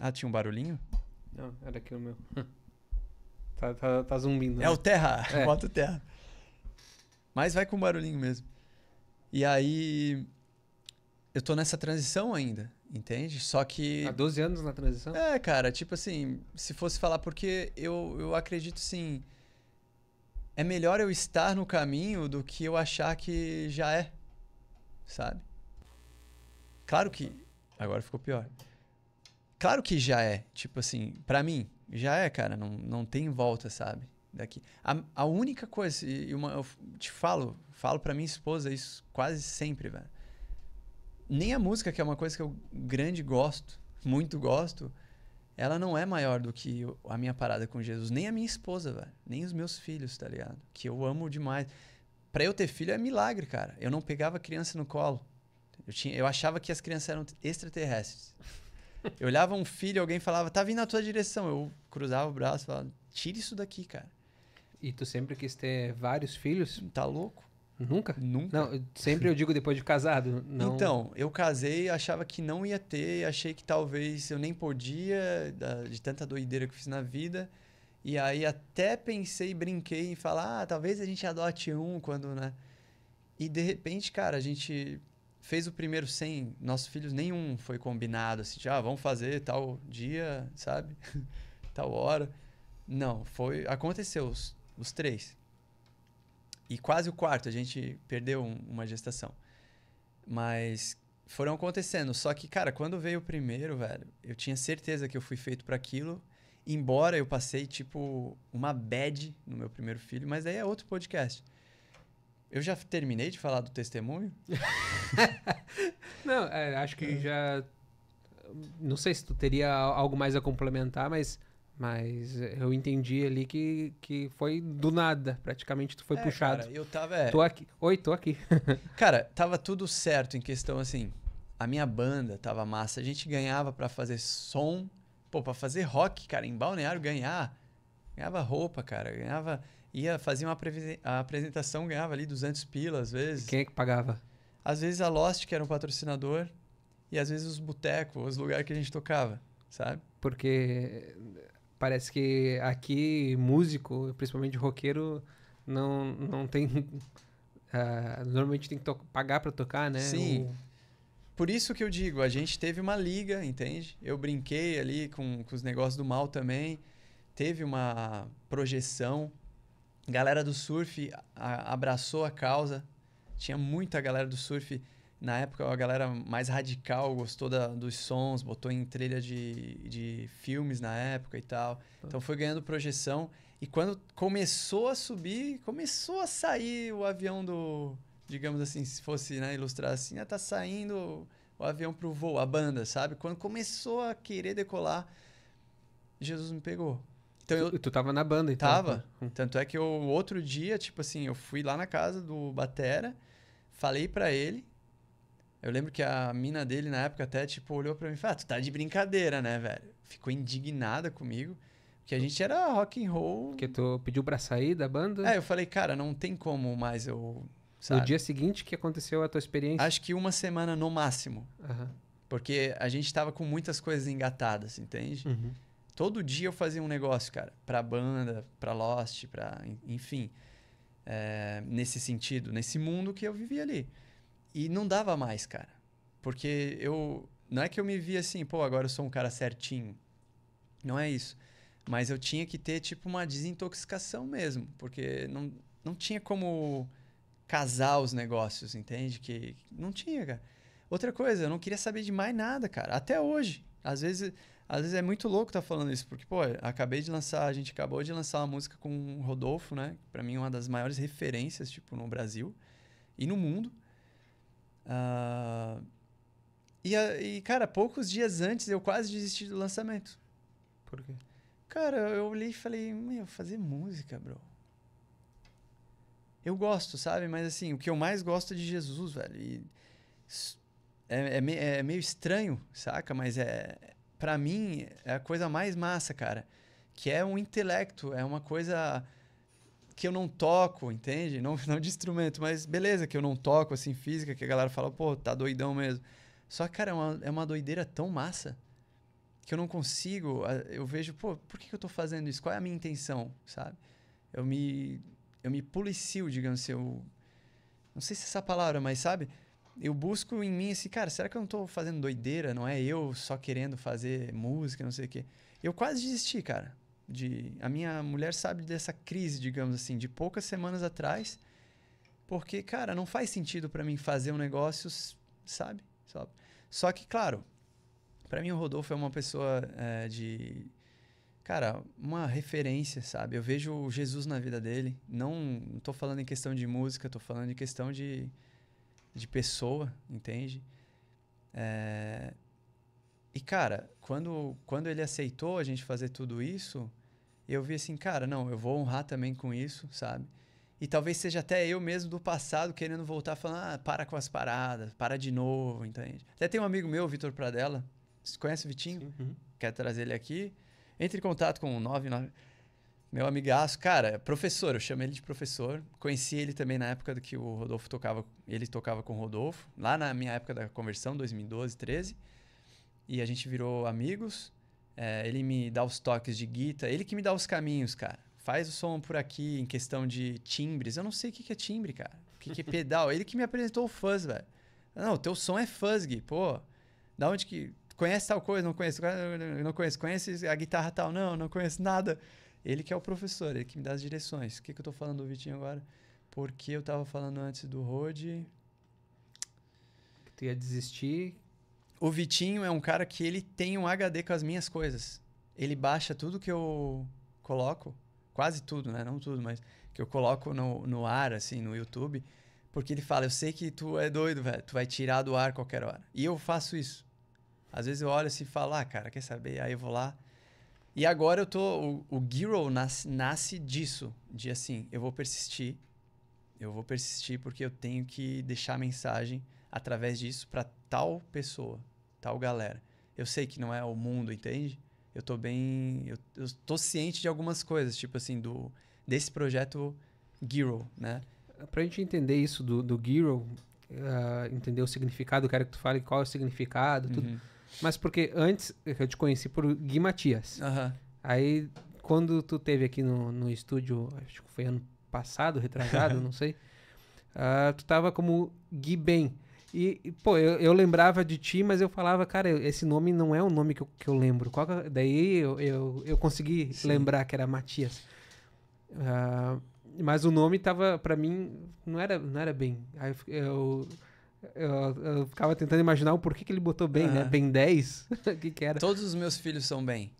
Speaker 2: Ah, tinha um barulhinho?
Speaker 1: Não, era aqui o meu.
Speaker 2: tá, tá, tá zumbindo. É né? É o terra, é. bota o terra. Mas vai com barulhinho mesmo. E aí, eu tô nessa transição ainda. Entende? Só que. Há 12 anos na transição? É, cara, tipo assim, se fosse falar, porque eu, eu acredito assim. É melhor eu estar no caminho do que eu achar que já é. Sabe? Claro que. Agora ficou pior. Claro que já é. Tipo assim, para mim, já é, cara. Não, não tem volta, sabe? Daqui. A, a única coisa, e uma, eu te falo, falo pra minha esposa isso quase sempre, velho nem a música, que é uma coisa que eu grande gosto, muito gosto, ela não é maior do que a minha parada com Jesus, nem a minha esposa, velho, nem os meus filhos, tá ligado? Que eu amo demais. Para eu ter filho é milagre, cara. Eu não pegava criança no colo. Eu, tinha, eu achava que as crianças eram extraterrestres. Eu olhava um filho, alguém falava, tá vindo na tua direção. Eu cruzava o braço e falava, tira isso daqui, cara. E tu sempre quis ter vários filhos? Tá louco? Nunca? Nunca. Não, sempre eu digo depois de casado. Não... Então, eu casei, achava que não ia ter, achei que talvez eu nem podia, de tanta doideira que eu fiz na vida. E aí até pensei, brinquei em falar, ah, talvez a gente adote um quando, né? E de repente, cara, a gente fez o primeiro sem nossos filhos, nenhum foi combinado, assim, de, ah, vamos fazer tal dia, sabe? tal hora. Não, foi, aconteceu os, os três e quase o quarto, a gente perdeu um, uma gestação. Mas foram acontecendo. Só que, cara, quando veio o primeiro, velho, eu tinha certeza que eu fui feito para aquilo. Embora eu passei, tipo, uma bad no meu primeiro filho, mas aí é outro podcast. Eu já terminei de falar do testemunho?
Speaker 1: não, é, acho que é. já. Não sei se tu teria algo mais a complementar, mas mas eu entendi ali que,
Speaker 2: que foi do nada, praticamente tu foi é, puxado. Cara, eu tava. É... Tô aqui. Oi, tô aqui. cara, tava tudo certo em questão assim. A minha banda tava massa, a gente ganhava para fazer som, pô, pra fazer rock, cara, em balneário ganhar. Ganhava roupa, cara, ganhava. Ia fazer uma a apresentação, ganhava ali 200 pila às vezes. E quem é que pagava? Às vezes a Lost, que era um patrocinador, e às vezes os botecos, os lugares que a gente tocava, sabe? Porque Parece que aqui
Speaker 1: músico, principalmente roqueiro, não, não tem. Uh, normalmente tem
Speaker 2: que pagar para tocar, né? Sim. O... Por isso que eu digo, a gente teve uma liga, entende? Eu brinquei ali com, com os negócios do mal também. Teve uma projeção. Galera do surf a, abraçou a causa. Tinha muita galera do surf na época, a galera mais radical gostou da, dos sons, botou em trilha de, de filmes na época e tal. Tá. Então foi ganhando projeção. E quando começou a subir, começou a sair o avião do. Digamos assim, se fosse né, ilustrar assim, ah, tá saindo o avião pro voo, a banda, sabe? Quando começou a querer decolar, Jesus me pegou. Então eu, tu, tava na banda, então? Tava. Né? Hum. Tanto é que eu, outro dia, tipo assim, eu fui lá na casa do Batera, falei para ele, eu lembro que a mina dele, na época, até, tipo, olhou pra mim e falou, ah, tu tá de brincadeira, né, velho? Ficou indignada comigo. Porque a gente era rock and roll. Porque tu pediu pra sair da banda? É, eu falei, cara, não tem como mais eu. Sabe? No dia seguinte que aconteceu a tua experiência? Acho que uma semana no máximo. Uhum. Porque a gente tava com muitas coisas engatadas, entende? Uhum. Todo dia eu fazia um negócio, cara, pra banda, pra Lost, pra. enfim. É, nesse sentido, nesse mundo que eu vivia ali. E não dava mais, cara. Porque eu. Não é que eu me via assim, pô, agora eu sou um cara certinho. Não é isso. Mas eu tinha que ter, tipo, uma desintoxicação mesmo. Porque não, não tinha como casar os negócios, entende? Que não tinha, cara. Outra coisa, eu não queria saber de mais nada, cara. Até hoje. Às vezes, às vezes é muito louco estar tá falando isso, porque, pô, acabei de lançar, a gente acabou de lançar uma música com o Rodolfo, né? Pra mim, uma das maiores referências, tipo, no Brasil e no mundo. Uh, e, e, cara, poucos dias antes eu quase desisti do lançamento. Por quê? Cara, eu olhei e falei, meu, fazer música, bro. Eu gosto, sabe? Mas assim, o que eu mais gosto é de Jesus, velho. E é, é, me, é meio estranho, saca? Mas é. para mim, é a coisa mais massa, cara. Que é um intelecto, é uma coisa que eu não toco, entende? Não, não de instrumento, mas beleza, que eu não toco assim física, que a galera fala, pô, tá doidão mesmo. Só que, cara, é uma, é uma doideira tão massa que eu não consigo. Eu vejo, pô, por que, eu tô fazendo isso? Qual é a minha intenção, sabe? Eu me, eu me policio, digamos assim. Eu, não sei se é essa palavra, mas sabe? Eu busco em mim assim, cara, será que eu não tô fazendo doideira? Não é eu só querendo fazer música, não sei o quê. Eu quase desisti, cara de a minha mulher sabe dessa crise, digamos assim, de poucas semanas atrás, porque cara, não faz sentido para mim fazer um negócio, sabe? Só, só que claro, para mim o Rodolfo é uma pessoa é, de cara, uma referência, sabe? Eu vejo Jesus na vida dele. Não, não tô falando em questão de música, tô falando em questão de de pessoa, entende? É, e, cara, quando, quando ele aceitou a gente fazer tudo isso, eu vi assim, cara, não, eu vou honrar também com isso, sabe? E talvez seja até eu mesmo do passado querendo voltar falando, ah, para com as paradas, para de novo, entende? Até tem um amigo meu, Vitor Pradella, você conhece o Vitinho? Sim, uhum. Quer trazer ele aqui? Entre em contato com o 99. Meu amigaço, cara, professor, eu chamo ele de professor. Conheci ele também na época do que o Rodolfo tocava, ele tocava com o Rodolfo, lá na minha época da conversão, 2012, 13. E a gente virou amigos. É, ele me dá os toques de guita, ele que me dá os caminhos, cara. Faz o som por aqui em questão de timbres. Eu não sei o que é timbre, cara. O que é pedal. ele que me apresentou o fuzz, velho. Não, o teu som é fuzzy, pô. Da onde que. Conhece tal coisa? Não conheço. Não conheço. Conhece a guitarra tal? Não, não conheço nada. Ele que é o professor, ele que me dá as direções. O que, que eu tô falando do Vitinho agora? Porque eu tava falando antes do Rode. Que tu ia desistir, o Vitinho é um cara que ele tem um HD com as minhas coisas. Ele baixa tudo que eu coloco, quase tudo, né? Não tudo, mas que eu coloco no, no ar, assim, no YouTube. Porque ele fala, eu sei que tu é doido, velho. Tu vai tirar do ar qualquer hora. E eu faço isso. Às vezes eu olho assim e falo, ah, cara, quer saber? Aí eu vou lá. E agora eu tô. O, o Giro nasce, nasce disso. De assim, eu vou persistir. Eu vou persistir porque eu tenho que deixar mensagem através disso para tal pessoa tal galera. Eu sei que não é o mundo, entende? Eu tô bem. Eu, eu tô ciente de algumas coisas, tipo assim, do desse projeto Giro, né? Pra gente entender isso do, do Giro,
Speaker 1: uh, entender o significado, quero que tu fale qual é o significado, tudo. Uhum. Mas porque antes eu te conheci por Gui Matias. Uhum. Aí quando tu teve aqui no, no estúdio, acho que foi ano passado, retrasado, não sei. Uh, tu tava como Gui Ben. E, pô, eu, eu, lembrava de ti, mas eu falava, cara, esse nome não é o nome que eu, que eu lembro. Que, é? daí eu, eu, eu consegui Sim. lembrar que era Matias. Uh, mas o nome tava, para mim, não era, não era bem. Aí eu, eu, eu, ficava tentando imaginar o porquê que ele botou bem, né? Bem 10?
Speaker 2: O que, que era? Todos os meus filhos são bem.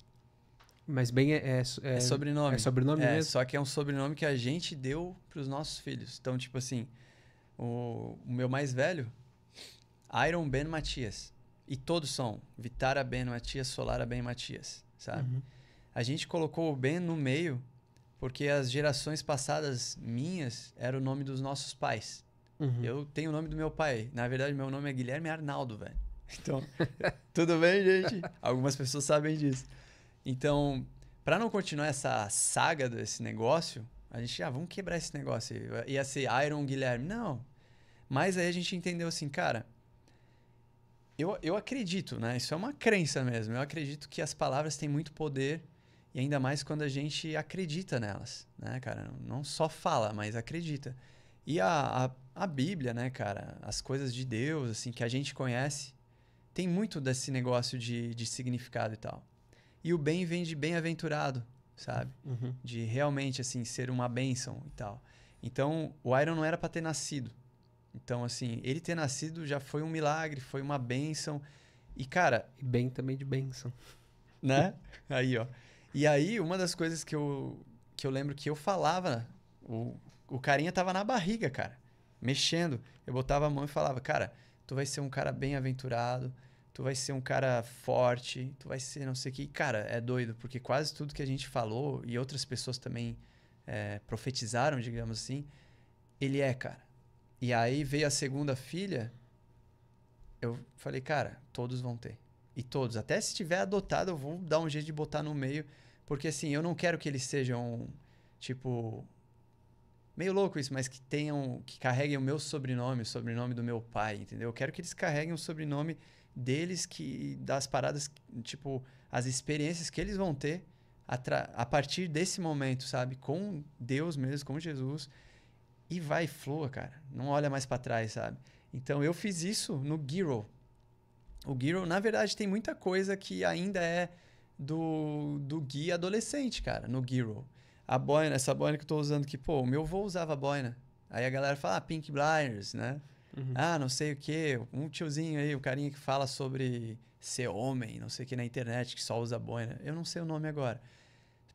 Speaker 1: Mas bem é, é, é, é sobrenome. É sobrenome é, mesmo. Só
Speaker 2: que é um sobrenome que a gente deu para os nossos filhos. Então, tipo assim, o, o meu mais velho, Iron Ben Matias. E todos são Vitara Ben Matias, Solara Ben Matias, sabe? Uhum. A gente colocou o Ben no meio porque as gerações passadas minhas era o nome dos nossos pais. Uhum. Eu tenho o nome do meu pai. Na verdade, meu nome é Guilherme Arnaldo, velho. Então, tudo bem, gente? Algumas pessoas sabem disso. Então, para não continuar essa saga desse negócio, a gente, ah, vamos quebrar esse negócio. Ia ser Iron Guilherme. Não. Mas aí a gente entendeu assim, cara, eu, eu acredito, né? Isso é uma crença mesmo. Eu acredito que as palavras têm muito poder e ainda mais quando a gente acredita nelas, né, cara? Não só fala, mas acredita. E a, a, a Bíblia, né, cara? As coisas de Deus, assim, que a gente conhece, tem muito desse negócio de, de significado e tal. E o bem vem de bem-aventurado, sabe? Uhum. De realmente, assim, ser uma bênção e tal. Então, o Iron não era para ter nascido. Então, assim, ele ter nascido já foi um milagre, foi uma bênção. E, cara. E bem também de bênção. Né? aí, ó. E aí, uma das coisas que eu, que eu lembro que eu falava, o, o carinha tava na barriga, cara, mexendo. Eu botava a mão e falava, cara, tu vai ser um cara bem-aventurado, tu vai ser um cara forte, tu vai ser não sei o que. E, cara, é doido, porque quase tudo que a gente falou e outras pessoas também é, profetizaram, digamos assim, ele é, cara. E aí veio a segunda filha, eu falei, cara, todos vão ter. E todos, até se tiver adotado, eu vou dar um jeito de botar no meio, porque assim, eu não quero que eles sejam tipo meio louco isso, mas que tenham, que carreguem o meu sobrenome, o sobrenome do meu pai, entendeu? Eu quero que eles carreguem o sobrenome deles que das paradas, tipo, as experiências que eles vão ter a, a partir desse momento, sabe? Com Deus mesmo, com Jesus e vai, flua, cara. Não olha mais para trás, sabe? Então eu fiz isso no Giro. O Giro, na verdade, tem muita coisa que ainda é do, do guia adolescente, cara, no Giro. A boina, essa boina que eu tô usando aqui, pô, o meu avô usava boina. Aí a galera fala, ah, Pink Blinders, né? Uhum. Ah, não sei o quê. Um tiozinho aí, o carinha que fala sobre ser homem, não sei o que, na internet, que só usa boina. Eu não sei o nome agora.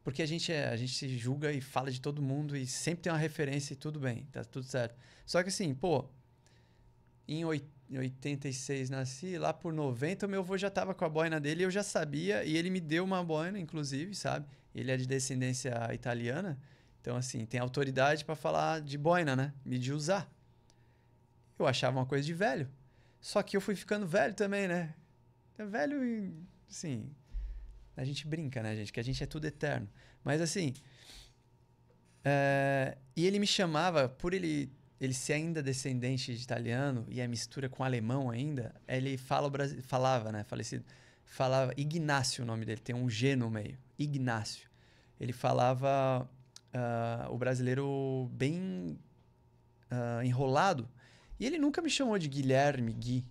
Speaker 2: Porque a gente, é, a gente se julga e fala de todo mundo e sempre tem uma referência e tudo bem, tá tudo certo. Só que assim, pô, em 86 nasci, lá por 90 meu avô já tava com a boina dele, eu já sabia e ele me deu uma boina, inclusive, sabe? Ele é de descendência italiana, então assim, tem autoridade para falar de boina, né? Me de usar. Eu achava uma coisa de velho. Só que eu fui ficando velho também, né? Velho, assim, a gente brinca, né, gente? Que a gente é tudo eterno. Mas assim. É... e ele me chamava, por ele, ele ser ainda descendente de italiano e a mistura com alemão ainda, ele fala Brasil, falava, né? Falecido. Falava. Ignácio, o nome dele, tem um G no meio. Ignácio. Ele falava uh, o brasileiro bem uh, enrolado. E ele nunca me chamou de Guilherme, Gui.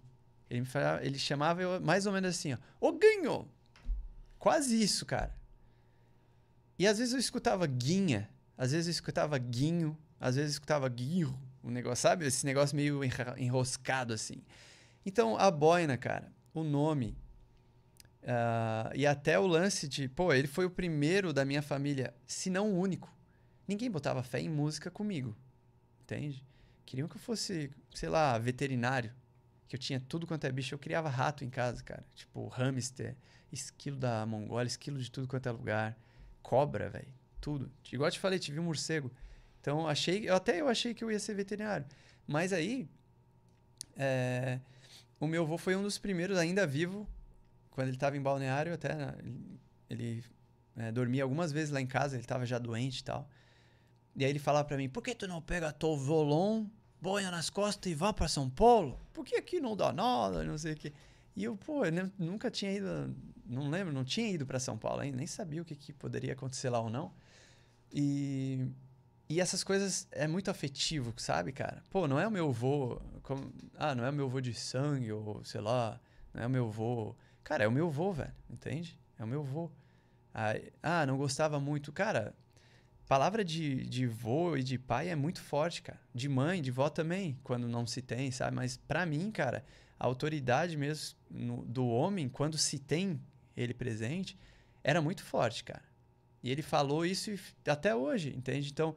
Speaker 2: Ele, me falava, ele chamava eu mais ou menos assim, ó. Ô quase isso, cara. E às vezes eu escutava guinha, às vezes eu escutava guinho, às vezes eu escutava guirro, um negócio, sabe? Esse negócio meio enroscado assim. Então, a boina, cara, o nome. Uh, e até o lance de, pô, ele foi o primeiro da minha família, se não o único. Ninguém botava fé em música comigo, entende? Queriam que eu fosse, sei lá, veterinário, que eu tinha tudo quanto é bicho. Eu criava rato em casa, cara, tipo hamster, esquilo da Mongólia, esquilo de tudo quanto é lugar, cobra, velho, tudo. Igual eu te falei, tive um morcego. Então, achei, até eu achei que eu ia ser veterinário. Mas aí, é, o meu avô foi um dos primeiros, ainda vivo, quando ele estava em balneário, até né, ele é, dormia algumas vezes lá em casa, ele estava já doente e tal. E aí ele falava para mim: por que tu não pega teu violão, boia nas costas e vá para São Paulo? Porque aqui não dá nada, não sei o quê. E eu, pô, eu nunca tinha ido não lembro, não tinha ido para São Paulo ainda, nem sabia o que, que poderia acontecer lá ou não. E e essas coisas é muito afetivo, sabe, cara? Pô, não é o meu avô. Como, ah, não é o meu avô de sangue, ou sei lá, não é o meu avô. Cara, é o meu avô, velho, entende? É o meu avô. Ah, ah não gostava muito. Cara, palavra de, de vô e de pai é muito forte, cara. De mãe, de vó também, quando não se tem, sabe? Mas para mim, cara, a autoridade mesmo no, do homem, quando se tem, ele presente, era muito forte, cara. E ele falou isso até hoje, entende? Então,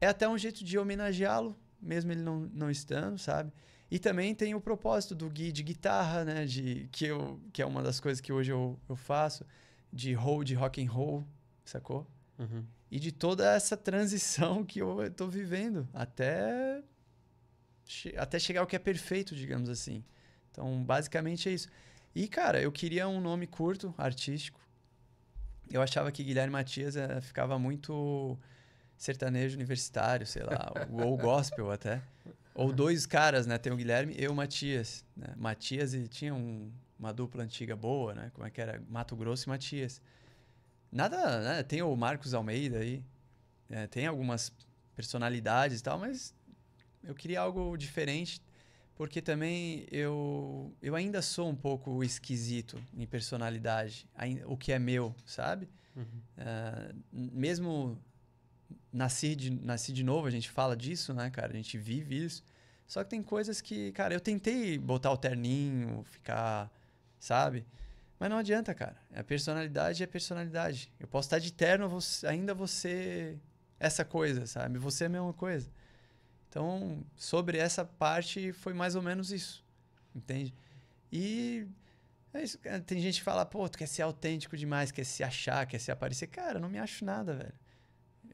Speaker 2: é até um jeito de homenageá-lo, mesmo ele não, não estando, sabe? E também tem o propósito do Gui de guitarra, né? De, que, eu, que é uma das coisas que hoje eu, eu faço, de roll, de rock and roll, sacou? Uhum. E de toda essa transição que eu estou vivendo, até, até chegar ao que é perfeito, digamos assim. Então, basicamente é isso. E, cara, eu queria um nome curto, artístico. Eu achava que Guilherme Matias eh, ficava muito sertanejo universitário, sei lá, ou gospel até. Ou dois caras, né? Tem o Guilherme e o Matias. Né? Matias e tinha um, uma dupla antiga boa, né? Como é que era? Mato Grosso e Matias. Nada, né? Tem o Marcos Almeida aí. É, tem algumas personalidades e tal, mas eu queria algo diferente porque também eu, eu ainda sou um pouco esquisito em personalidade, o que é meu, sabe? Uhum. Uh, mesmo nasci de, nasci de novo, a gente fala disso, né, cara? A gente vive isso. Só que tem coisas que, cara, eu tentei botar o terninho, ficar, sabe? Mas não adianta, cara. A personalidade é personalidade. Eu posso estar de terno, ainda você essa coisa, sabe? Você é a mesma coisa. Então, sobre essa parte, foi mais ou menos isso. Entende? E é isso, tem gente que fala, pô, tu quer ser autêntico demais, quer se achar, quer se aparecer. Cara, eu não me acho nada, velho.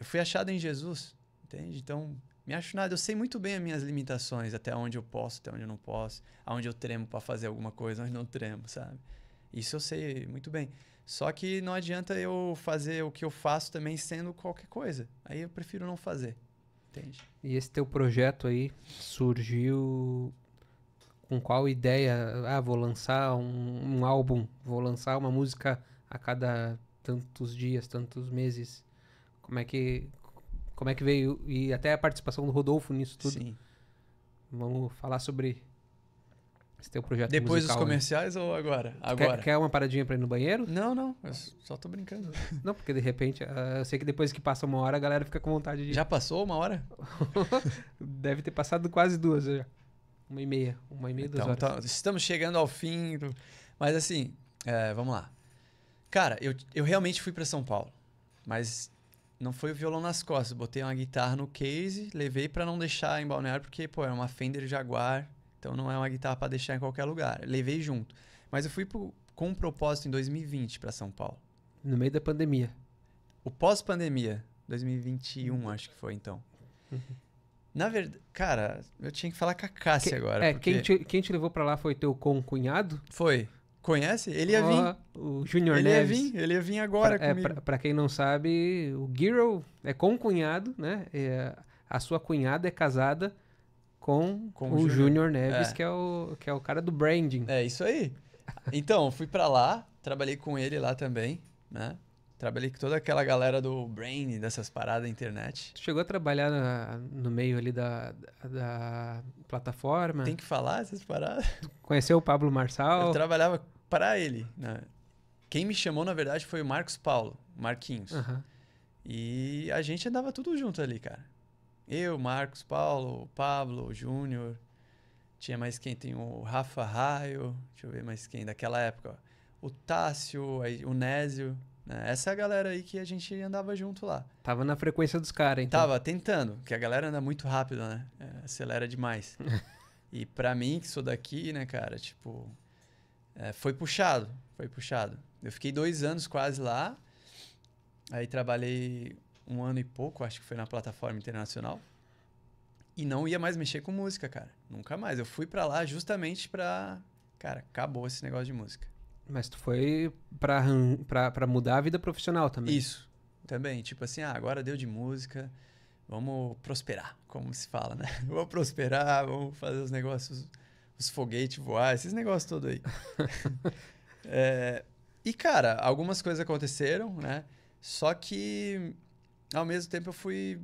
Speaker 2: Eu fui achado em Jesus, entende? Então, me acho nada. Eu sei muito bem as minhas limitações, até onde eu posso, até onde eu não posso, aonde eu tremo para fazer alguma coisa, onde não tremo, sabe? Isso eu sei muito bem. Só que não adianta eu fazer o que eu faço também sendo qualquer coisa. Aí eu prefiro não fazer.
Speaker 1: E esse teu projeto aí surgiu com qual ideia? Ah, vou lançar um, um álbum, vou lançar uma música a cada tantos dias, tantos meses. Como é que como é que veio e até a participação do Rodolfo nisso tudo? Sim. Vamos falar sobre esse teu
Speaker 2: projeto Depois musical, dos né? comerciais né? ou agora? agora. Quer,
Speaker 1: quer, uma paradinha pra ir no banheiro? Não, não. Eu
Speaker 2: só tô brincando.
Speaker 1: Não, porque de repente, ah, eu sei que depois que passa uma hora, a galera fica com vontade
Speaker 2: de. Já passou uma hora? Deve ter passado quase duas já. Uma e meia. Uma e meia, então, duas horas. Tá, estamos chegando ao fim. Do... Mas assim, é, vamos lá. Cara, eu, eu realmente fui para São Paulo. Mas não foi o violão nas costas. Botei uma guitarra no case, levei para não deixar em balneário, porque, pô, era uma Fender Jaguar então não é uma guitarra para deixar em qualquer lugar. Levei junto. Mas eu fui pro, com um propósito em 2020 para São Paulo. No meio da pandemia. O pós-pandemia, 2021 acho que foi então. Uhum. Na verdade, cara, eu tinha que falar com a Cássia que, agora. É, porque... quem,
Speaker 1: te, quem te levou para lá foi teu concunhado? Foi. Conhece? Ele ia vir. o Junior ele Neves. Ia vir, ele ia vir agora pra, é, comigo. É, pra, pra quem não sabe, o Giro é concunhado, né? É, a sua cunhada é casada com, com o Júnior Neves, é. que, é
Speaker 2: o, que é o cara do branding. É isso aí. Então, fui para lá, trabalhei com ele lá também, né? Trabalhei com toda aquela galera do brain, dessas paradas da internet. Tu
Speaker 1: chegou a trabalhar na, no meio ali da, da, da, plataforma? Tem que falar
Speaker 2: essas paradas.
Speaker 1: Conheceu o Pablo Marçal? Eu trabalhava
Speaker 2: para ele. Né? Quem me chamou, na verdade, foi o Marcos Paulo, Marquinhos. Uhum. E a gente andava tudo junto ali, cara. Eu, Marcos, Paulo, Pablo, Júnior. Tinha mais quem? Tem o Rafa Raio. Deixa eu ver mais quem daquela época. Ó. O Tássio, o Nésio. Né? Essa é a galera aí que a gente andava junto lá.
Speaker 1: Tava na frequência dos caras, então. Tava
Speaker 2: tentando, que a galera anda muito rápido, né? É, acelera demais. e para mim, que sou daqui, né, cara, tipo. É, foi puxado, foi puxado. Eu fiquei dois anos quase lá. Aí trabalhei um ano e pouco, acho que foi na plataforma internacional. E não ia mais mexer com música, cara. Nunca mais. Eu fui para lá justamente pra. Cara, acabou esse negócio de música. Mas tu foi pra, pra, pra mudar a vida profissional também. Isso. Também. Tipo assim, ah, agora deu de música. Vamos prosperar, como se fala, né? Vamos prosperar, vamos fazer os negócios, os foguetes voar, esses negócios todos aí. é, e, cara, algumas coisas aconteceram, né? Só que ao mesmo tempo eu fui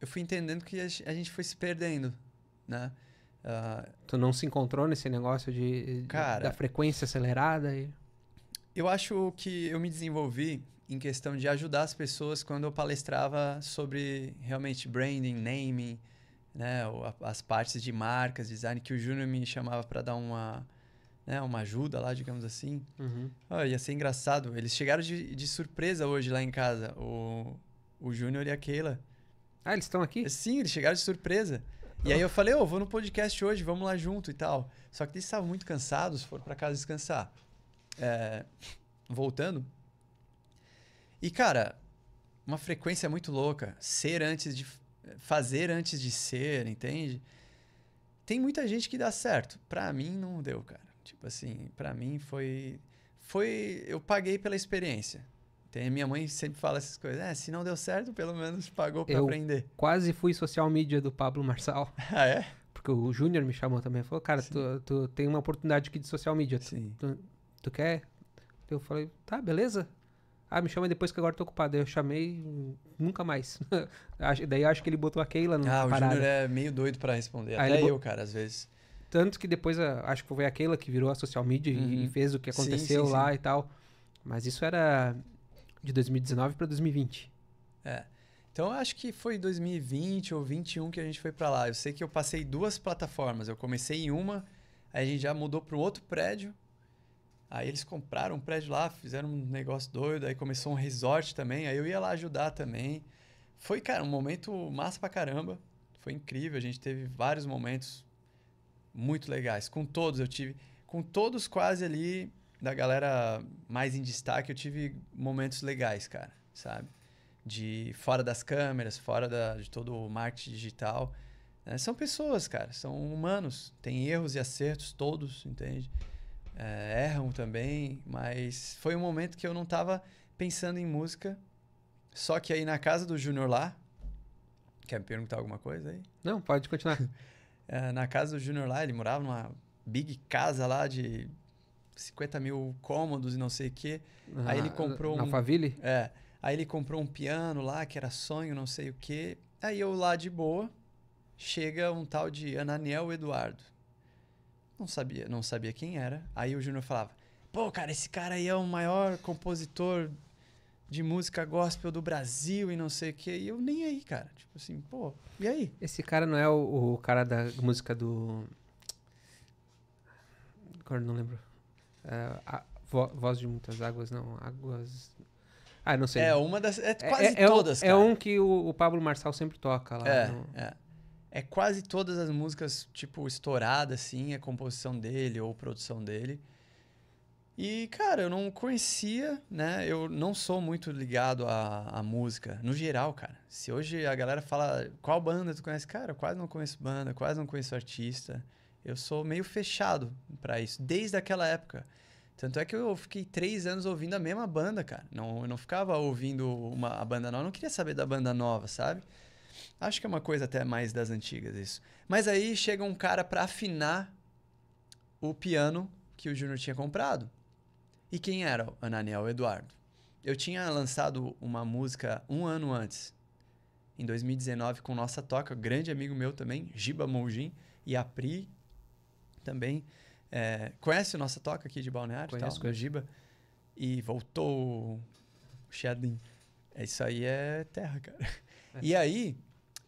Speaker 2: eu fui entendendo que a, gente foi se perdendo, né? Uh, tu não
Speaker 1: se encontrou nesse negócio de, cara, da frequência acelerada? E...
Speaker 2: Eu acho que eu me desenvolvi em questão de ajudar as pessoas quando eu palestrava sobre realmente branding, naming, né, as partes de marcas, design, que o Júnior me chamava para dar uma, né, uma ajuda lá, digamos assim. Uhum. Oh, ia ser engraçado. Eles chegaram de, de surpresa hoje lá em casa. O, o Júnior e a Keila. Ah, eles estão aqui? Sim, eles chegaram de surpresa. E aí eu falei, ô, oh, vou no podcast hoje, vamos lá junto e tal. Só que eles estavam muito cansados, foram para casa descansar. É, voltando. E, cara, uma frequência muito louca. Ser antes de. Fazer antes de ser, entende? Tem muita gente que dá certo. Pra mim, não deu, cara. Tipo assim, pra mim foi. Foi. Eu paguei pela experiência. Tem, minha mãe sempre fala essas coisas. É, se não deu certo, pelo menos pagou pra eu aprender.
Speaker 1: Quase fui social media do Pablo Marçal. ah, é? Porque o Júnior me chamou também. Falou, cara, tu, tu tem uma oportunidade aqui de social media. Sim. Tu, tu quer? Eu falei, tá, beleza. Ah, me chama depois que agora tô ocupado. Eu chamei, nunca mais. Daí acho que ele botou a Keila no Ah, o parada. Júnior é meio doido para responder. Aí Até eu, cara, às vezes. Tanto que depois, a, ah, acho que foi a Keila que virou a social media uhum. e fez o que aconteceu sim, sim, lá sim. e tal. Mas
Speaker 2: isso era de 2019 para 2020. É. Então eu acho que foi 2020 ou 21 que a gente foi para lá. Eu sei que eu passei duas plataformas. Eu comecei em uma, aí a gente já mudou para um outro prédio. Aí eles compraram um prédio lá, fizeram um negócio doido, aí começou um resort também, aí eu ia lá ajudar também. Foi, cara, um momento massa pra caramba. Foi incrível, a gente teve vários momentos muito legais. Com todos eu tive, com todos quase ali da galera mais em destaque, eu tive momentos legais, cara, sabe? De fora das câmeras, fora da, de todo o marketing digital. Né? São pessoas, cara, são humanos. Tem erros e acertos todos, entende? É, erram também, mas foi um momento que eu não tava pensando em música. Só que aí na casa do Júnior lá. Quer me perguntar alguma coisa aí? Não, pode continuar. é, na casa do Júnior lá, ele morava numa big casa lá de 50 mil cômodos e não sei o quê. Ah, aí ele ah, comprou na um. Faville? É. Aí ele comprou um piano lá, que era sonho, não sei o quê. Aí eu lá de boa, chega um tal de Ananiel Eduardo. Não sabia, não sabia quem era. Aí o Júnior falava: pô, cara, esse cara aí é o maior compositor de música gospel do Brasil e não sei o quê. E eu nem aí, cara. Tipo assim, pô,
Speaker 1: e aí? Esse cara não é o, o cara da música do. Agora não lembro. Ah, vo voz de muitas águas, não. Águas. Ah, não sei. É uma das. É, é quase é, é todas. É, cara. é um que o, o, Pablo Marçal
Speaker 2: sempre toca lá. É, no... Né? é. É quase todas as músicas, tipo, estouradas, assim, a composição dele ou produção dele. E, cara, eu não conhecia, né? Eu não sou muito ligado à, à, música, no geral, cara. Se hoje a galera fala qual banda tu conhece, cara, eu quase não conheço banda, quase não conheço artista. Eu sou meio fechado para isso, desde aquela época. Tanto é que eu fiquei três anos ouvindo a mesma banda, cara. Não, eu não ficava ouvindo uma, a banda nova, eu não queria saber da banda nova, sabe? Acho que é uma coisa até mais das antigas isso. Mas aí chega um cara para afinar o piano que o Júnior tinha comprado. E quem era o Ananiel Eduardo? Eu tinha lançado uma música um ano antes, em 2019, com Nossa Toca, grande amigo meu também, Giba Moujin, e a Pri, também. É, conhece nossa toca aqui de Balneário? Conheço, tal, E voltou o Shedlin. É, isso aí é terra, cara. É. E aí,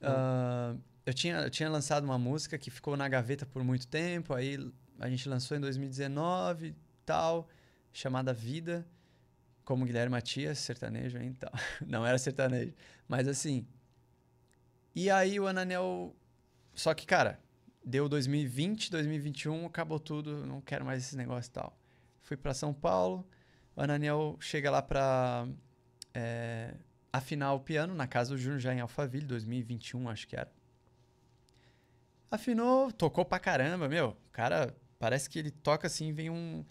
Speaker 2: uh, eu, tinha, eu tinha lançado uma música que ficou na gaveta por muito tempo. Aí a gente lançou em 2019 tal, chamada Vida, como Guilherme Matias, sertanejo aí, então. Não era sertanejo, mas assim. E aí o Ananel. Só que, cara, Deu 2020, 2021, acabou tudo, não quero mais esse negócio e tal. Fui para São Paulo, o Ananiel chega lá para é, eh, afinar o piano na casa do Júnior, já em Alphaville, 2021, acho que era. Afinou, tocou pra caramba, meu. O cara parece que ele toca assim, vem um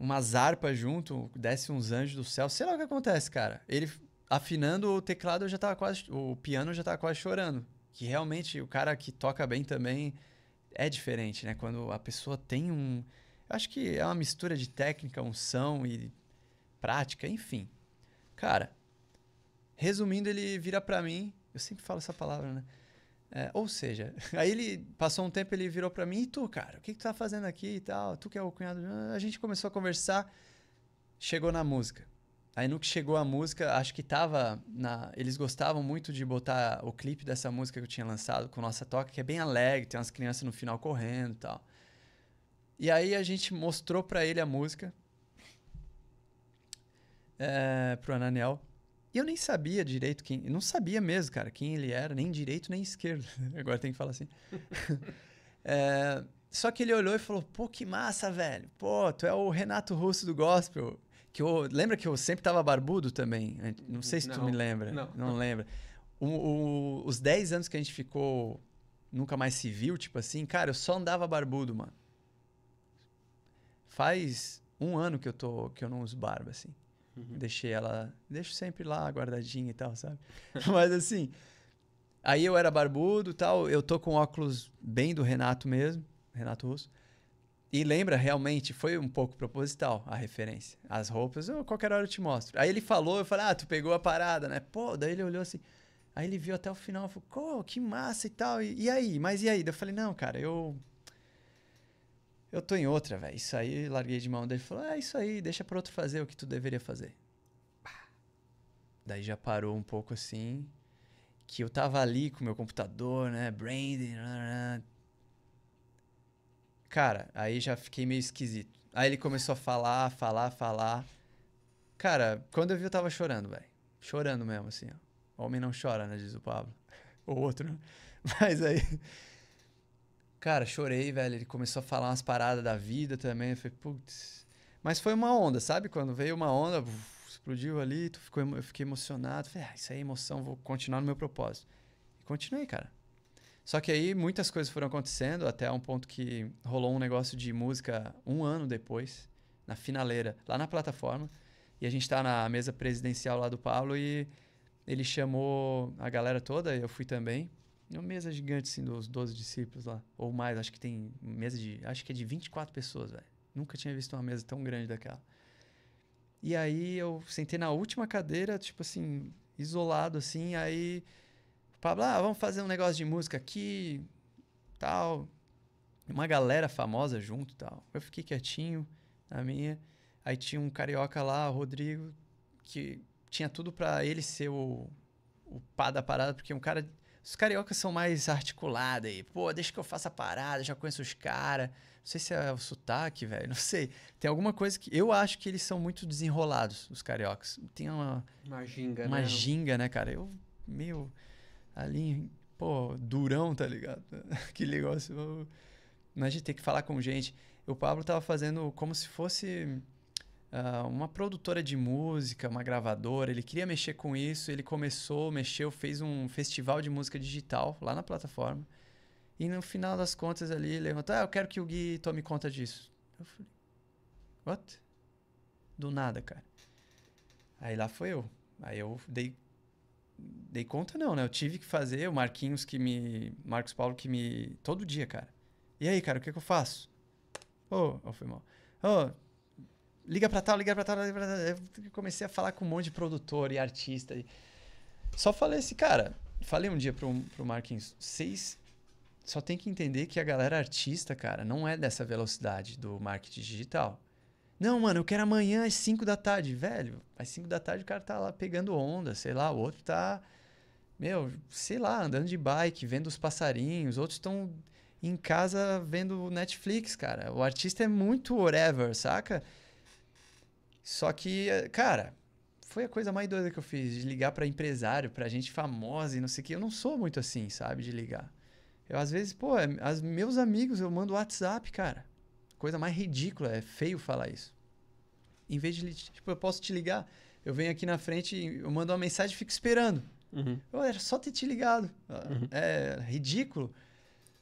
Speaker 2: umas arpas junto, desce uns anjos do céu. Sei lá o que acontece, cara. Ele afinando o teclado, eu já tava quase. O piano eu já tava quase chorando que realmente o cara que toca bem também é diferente, né? Quando a pessoa tem um. Eu acho que é uma mistura de técnica, unção e prática, enfim. Cara, resumindo, ele vira para mim. Eu sempre falo essa palavra, né? É, ou seja, aí ele passou um tempo, ele virou para mim, e tu, cara, o que, que tu tá fazendo aqui e tal? Tu que é o cunhado. A gente começou a conversar, chegou na música. Aí no que chegou a música, acho que tava na. Eles gostavam muito de botar o clipe dessa música que eu tinha lançado com Nossa Toca, que é bem alegre, tem umas crianças no final correndo e tal. E aí a gente mostrou para ele a música, é, pro Ananiel. E eu nem sabia direito quem. Não sabia mesmo, cara, quem ele era, nem direito nem esquerdo. Agora tem que falar assim. é, só que ele olhou e falou: pô, que massa, velho. Pô, tu é o Renato Russo do gospel. Que eu, lembra que eu sempre tava barbudo também? Não sei se não, tu me lembra. Não, não lembra. O, o, os 10 anos que a gente ficou, nunca mais se viu, tipo assim, cara, eu só andava barbudo, mano. Faz um ano que eu, tô, que eu não uso barba, assim. Uhum. Deixei ela. Deixo sempre lá guardadinha e tal, sabe? Mas assim. Aí eu era barbudo tal. Eu tô com óculos bem do Renato mesmo, Renato Russo. E lembra, realmente, foi um pouco proposital a referência. As roupas, eu, qualquer hora eu te mostro. Aí ele falou, eu falei, ah, tu pegou a parada, né? Pô, daí ele olhou assim. Aí ele viu até o final, falou, oh, que massa e tal. E, e aí? Mas e aí? Eu falei, não, cara, eu. Eu tô em outra, velho. Isso aí, larguei de mão dele. Falou, é isso aí, deixa pro outro fazer o que tu deveria fazer. Daí já parou um pouco assim. Que eu tava ali com meu computador, né? Branding, Cara, aí já fiquei meio esquisito. Aí ele começou a falar, falar, falar. Cara, quando eu vi, eu tava chorando, velho. Chorando mesmo, assim, ó. Homem não chora, né? Diz o Pablo. Ou outro, né? Mas aí. Cara, chorei, velho. Ele começou a falar umas paradas da vida também. Eu falei, putz. Mas foi uma onda, sabe? Quando veio uma onda, uf, explodiu ali, tu ficou, eu fiquei emocionado. Falei, ah, isso aí é emoção, vou continuar no meu propósito. E continuei, cara. Só que aí muitas coisas foram acontecendo, até um ponto que rolou um negócio de música um ano depois, na finaleira, lá na plataforma. E a gente tá na mesa presidencial lá do Pablo e ele chamou a galera toda, eu fui também. Uma mesa gigante, assim, dos 12 discípulos lá. Ou mais, acho que tem mesa de. Acho que é de 24 pessoas, velho. Nunca tinha visto uma mesa tão grande daquela. E aí eu sentei na última cadeira, tipo assim, isolado, assim, aí blá, ah, vamos fazer um negócio de música aqui, tal. Uma galera famosa junto, tal. Eu fiquei quietinho na minha. Aí tinha um carioca lá, o Rodrigo, que tinha tudo para ele ser o, o pá da parada, porque é um cara. Os cariocas são mais articulados aí. Pô, deixa que eu faça a parada, já conheço os caras. Não sei se é o sotaque, velho. Não sei. Tem alguma coisa que. Eu acho que eles são muito desenrolados, os cariocas. Tem uma. Uma ginga, uma né? Uma ginga, né, cara? Eu. Meio ali, pô, durão, tá ligado? que negócio. Mas de ter que falar com gente. O Pablo tava fazendo como se fosse uh, uma produtora de música, uma gravadora. Ele queria mexer com isso. Ele começou, mexeu, fez um festival de música digital lá na plataforma. E no final das contas ali, levantou: Ah, eu quero que o Gui tome conta disso. Eu falei: What? Do nada, cara. Aí lá foi eu. Aí eu dei dei conta não, né? Eu tive que fazer, o Marquinhos que me. Marcos Paulo que me. Todo dia, cara. E aí, cara, o que, é que eu faço? Ô, oh, oh, foi mal. Ô, oh, liga pra tal, liga pra tal, liga pra tal. Eu comecei a falar com um monte de produtor e artista. E... Só falei assim, cara, falei um dia pro, pro Marquinhos, vocês só tem que entender que a galera artista, cara, não é dessa velocidade do marketing digital. Não, mano, eu quero amanhã às 5 da tarde. Velho, às 5 da tarde o cara tá lá pegando onda, sei lá, o outro tá, meu, sei lá, andando de bike, vendo os passarinhos, outros estão em casa vendo Netflix, cara. O artista é muito whatever, saca? Só que, cara, foi a coisa mais doida que eu fiz, de ligar para empresário, para gente famosa e não sei o que. Eu não sou muito assim, sabe, de ligar. Eu, às vezes, pô, é, as meus amigos, eu mando WhatsApp, cara coisa mais ridícula, é feio falar isso. Em vez de, tipo, eu posso te ligar, eu venho aqui na frente, eu mando uma mensagem e fico esperando. Uhum. Eu, era só ter te ligado. Ah, uhum. É ridículo.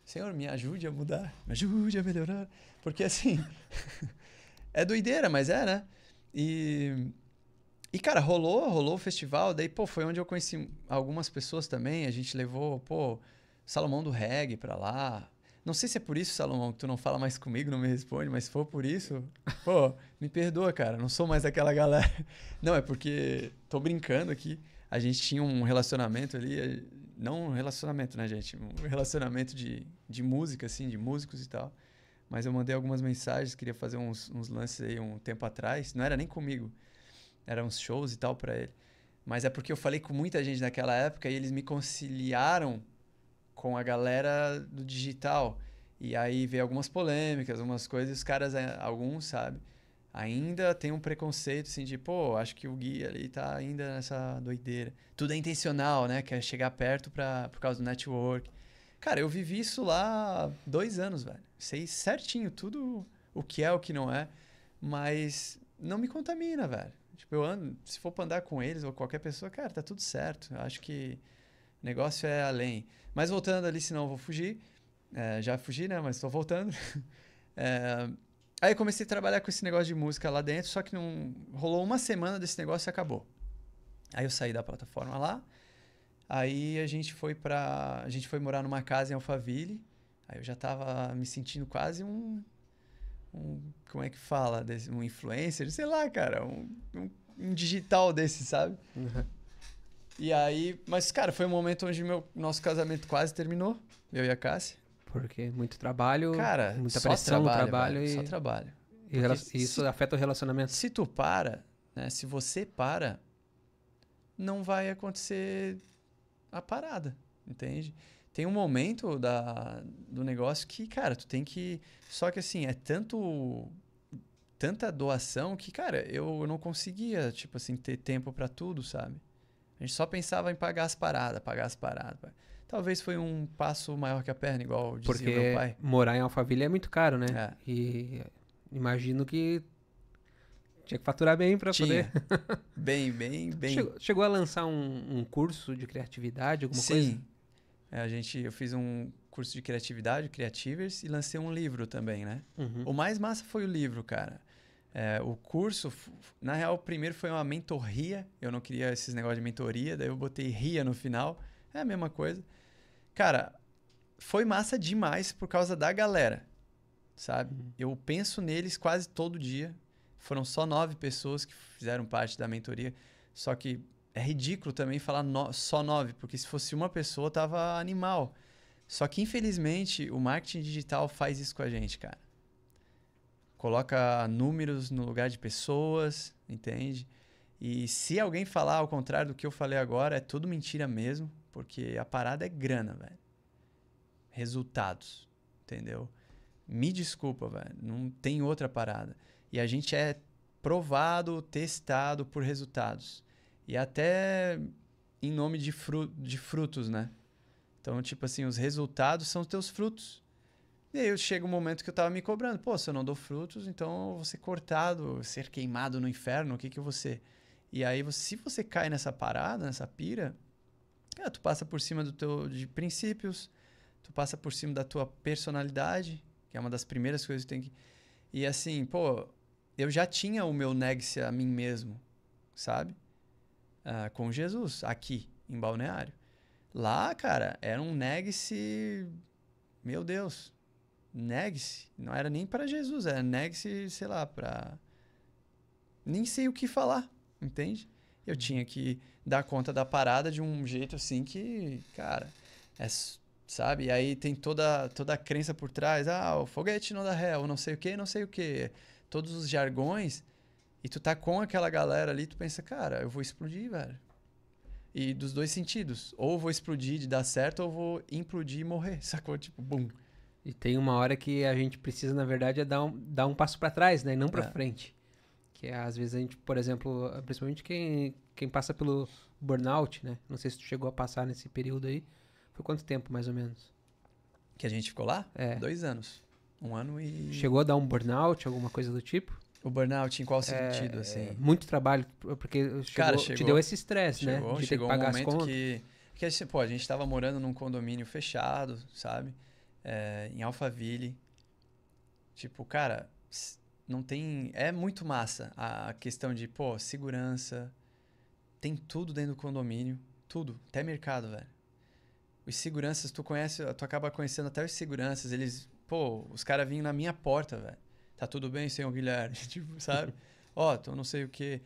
Speaker 2: Senhor, me ajude a mudar, me ajude a melhorar. Porque assim, é doideira, mas é, né? E, e cara, rolou, rolou o festival. Daí, pô, foi onde eu conheci algumas pessoas também. A gente levou, pô, Salomão do Reggae pra lá, não sei se é por isso, Salomão, que tu não fala mais comigo, não me responde, mas se for por isso, pô, me perdoa, cara. Não sou mais aquela galera. Não, é porque tô brincando aqui. A gente tinha um relacionamento ali, eh, não um relacionamento, né, gente? Um relacionamento de, de música, assim, de músicos e tal. Mas eu mandei algumas mensagens, queria fazer uns, uns lances aí um tempo atrás. Não era nem comigo, eram uns shows e tal para ele. Mas é porque eu falei com muita gente naquela época e eles me conciliaram com a galera do digital. E aí vem algumas polêmicas, algumas coisas, os caras, eh, alguns, sabe, ainda tem um preconceito assim de, pô, acho que o Gui ali tá ainda nessa doideira. Tudo é intencional, né? Quer é chegar perto pra, por causa do network. Cara, eu vivi isso lá dois anos, velho. Sei certinho tudo o que é, o que não é, mas não me contamina, velho. Tipo, eu ando, se for pra andar com eles ou qualquer pessoa, cara, tá tudo certo. Eu acho que o negócio é além. Mas voltando ali, senão eu vou fugir. É, já fugi, né? Mas estou voltando. É, aí eu comecei a trabalhar com esse negócio de música lá dentro, só que não rolou uma semana desse negócio e acabou. Aí eu saí da plataforma lá. Aí a gente foi para a gente foi morar numa casa em Alphaville. Aí eu já estava me sentindo quase um, um como é que fala, um influencer, sei lá, cara, um, um, um digital desse, sabe? Uhum. E aí, mas cara, foi um momento onde meu, nosso casamento quase terminou, eu e a Cássia. Porque muito trabalho, cara, muita pressão trabalho, trabalho velho, e... Só trabalho. E se, isso afeta o relacionamento. Se tu para, né, se você para, não vai acontecer a parada, entende? Tem um momento da, do negócio que, cara, tu tem que... Só que assim, é tanto tanta doação que, cara, eu não conseguia, tipo assim, ter tempo para tudo, sabe? A gente só pensava em pagar as paradas, pagar as paradas. Talvez foi um passo maior que a perna, igual dizia Porque meu pai.
Speaker 1: morar em Alphaville é muito caro, né? É. E imagino que tinha que faturar bem para poder. bem, bem, bem. Chegou,
Speaker 2: chegou a lançar um, um, curso de criatividade, alguma Sim. coisa? Sim. É, a gente, eu fiz um curso de criatividade, Creativers, e lancei um livro também, né? Uhum. O mais massa foi o livro, cara. É, o curso, na real, o primeiro foi uma mentoria. Eu não queria esses negócios de mentoria, daí eu botei RIA no final. É a mesma coisa. Cara, foi massa demais por causa da galera, sabe? Uhum. Eu penso neles quase todo dia. Foram só nove pessoas que fizeram parte da mentoria. Só que é ridículo também falar no só nove, porque se fosse uma pessoa, tava animal. Só que, infelizmente, o marketing digital faz isso com a gente, cara coloca números no lugar de pessoas, entende? E se alguém falar ao contrário do que eu falei agora, é tudo mentira mesmo, porque a parada é grana, velho. Resultados, entendeu? Me desculpa, velho, não tem outra parada. E a gente é provado, testado por resultados. E até em nome de, fru de frutos, né? Então, tipo assim, os resultados são os teus frutos. E aí chega um momento que eu tava me cobrando, pô, se eu não dou frutos, então eu vou ser cortado, ser queimado no inferno, o que que você. E aí, se você cai nessa parada, nessa pira, é, tu passa por cima do teu de princípios, tu passa por cima da tua personalidade, que é uma das primeiras coisas que tem que E assim, pô, eu já tinha o meu negue-se a mim mesmo, sabe? Ah, com Jesus, aqui em Balneário. Lá, cara, era um negue-se, meu Deus, negue-se, não era nem para Jesus, era negue-se, sei lá, para. Nem sei o que falar, entende? Eu uhum. tinha que dar conta da parada de um jeito assim que, cara, é, sabe? E aí tem toda, toda a crença por trás, ah, o foguete não dá ré, ou não sei o que, não sei o que, todos os jargões, e tu tá com aquela galera ali, tu pensa, cara, eu vou explodir, velho. E dos dois sentidos, ou vou explodir de dar certo, ou vou implodir e morrer, sacou? Tipo, bum. E tem uma hora que a gente precisa, na verdade,
Speaker 1: é dar um, dar um passo para trás, né? E não para é. frente. Que é, às vezes a gente, por exemplo, principalmente quem, quem passa pelo burnout, né? Não sei se tu chegou a passar nesse período aí. Foi quanto tempo, mais ou menos? Que a gente ficou lá? É. Dois anos. Um ano e. Chegou a dar um burnout, alguma coisa do tipo? O burnout em qual é, sentido, é, assim? Muito trabalho, porque chegou, Cara, chegou, te deu esse estresse, né? De chegou ter que pagar um momento as contas.
Speaker 2: que. Porque, pô, a gente estava morando num condomínio fechado, sabe? é, em Alphaville. Tipo, cara, não tem. É muito massa a questão de, pô, segurança. Tem tudo dentro do condomínio. Tudo. Até mercado, velho. Os seguranças, tu conhece, tu acaba conhecendo até os seguranças. Eles, pô, os caras vinham na minha porta, velho. Tá tudo bem, senhor Guilherme? tipo, sabe? Ó, oh, tô não sei o quê.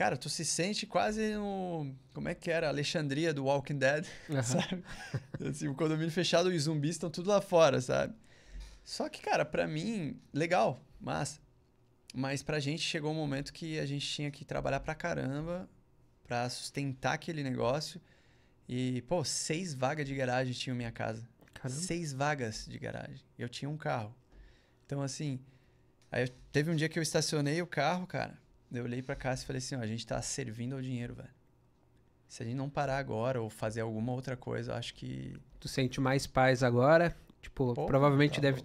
Speaker 2: Cara, tu se sente quase no. Como é que era? Alexandria do Walking Dead, uhum. sabe? Assim, o condomínio fechado e os zumbis estão tudo lá fora, sabe? Só que, cara, para mim, legal, mas. Mas pra gente chegou um momento que a gente tinha que trabalhar pra caramba pra sustentar aquele negócio. E, pô, seis vagas de garagem tinha minha casa. Caramba. Seis vagas de garagem. Eu tinha um carro. Então, assim. Aí teve um dia que eu estacionei o carro, cara. Eu olhei pra casa e falei assim: ó, a gente tá servindo ao dinheiro, velho. Se a gente não parar agora ou fazer alguma outra coisa, acho que. Tu sente mais paz agora? Tipo, provavelmente tá deve.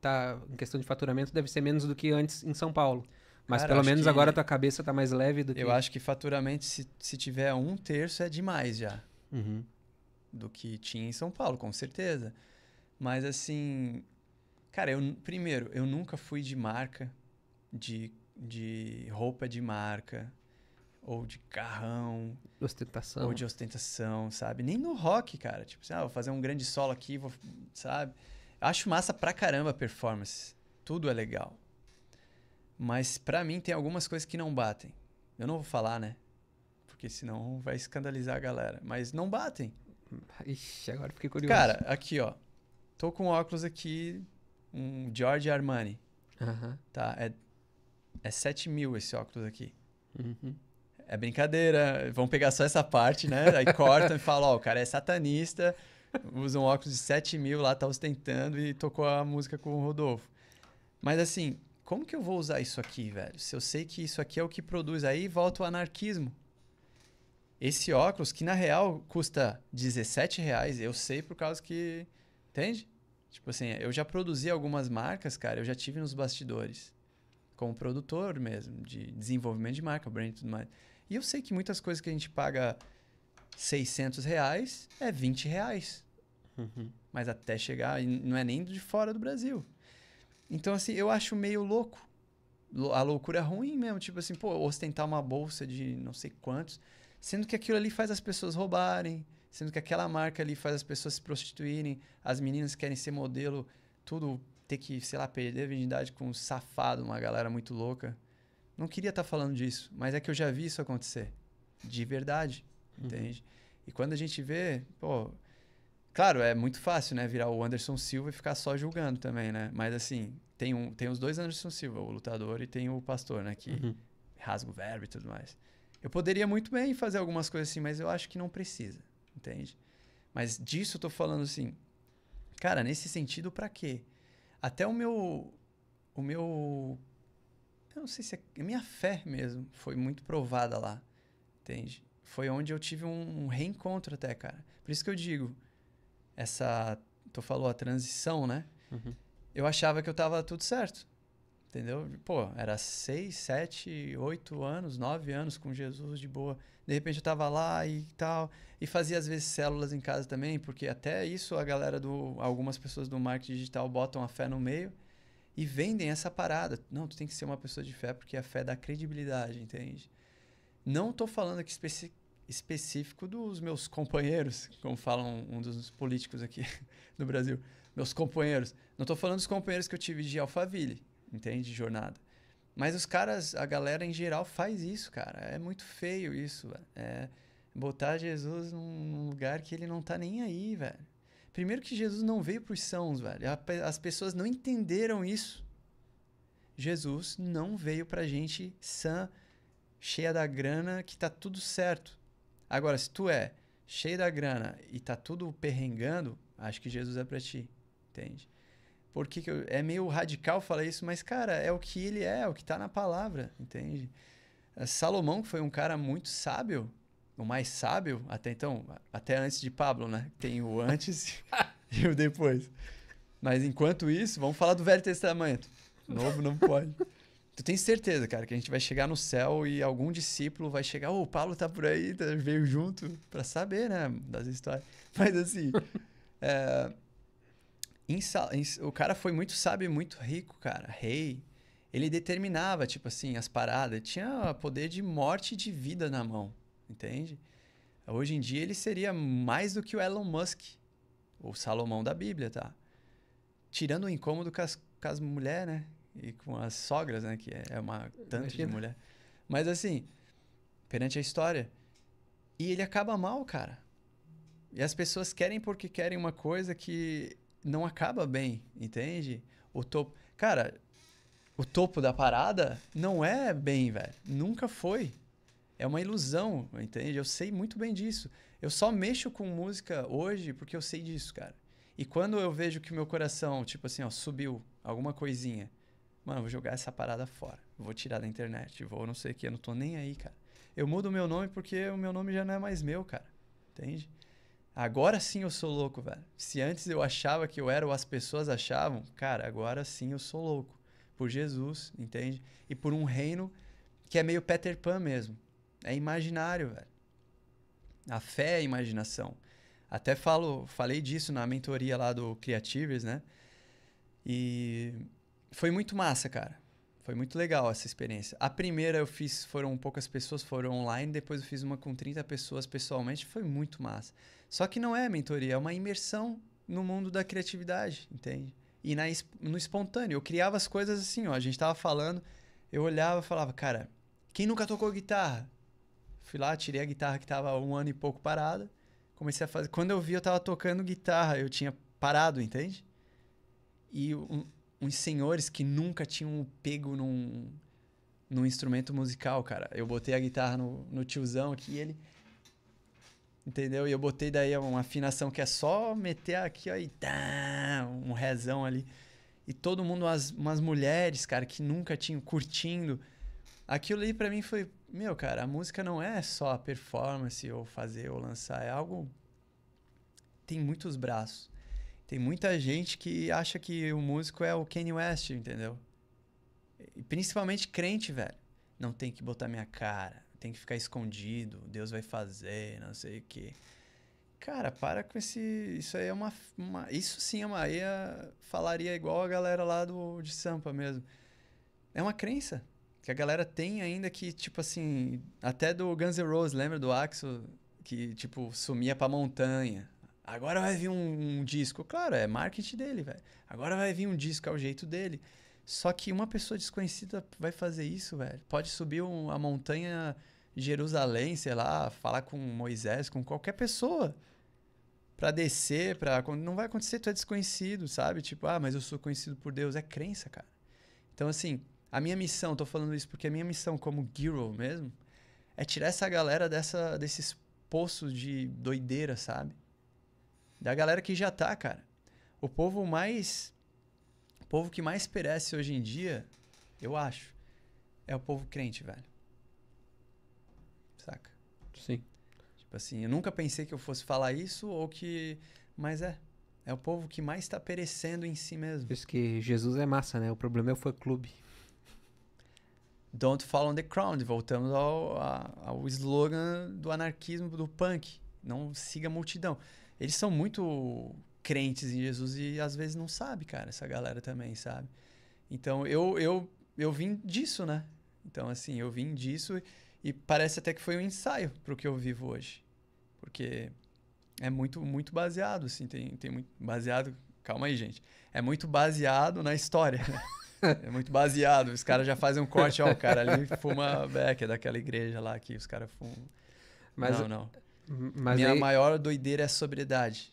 Speaker 2: Tá, em questão de
Speaker 1: faturamento, deve ser menos do que antes em São Paulo. Mas Cara, pelo menos que... agora tua cabeça tá mais leve do que. Eu acho que
Speaker 2: faturamento, se, se tiver um terço, é demais já. Uhum. Do que tinha em São Paulo, com certeza. Mas assim. Cara, eu primeiro, eu nunca fui de marca, de de roupa de marca, ou de carrão. Ostentação. Ou de ostentação, sabe? Nem no rock, cara. Tipo assim, ah, vou fazer um grande solo aqui, vou, sabe? Acho massa pra caramba a performance. Tudo é legal. Mas pra mim tem algumas coisas que não batem. Eu não vou falar, né? Porque senão vai escandalizar a galera. Mas não batem. Ixi, agora fiquei curioso. Cara, aqui, ó. Tô com óculos aqui, um George Armani. Uh -huh. Tá, é é 7 mil esse óculos aqui. Uhum. É brincadeira, vão pegar só essa parte, né? Aí cortam e falam, ó, oh, o cara é satanista, usa um óculos de 7 mil lá, tá ostentando e tocou a música com o Rodolfo. Mas assim, como que eu vou usar isso aqui, velho? Se eu sei que isso aqui é o que produz, aí volta o anarquismo. Esse óculos, que na real custa 17 reais, eu sei por causa que. Entende? Tipo assim, eu já produzi algumas marcas, cara, eu já tive nos bastidores como produtor mesmo, de desenvolvimento de marca, brand e tudo mais. E eu sei que muitas coisas que a gente paga 600 reais é 20 reais. Uhum. Mas até chegar, não é nem de fora do Brasil. Então, assim, eu acho meio louco. A loucura é ruim mesmo. Tipo assim, pô, ostentar uma bolsa de não sei quantos. Sendo que aquilo ali faz as pessoas roubarem. Sendo que aquela marca ali faz as pessoas se prostituírem. As meninas querem ser modelo, tudo ter que, sei lá, perder a virgindade com um safado, uma galera muito louca. Não queria estar tá falando disso, mas é que eu já vi isso acontecer. De verdade, uhum. entende? E quando a gente vê, pô. Claro, é muito fácil, né? Virar o Anderson Silva e ficar só julgando também, né? Mas assim, tem, um, tem os dois Anderson Silva, o lutador e tem o pastor, né? Que uhum. rasga o verbo e tudo mais. Eu poderia muito bem fazer algumas coisas assim, mas eu acho que não precisa, entende? Mas disso eu tô falando assim, cara, nesse sentido, para quê? Até o meu. O meu. Eu não sei se é. Minha fé mesmo foi muito provada lá. Entende? Foi onde eu tive um, um reencontro até, cara. Por isso que eu digo. Essa. Tu falou a transição, né? Uhum. Eu achava que eu tava tudo certo. Entendeu? Pô, era seis, sete, oito anos, nove anos com Jesus de boa. De repente eu tava lá e tal. E fazia às vezes células em casa também, porque até isso a galera do. Algumas pessoas do marketing digital botam a fé no meio e vendem essa parada. Não, tu tem que ser uma pessoa de fé, porque a fé dá credibilidade, entende? Não tô falando aqui especi específico dos meus companheiros, como falam um dos políticos aqui no Brasil. Meus companheiros. Não tô falando dos companheiros que eu tive de Alphaville entende? jornada. Mas os caras, a galera em geral faz isso, cara. É muito feio isso, velho. É botar Jesus num lugar que ele não tá nem aí, velho. Primeiro que Jesus não veio pros sãos, velho. As pessoas não entenderam isso. Jesus não veio pra gente sã, cheia da grana, que tá tudo certo. Agora, se tu é cheio da grana e tá tudo perrengando, acho que Jesus é pra ti, entende? Porque eu, é meio radical falar isso, mas, cara, é o que ele é, é o que está na palavra, entende? Eh, Salomão, que foi um cara muito sábio, o mais sábio, até então, até antes de Pablo, né? Tem o antes e o depois. Mas enquanto isso, vamos falar do Velho Testamento. Novo não pode. Tu tens certeza, cara, que a gente vai chegar no céu e algum discípulo vai chegar, ô, o Paulo tá por aí, tá, veio junto, para saber, né, das histórias. Mas assim, é, em, em, o cara foi muito sábio, muito rico, cara. Rei. Ele determinava, tipo assim, as paradas. Tinha poder de morte e de vida na mão, entende? Hoje em dia ele seria mais do que o Elon Musk, o Salomão da Bíblia, tá? Tirando o incômodo com as, as mulheres, né? E com as sogras, né? Que é, é uma tanto Imagina. de mulher. Mas assim, perante a história. E ele acaba mal, cara. E as pessoas querem porque querem uma coisa que não acaba bem, entende? O topo. Cara, o topo da parada não é bem, velho. Nunca foi. É uma ilusão, entende? Eu sei muito bem disso. Eu só mexo com música hoje porque eu sei disso, cara. E quando eu vejo que meu coração, tipo assim, ó, subiu alguma coisinha, mano, vou jogar essa parada fora. Vou tirar da internet, vou não sei o que, eu não tô nem aí, cara. Eu mudo o meu nome porque o meu nome já não é mais meu, cara. Entende? Agora sim eu sou louco, velho. Se antes eu achava que eu era ou as pessoas achavam, cara, agora sim eu sou louco. Por Jesus, entende? E por um reino que é meio Peter Pan mesmo. É imaginário, velho. A fé é a imaginação. Até falo, falei disso na mentoria lá do Creatives, né? E foi muito massa, cara. Foi muito legal essa experiência. A primeira eu fiz, foram poucas pessoas, foram online, depois eu fiz uma com 30 pessoas pessoalmente, foi muito massa. Só que não é mentoria, é uma imersão no mundo da criatividade, entende? E na, no espontâneo. Eu criava as coisas assim, ó. A gente tava falando, eu olhava e falava, cara, quem nunca tocou guitarra? Fui lá, tirei a guitarra que tava um ano e pouco parada. Comecei a fazer. Quando eu vi, eu tava tocando guitarra, eu tinha parado, entende? E um, uns senhores que nunca tinham pego num, num instrumento musical, cara. Eu botei a guitarra no, no tiozão aqui e ele. Entendeu? E eu botei daí uma afinação que é só meter aqui, ó, e tá, um rezão ali. E todo mundo, umas, umas mulheres, cara, que nunca tinham curtindo. Aquilo ali para mim foi, meu, cara, a música não é só a performance ou fazer ou lançar, é algo. Tem muitos braços. Tem muita gente que acha que o músico é o Kanye West, entendeu? E principalmente crente, velho. Não tem que botar minha cara tem que ficar escondido, Deus vai fazer, não sei o quê. Cara, para com esse. Isso aí é uma. uma isso sim é a Maria é, falaria igual a galera lá do, de Sampa mesmo. É uma crença que a galera tem ainda que, tipo assim. Até do Guns N' Roses, lembra do Axel? Que, tipo, sumia pra montanha. Agora vai vir um, um disco. Claro, é marketing dele, velho. Agora vai vir um disco, é o jeito dele. Só que uma pessoa desconhecida vai fazer isso, velho. Pode subir um, a montanha Jerusalém, sei lá, falar com Moisés, com qualquer pessoa. Pra descer, pra. Não vai acontecer, tu é desconhecido, sabe? Tipo, ah, mas eu sou conhecido por Deus. É crença, cara. Então, assim, a minha missão, tô falando isso porque a minha missão como Giro mesmo, é tirar essa galera dessa, desses poços de doideira, sabe? Da galera que já tá, cara. O povo mais o povo que mais perece hoje em dia, eu acho, é o povo crente, velho. Saca? Sim. Tipo assim, eu nunca pensei que eu fosse falar isso ou que. Mas é. É o povo que mais está perecendo em si mesmo. Por isso que Jesus é massa, né? O problema é o fã-clube. Don't fall on the crowd. Voltamos ao, ao slogan do anarquismo do punk. Não siga a multidão. Eles são muito crentes em Jesus e às vezes não sabe, cara, essa galera também, sabe? Então eu, eu, eu vim disso, né? Então, assim, eu vim disso e, e parece até que foi um ensaio para o que eu vivo hoje. Porque é muito, muito baseado, assim, tem, tem muito. Baseado. Calma aí, gente. É muito baseado na história, né? É muito baseado. Os caras já fazem um corte, ó, o cara ali fuma beck, é daquela igreja lá que os caras fumam. Mas, não, não. Minha aí... maior doideira é a sobriedade.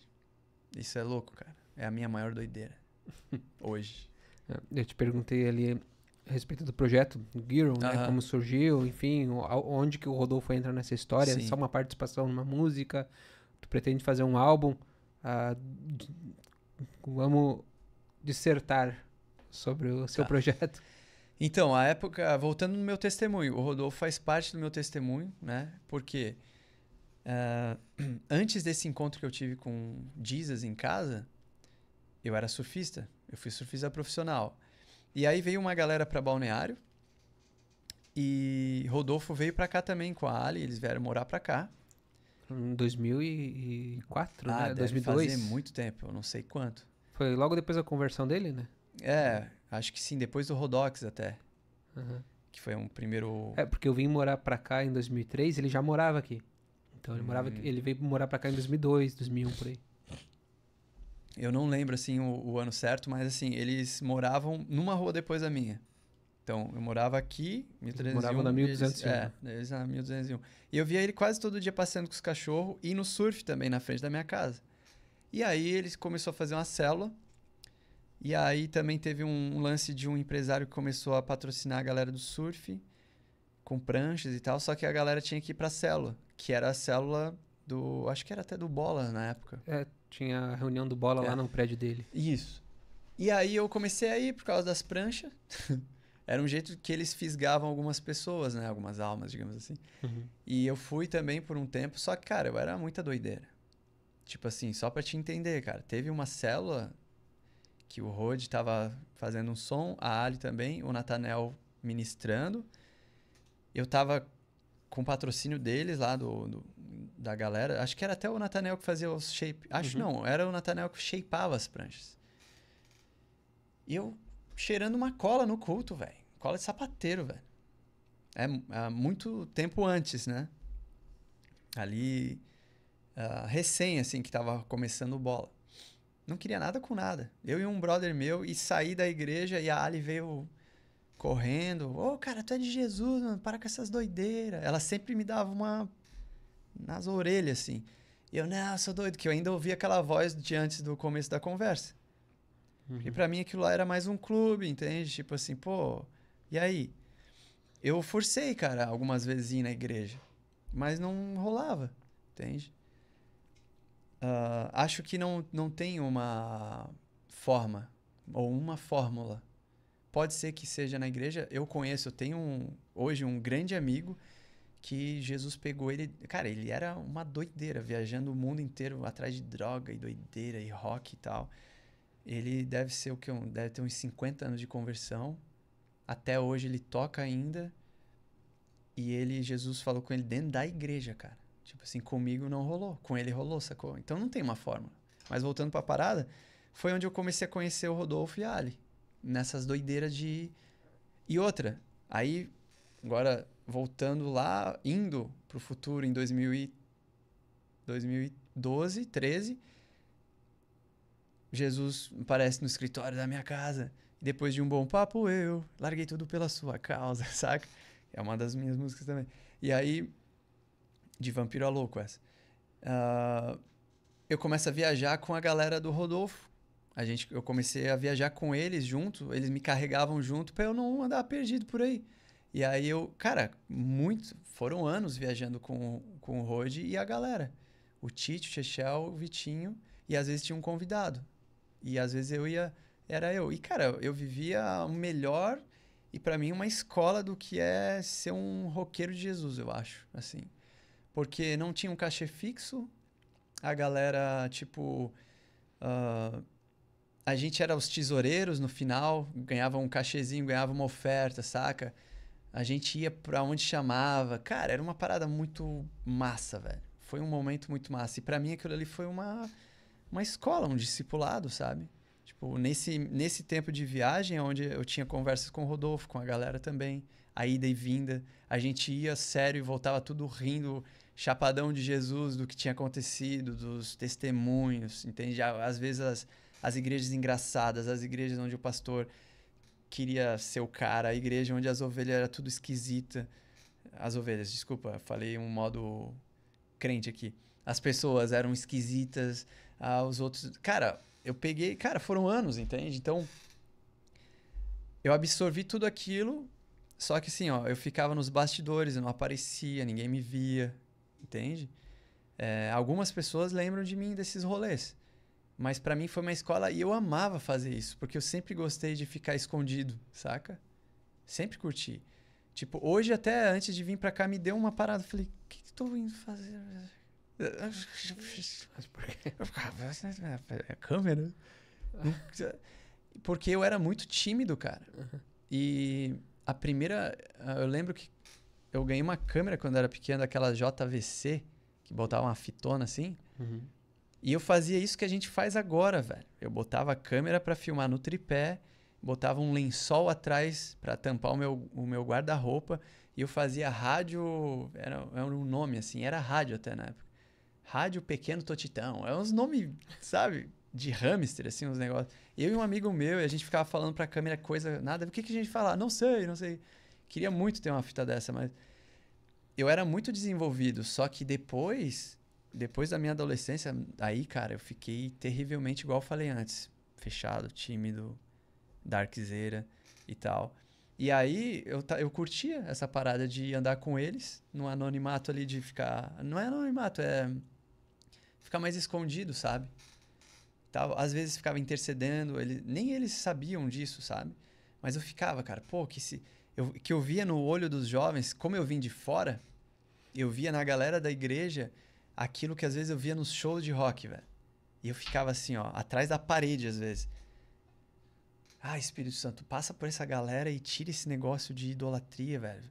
Speaker 2: Isso é louco, cara. É a minha maior doideira. Hoje.
Speaker 1: É, eu te perguntei ali a respeito do projeto do Giro, né? Como surgiu, enfim, onde que o Rodolfo entra nessa história? Sim. Só uma participação numa música? Tu pretende fazer um álbum? Ah,
Speaker 2: vamos dissertar sobre o seu tá. projeto. Então, a época, voltando no meu testemunho, o Rodolfo faz parte do meu testemunho, né? Porque quê? Uh, antes desse encontro que eu tive com Jesus em casa, eu era surfista. Eu fui surfista profissional. E aí veio uma galera para Balneário. E Rodolfo veio para cá também com a Ali. Eles vieram morar para cá.
Speaker 1: Em 2004, ah, né? 2002. fazer muito
Speaker 2: tempo, eu não sei quanto.
Speaker 1: Foi logo depois da conversão dele, né? É, acho que sim, depois do Rodox até. Uhum. Que foi um primeiro... É, porque eu vim morar pra cá em 2003, ele já
Speaker 2: morava aqui. Então ele hum. morava, ele veio morar para cá em 2002, 2001 por aí. Eu não lembro assim o, o, ano certo, mas assim eles moravam numa rua depois da minha. Então eu morava aqui, 1301. Morava na 1201. Eles, é, eles na 1201. E eu via ele quase todo dia passeando com os cachorros e no surf também na frente da minha casa. E aí eles começou a fazer uma célula e aí também teve um lance de um empresário que começou a patrocinar a galera do surf com pranchas e tal, só que a galera tinha que ir pra célula, que era a célula do. Acho que era até do Bola na época. É, tinha a reunião do Bola é. lá no prédio dele. Isso. E aí eu comecei a ir por causa das pranchas. era um jeito que eles fisgavam algumas pessoas, né? Algumas almas, digamos assim. Uhum. E eu fui também por um tempo, só que, cara, eu era muita doideira. Tipo assim, só pra te entender, cara. Teve uma célula que o Rod tava fazendo um som, a Ali também, o Natanel ministrando eu tava com o patrocínio deles lá, do, do da galera. Acho que era até o Natanel que fazia os shape. Acho uhum. não, era o Natanel que shapeava as pranchas. E eu cheirando uma cola no culto, velho. Cola de sapateiro, velho. É, é, muito tempo antes, né? Ali, uh, recém, assim, que tava começando bola. Não queria nada com nada. Eu e um brother meu, e saí da igreja e a Ali veio correndo. Ô, oh, cara, tu é de Jesus, mano, para com essas doideiras. Ela sempre me dava uma. nas orelhas, assim. E eu, não, sou doido, que eu ainda ouvia aquela voz de antes do começo da conversa. Uhum. E para mim aquilo lá era mais um clube, entende? Tipo assim, pô, e aí? Eu forcei, cara, algumas vezes ir na igreja, mas não rolava, entende? Uh, acho que não, não tem uma forma ou uma fórmula Pode ser que seja na igreja. Eu conheço, eu tenho um, hoje um grande amigo que Jesus pegou ele. Cara, ele era uma doideira, viajando o mundo inteiro atrás de droga e doideira e rock e tal. Ele deve ser o que? Deve ter uns 50 anos de conversão. Até hoje ele toca ainda. E ele, Jesus falou com ele dentro da igreja, cara. Tipo assim, comigo não rolou, com ele rolou, sacou? Então não tem uma fórmula. Mas voltando para a parada, foi onde eu comecei a conhecer o Rodolfo e a Ali nessas doideiras de. E outra, aí, agora voltando lá, indo pro futuro em 2000 e... 2012, 13, Jesus aparece no escritório da minha casa. depois de um bom papo, eu larguei tudo pela sua causa, saca? É uma das minhas músicas também. E aí, de Vampiro a Louco essa. Uh, eu começo a viajar com a galera do Rodolfo, a gente, eu comecei a viajar com eles junto, eles me carregavam junto para eu não andar perdido por aí. E aí eu, cara, muito, foram anos viajando com, com o Rod e a galera. O Tite, o Chechel, o Vitinho, e às vezes tinha um convidado. E às vezes eu ia, era eu. E cara, eu vivia o melhor e para mim uma escola do que é ser um roqueiro de Jesus, eu acho, assim. Porque não tinha um cachê fixo, a galera, tipo, uh, a gente era os tesoureiros no final, ganhava um cachezinho, ganhava uma oferta, saca? A gente ia pra onde chamava. Cara, era uma parada muito massa, velho. Foi um momento muito massa. E para mim aquilo ali foi uma, uma escola, um discipulado, sabe? Tipo, nesse, nesse tempo de viagem, é onde eu tinha conversas com o Rodolfo, com a galera também, a ida e vinda, a gente ia sério e voltava tudo rindo, chapadão de Jesus, do que tinha acontecido, dos testemunhos, entende? Às vezes as as igrejas engraçadas, as igrejas onde o pastor queria ser o cara, a igreja onde as ovelhas era tudo esquisita. As ovelhas, desculpa, falei um modo crente aqui. As pessoas eram esquisitas, ah, os outros. Cara, eu peguei. Cara, foram anos, entende? Então. Eu absorvi tudo aquilo, só que assim, ó, eu ficava nos bastidores, eu não aparecia, ninguém me via, entende? É, algumas pessoas lembram de mim desses rolês. Mas para mim foi uma escola e eu amava fazer isso, porque eu sempre gostei de ficar escondido, saca? Sempre curti. Tipo, hoje até antes de vir para cá me deu uma parada, falei, o que, que tô indo fazer? Eu câmera. Porque eu era muito tímido, cara. E a primeira. Ah, eu lembro que eu ganhei uma câmera quando eu era pequeno, daquela JVC, que botava uma fitona assim. Uhum. E eu fazia isso que a gente faz agora, velho. Eu botava a câmera para filmar no tripé, botava um lençol atrás para tampar o meu, o meu guarda-roupa e eu fazia rádio, era, era um nome assim, era rádio até na época. Rádio Pequeno Totitão. É uns nomes, sabe, de hamster, assim, uns negócios. Eu e um amigo meu, e a gente ficava falando pra câmera coisa, nada. O que, que a gente falava? Não sei, não sei. Queria muito ter uma fita dessa, mas eu era muito desenvolvido, só que depois depois da minha adolescência, aí, cara, eu fiquei terrivelmente igual eu falei antes. Fechado, tímido, darkzeira e tal. E aí eu, eu curtia essa parada de andar com eles, no anonimato ali de ficar. Não é anonimato, é. Ficar mais escondido, sabe? Tava, às vezes ficava intercedendo, ele, nem eles sabiam disso, sabe? Mas eu ficava, cara, pô, que se. Eu, que eu via no olho dos jovens, como eu vim de fora, eu via na galera da igreja aquilo que às vezes eu via nos shows de rock, velho. E eu ficava assim, ó, atrás da parede às vezes. Ah, Espírito Santo, passa por essa galera e tira esse negócio de idolatria, velho.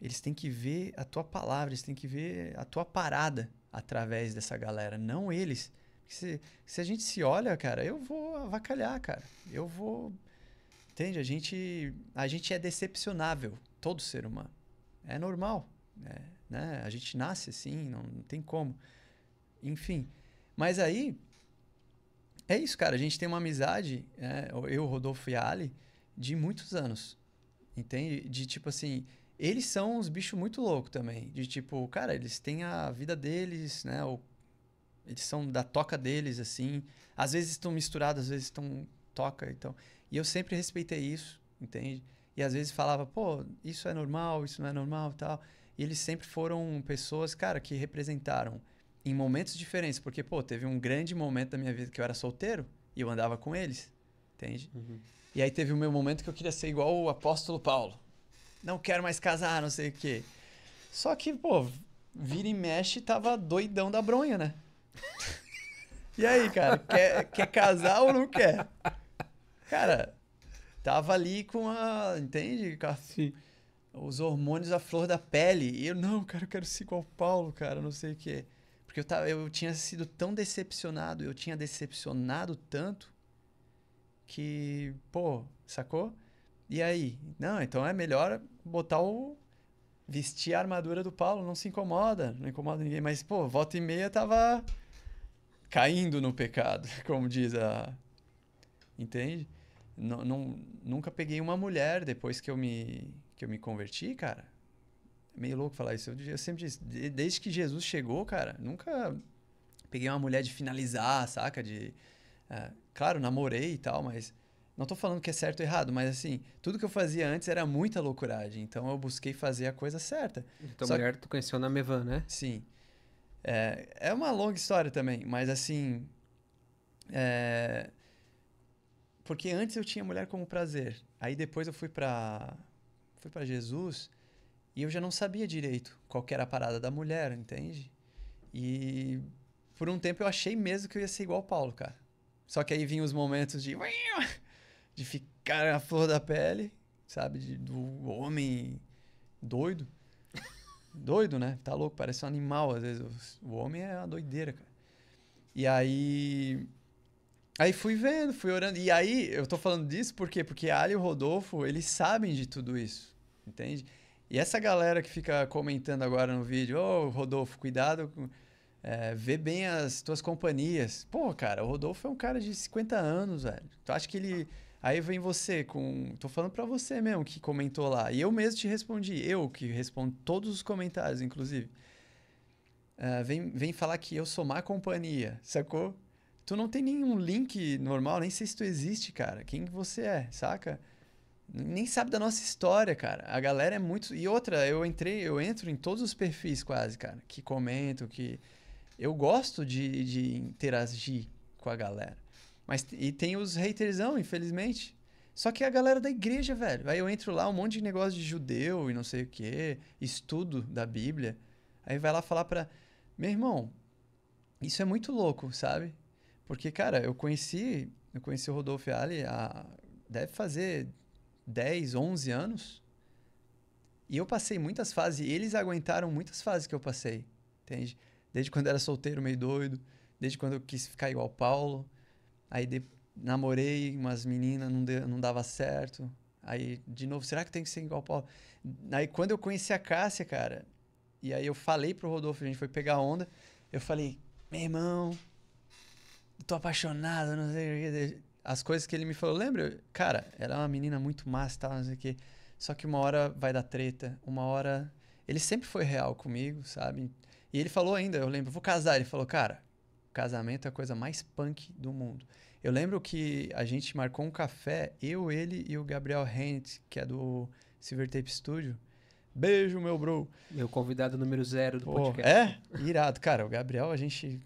Speaker 2: Eles têm que ver a tua palavra, eles têm que ver a tua parada através dessa galera, não eles. Se, se a gente se olha, cara, eu vou avacalhar, cara. Eu vou. Entende? A gente, a gente é decepcionável, todo ser humano. É normal. É, né? A gente nasce assim, não, não tem como. Enfim. Mas aí, é isso, cara. A gente tem uma amizade, né? eu, Rodolfo e Ali, de muitos anos. Entende? De tipo assim, eles são uns bichos muito loucos também. De tipo, cara, eles têm a vida deles, né? Ou eles são da toca deles, assim. Às vezes estão misturados, às vezes estão toca. Então. E eu sempre respeitei isso, entende? E às vezes falava, pô, isso é normal, isso não é normal tal. E eles sempre foram pessoas, cara, que representaram em momentos diferentes. Porque, pô, teve um grande momento da minha vida que eu era solteiro e eu andava com eles, entende? Uhum. E aí teve o meu momento que eu queria ser igual o apóstolo Paulo. Não quero mais casar, não sei o quê. Só que, pô, vira e mexe tava doidão da bronha, né? e aí, cara, quer, quer casar ou não quer? Cara, tava ali com a. Entende? Com a... Sim os hormônios à flor da pele. E eu, não, cara, eu quero ser igual Paulo, cara, não sei o quê. Porque eu, tava, eu tinha sido tão decepcionado, eu tinha decepcionado tanto que, pô, sacou? E aí? Não, então é melhor botar o. vestir a armadura do Paulo, não se incomoda, não incomoda ninguém. Mas, pô, volta e meia tava caindo no pecado, como diz a. Entende? não, nunca peguei uma mulher depois que eu me que eu me converti, cara, é meio louco falar isso. Eu, eu sempre disse, desde que Jesus chegou, cara, nunca peguei uma mulher de finalizar, saca? De. É, claro, namorei e tal, mas. Não tô falando que é certo ou errado, mas assim, tudo que eu fazia antes era muita loucuragem. Então eu busquei fazer a coisa certa. Então, Só mulher, que... tu conheceu na Mevan, né? Sim. É, é uma longa história também, mas assim. É... Porque antes eu tinha mulher como prazer. Aí depois eu fui pra fui para Jesus e eu já não sabia direito qual era a parada da mulher, entende? E por um tempo eu achei mesmo que eu ia ser igual ao Paulo, cara. Só que aí vinham os momentos de de ficar na flor da pele, sabe, de, do homem doido. Doido, né? Tá louco, parece um animal às vezes. O homem é uma doideira, cara. E aí Aí fui vendo, fui orando. E aí, eu tô falando disso porque Porque a Ali e o Rodolfo, eles sabem de tudo isso entende? E essa galera que fica comentando agora no vídeo, ô oh, Rodolfo, cuidado, é, vê bem as tuas companhias. Pô, cara, o Rodolfo é um cara de 50 anos, velho. Tu acha que ele. Aí vem você com. Tô falando pra você mesmo que comentou lá. E eu mesmo te respondi. Eu que respondo todos os comentários, inclusive. É, vem, vem falar que eu sou má companhia, sacou? Tu não tem nenhum link normal, nem sei se tu existe, cara. Quem você é, saca? nem sabe da nossa história, cara. A galera é muito. E outra, eu entrei, eu entro em todos os perfis quase, cara, que comentam, que. Eu gosto de, de interagir com a galera. Mas e tem os hatersão, infelizmente. Só que é a galera da igreja, velho. Aí eu entro lá, um monte de negócio de judeu e não sei o quê, estudo da Bíblia. Aí vai lá falar pra. Meu irmão, isso é muito louco, sabe? Porque, cara, eu conheci. Eu conheci o Rodolfo Ali há. Deve fazer 10, 11 anos. E eu passei muitas fases, e eles aguentaram muitas fases que eu passei, entende? Desde quando era solteiro, meio doido, desde quando eu quis ficar igual Paulo. Aí de, namorei umas meninas, não, de, não dava certo. Aí, de novo, será que tem que ser igual Paulo? Aí, quando eu conheci a Cássia, cara, e aí eu falei pro Rodolfo, a gente foi pegar onda, eu falei, meu irmão, tô apaixonado, não sei o que as coisas que ele me falou, lembra? Cara, ela é uma menina muito massa, tal, não sei o quê. Só que uma hora vai dar treta, uma hora. Ele sempre foi real comigo, sabe? E ele falou ainda, eu lembro, vou casar. Ele falou, cara, casamento é a coisa mais punk do mundo. Eu lembro que a gente marcou um café, eu, ele e o Gabriel Hent, que é do Silver Tape Studio. Beijo, meu bro. Meu convidado número zero do podcast. É? Irado. Cara, o Gabriel, a gente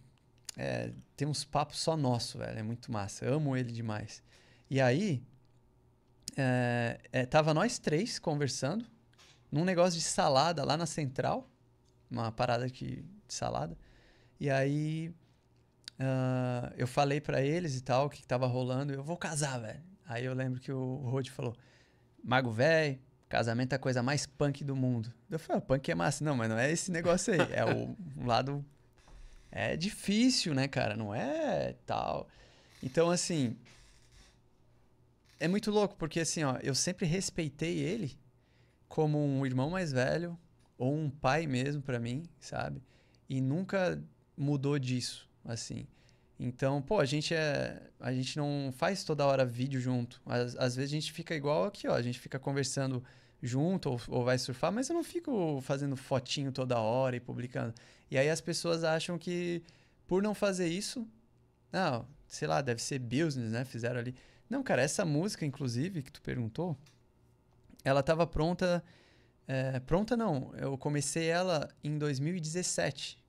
Speaker 2: é, tem uns papos só nosso, velho. É muito massa. Eu amo ele demais. E aí, é, é, tava nós três conversando num negócio de salada lá na central. Uma parada que, de salada. E aí, uh, eu falei para eles e tal, o que, que tava rolando. Eu vou casar, velho. Aí eu lembro que o Rod falou: Mago velho, casamento é a coisa mais punk do mundo. Eu falei: ah, punk é massa. Não, mas não é esse negócio aí. É o lado é difícil, né, cara? Não é tal. Então, assim. É muito louco, porque assim, ó, eu sempre respeitei ele como um irmão mais velho, ou um pai mesmo para mim, sabe? E nunca mudou disso, assim. Então, pô, a gente é, a gente não faz toda hora vídeo junto. Às, às vezes a gente fica igual aqui, ó, a gente fica conversando junto ou, ou, vai surfar, mas eu não fico fazendo fotinho toda hora e publicando. E aí as pessoas acham que por não fazer isso, não, ah, sei lá, deve ser business, né? Fizeram ali. Não, cara, essa música, inclusive, que tu perguntou, ela estava pronta. É, pronta não, eu comecei ela em 2017.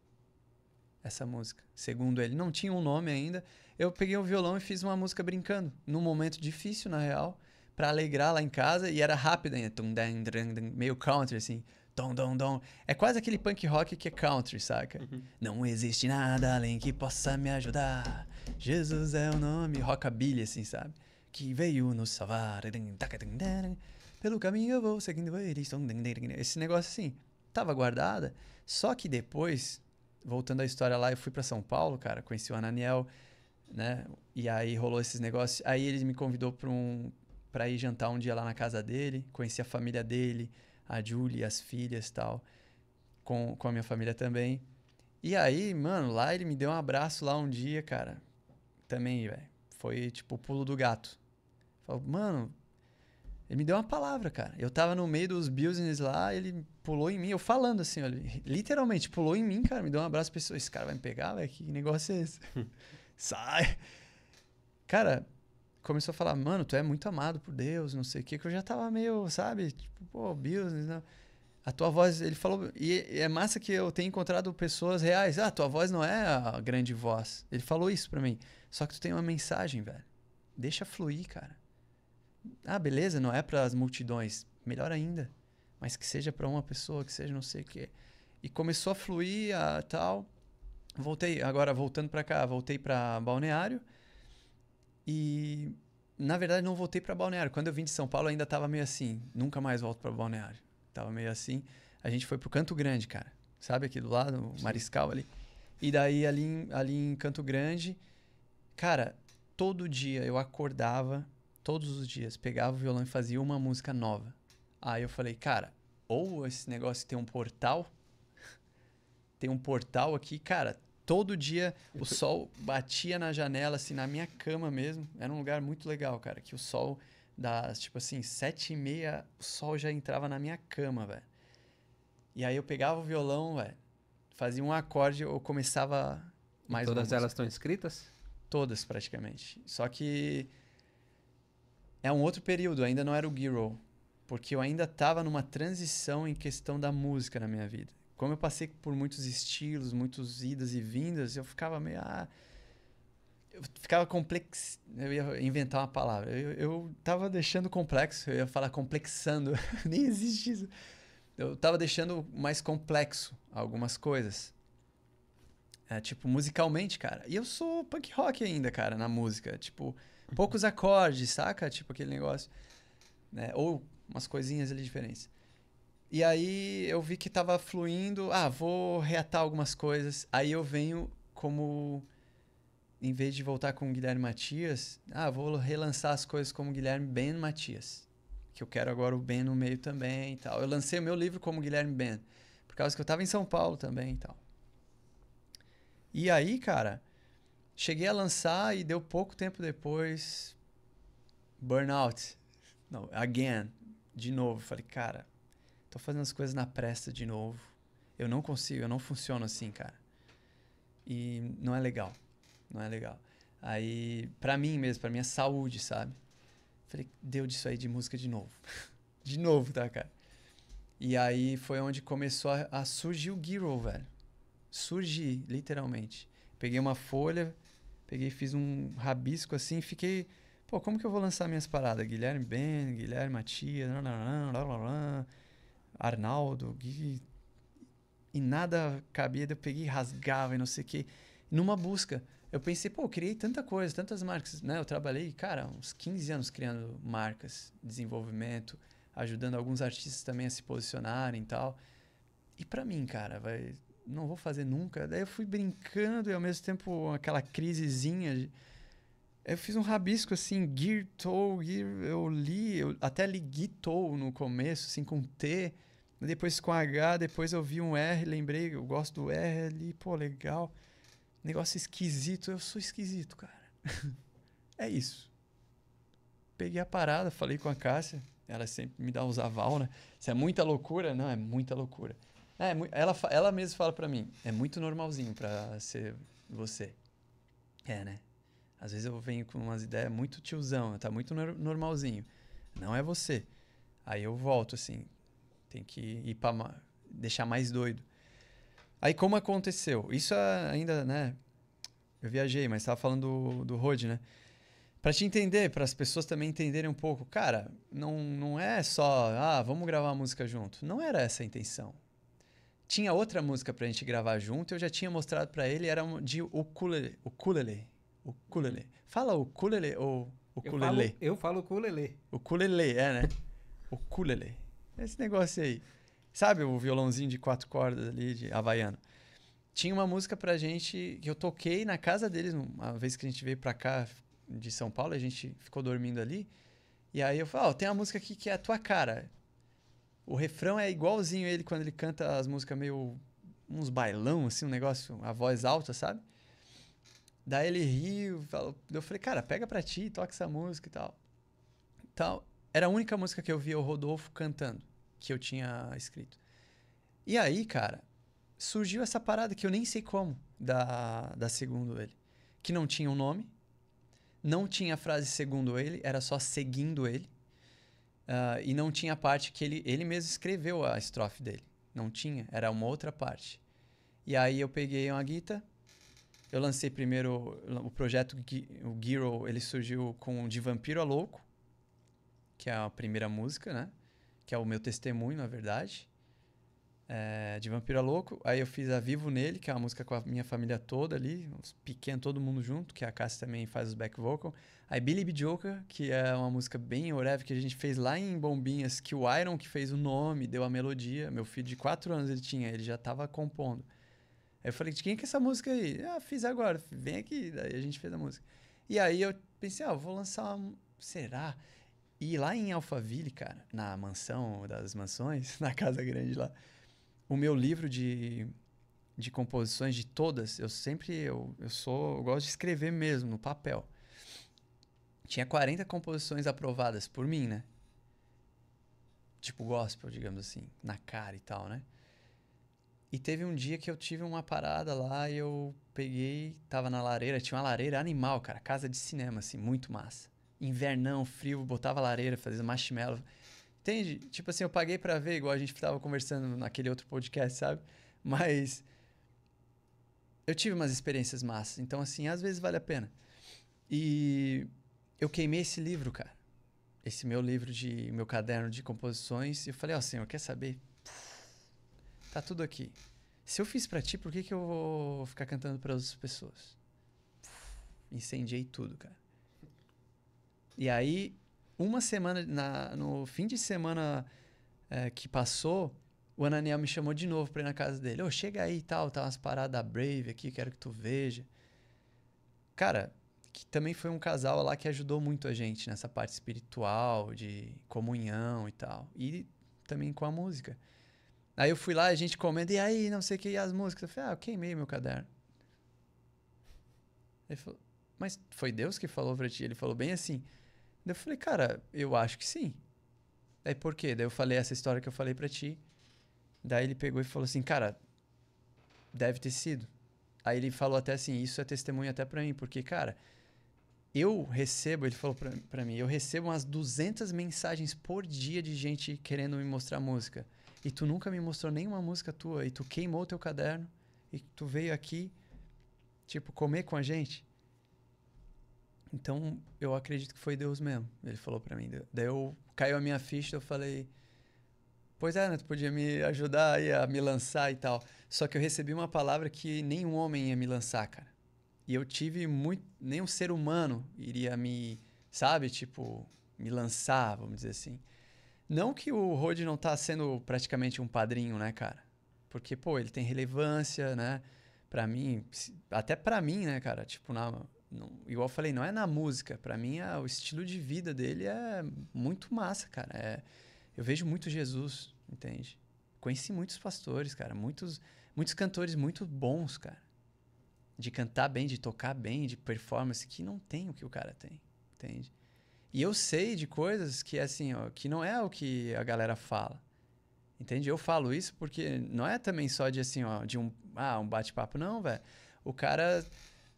Speaker 2: Essa música, segundo ele, não tinha um nome ainda. Eu peguei o violão e fiz uma música brincando, num momento difícil, na real para alegrar lá em casa e era rápido meio country assim. Dom, dom, dom. É quase aquele punk rock que é country, saca? Uhum. Não existe nada além que possa me ajudar. Jesus é o nome, rockabilly, assim, sabe? Que veio nos salvar. Pelo caminho eu vou seguindo eles. Esse negócio assim, tava guardada. Só que depois, voltando à história lá, eu fui para São Paulo, cara, conheci o Ananiel, né? E aí rolou esses negócios. Aí ele me convidou para um para ir jantar um dia lá na casa dele, conheci a família dele, a Julie, as filhas tal, com, com a minha família também. E aí, mano, lá ele me deu um abraço lá um dia, cara. Também, velho. Foi tipo o pulo do gato. Falou, mano, ele me deu uma palavra, cara. Eu tava no meio dos business lá, ele pulou em mim, eu falando assim, literalmente pulou em mim, cara, me deu um abraço, pessoa, esse cara vai me pegar, velho, que negócio é esse? Sai. Cara, começou a falar, mano, tu é muito amado por Deus, não sei o que, que eu já tava meio, sabe? Tipo, pô, business, não. Né. A tua voz, ele falou, é, e é massa que eu tenho encontrado pessoas reais. Ah, tua voz não é a grande voz. Ele falou isso para mim. Só que tu tem uma mensagem, velho. Deixa fluir, cara. Ah, beleza, não é para as multidões. Melhor ainda. Mas que seja para uma pessoa, que seja não sei o quê. E começou a fluir a ah, tal. Voltei, agora voltando para cá, voltei para Balneário. E na verdade não voltei para Balneário. Quando eu vim de São Paulo ainda tava meio assim, nunca mais volto para Balneário. Tava meio assim. A gente foi pro Canto Grande, cara. Sabe aqui do lado, Mariscal ali. E daí ali em, ali em Canto Grande, cara, todo dia eu acordava, todos os dias, pegava o violão e fazia uma música nova. Aí eu falei, cara, ou esse negócio tem um portal, tem um portal aqui, cara, todo dia o sol batia na janela, assim, na minha cama mesmo. Era um lugar muito legal, cara, que o sol das, tipo assim, sete e meia, o sol já entrava na minha cama, velho. E aí eu pegava o violão, velho, fazia um acorde, eu começava mais e Todas elas estão escritas? Todas, praticamente. Só que é um outro período, ainda não era o Giro, porque eu ainda estava numa transição em questão da música na minha vida como eu passei por muitos estilos, muitas idas e vindas, eu ficava meio. Ah, eu ficava complexo. Eu ia inventar uma palavra. Eu, eu tava deixando complexo, eu ia falar complexando. Nem existe isso. Eu tava deixando mais complexo algumas coisas. É, tipo, musicalmente, cara. E eu sou punk rock ainda, cara, na música. Tipo, poucos acordes, saca? Tipo, aquele negócio. Né? Ou umas coisinhas ali diferentes. E aí eu vi que tava fluindo. Ah, vou reatar algumas coisas. Aí eu venho como. Em vez de voltar com o Guilherme Matias, ah, vou relançar as coisas como Guilherme Ben Matias. Que eu quero agora o Ben no meio também e tal. Eu lancei o meu livro como Guilherme Ben. Por causa que eu tava em São Paulo também e tal. E aí, cara, cheguei a lançar e deu pouco tempo depois. Burnout. Não, again. De novo. Falei, cara, tô fazendo as coisas na pressa de novo. Eu não consigo, eu não funciono assim, cara. E não é legal. Não é legal. Aí, para mim mesmo, para minha saúde, sabe? Falei, deu disso aí de música de novo. de novo, tá, cara? E aí foi onde começou a, a surgir o Giro, velho. Surgir, literalmente. Peguei uma folha, peguei, fiz um rabisco assim, fiquei. Pô, como que eu vou lançar minhas paradas? Guilherme Ben, Guilherme Matias, blá, blá, blá, blá, blá. Arnaldo, Gui, e nada cabia, eu peguei e rasgava e não sei o quê. Numa busca, eu pensei, pô, eu criei tanta coisa, tantas marcas, né? Eu trabalhei, cara, uns 15 anos criando marcas, desenvolvimento, ajudando alguns artistas também a se posicionarem e tal. E para mim, cara, vai, não vou fazer nunca. Daí eu fui brincando e ao mesmo tempo aquela crisezinha de, eu fiz um rabisco assim, Gear Toe, gear, eu li, eu até li Guitou no começo, assim, com T. Depois com H, depois eu vi um R, lembrei, eu gosto do R ali, pô, legal. Negócio esquisito, eu sou esquisito, cara. é isso. Peguei a parada, falei com a Cássia, ela sempre me dá uns aval, né? isso é muita loucura, não, é muita loucura. É, ela, ela mesma fala para mim, é muito normalzinho para ser você. É, né? Às vezes eu venho com umas ideias muito tiozão, tá muito normalzinho. Não é você. Aí eu volto assim, tem que ir para deixar mais doido. Aí como aconteceu? Isso ah, ainda, né? Eu viajei, mas estava falando do, do né? Para te entender, para as pessoas também entenderem um pouco, cara, não, não é só, ah, vamos gravar a música junto. Não era essa a intenção. Tinha outra música para a gente gravar junto, eu já tinha mostrado para ele, era de ukulele, ukulele, ukulele. Fala ukulele ou ukulele? Eu falo, eu falo ukulele. Ukulele, é, né? Ukulele. Esse negócio aí. Sabe o violãozinho de quatro cordas ali, de havaiano? Tinha uma música pra gente que eu toquei na casa deles, uma vez que a gente veio pra cá de São Paulo, a gente ficou dormindo ali. E aí eu falei, ó, oh, tem uma música aqui que é a tua cara. O refrão é igualzinho ele quando ele canta as músicas meio. uns bailão, assim, um negócio, a voz alta, sabe? Daí ele riu, falou, eu falei, cara, pega pra ti, toca essa música e tal. Tal. Era a única música que eu via o Rodolfo cantando que eu tinha escrito. E aí, cara, surgiu essa parada que eu nem sei como, da, da segundo ele. Que não tinha um nome, não tinha a frase segundo ele, era só seguindo ele. Uh, e não tinha a parte que ele, ele mesmo escreveu a estrofe dele. Não tinha, era uma outra parte. E aí eu peguei uma guita, eu lancei primeiro o projeto, o Giro, ele surgiu com De Vampiro a Louco, que é a primeira música, né? que é o meu testemunho, na verdade, é, de Vampira Louco. Aí eu fiz a Vivo Nele, que é uma música com a minha família toda ali, os pequeno, todo mundo junto, que a Cassie também faz os back vocal. Aí Billy B. Joker, que é uma música bem orev que a gente fez lá em Bombinhas, que o Iron que fez o nome, deu a melodia. Meu filho de 4 anos ele tinha, ele já estava compondo. Aí eu falei, de quem é, que é essa música aí? Ah, fiz agora, vem aqui. Daí a gente fez a música. E aí eu pensei, ah, vou lançar uma... Será? Será? E lá em Alphaville, cara, na mansão das mansões, na casa grande lá, o meu livro de, de composições de todas, eu sempre eu, eu sou eu gosto de escrever mesmo no papel. Tinha 40 composições aprovadas por mim, né? Tipo gospel, digamos assim, na cara e tal, né? E teve um dia que eu tive uma parada lá e eu peguei, tava na lareira, tinha uma lareira animal, cara, casa de cinema assim, muito massa invernão, frio, botava lareira, fazia marshmallow. Entende? Tipo assim, eu paguei para ver, igual a gente tava conversando naquele outro podcast, sabe? Mas eu tive umas experiências massas. Então, assim, às vezes vale a pena. E eu queimei esse livro, cara. Esse meu livro de meu caderno de composições. E eu falei, ó, oh, senhor, quer saber? Tá tudo aqui. Se eu fiz para ti, por que, que eu vou ficar cantando para outras pessoas? Incendiei tudo, cara. E aí, uma semana, na, no fim de semana é, que passou, o Ananiel me chamou de novo pra ir na casa dele. Ô, oh, chega aí e tal, tá umas paradas Brave aqui, quero que tu veja. Cara, que também foi um casal lá que ajudou muito a gente nessa parte espiritual, de comunhão e tal. E também com a música. Aí eu fui lá, a gente comenta, e aí, não sei o que, e as músicas. Eu falei, ah, eu queimei meu caderno. Ele falou, mas foi Deus que falou pra ti? Ele falou bem assim, Daí eu falei, cara, eu acho que sim. Daí por quê? Daí eu falei essa história que eu falei para ti. Daí ele pegou e falou assim, cara, deve ter sido. Aí ele falou até assim, isso é testemunho até para mim, porque, cara, eu recebo, ele falou para mim, eu recebo umas 200 mensagens por dia de gente querendo me mostrar música. E tu nunca me mostrou nenhuma música tua, e tu queimou teu caderno, e tu veio aqui, tipo, comer com a gente. Então, eu acredito que foi Deus mesmo. Ele falou para mim. Daí eu caiu a minha ficha, eu falei, pois é, né, tu podia me ajudar aí a me lançar e tal. Só que eu recebi uma palavra que nenhum homem ia me lançar, cara. E eu tive muito, nenhum ser humano iria me, sabe, tipo, me lançar, vamos dizer assim. Não que o Rod não tá sendo praticamente um padrinho, né, cara? Porque, pô, ele tem relevância, né? Pra mim, até pra mim, né, cara? Tipo, na, não, igual eu falei, não é na música. Para mim, o estilo de vida dele é muito massa, cara. É, eu vejo muito Jesus, entende? Conheci muitos pastores, cara. Muitos, muitos cantores muito bons, cara. De cantar bem, de tocar bem, de performance, que não tem o que o cara tem, entende? E eu sei de coisas que, assim, ó, que não é o que a galera fala. Entende? Eu falo isso porque não é também só de assim, ó, de um, ah, um bate-papo, não, velho. O cara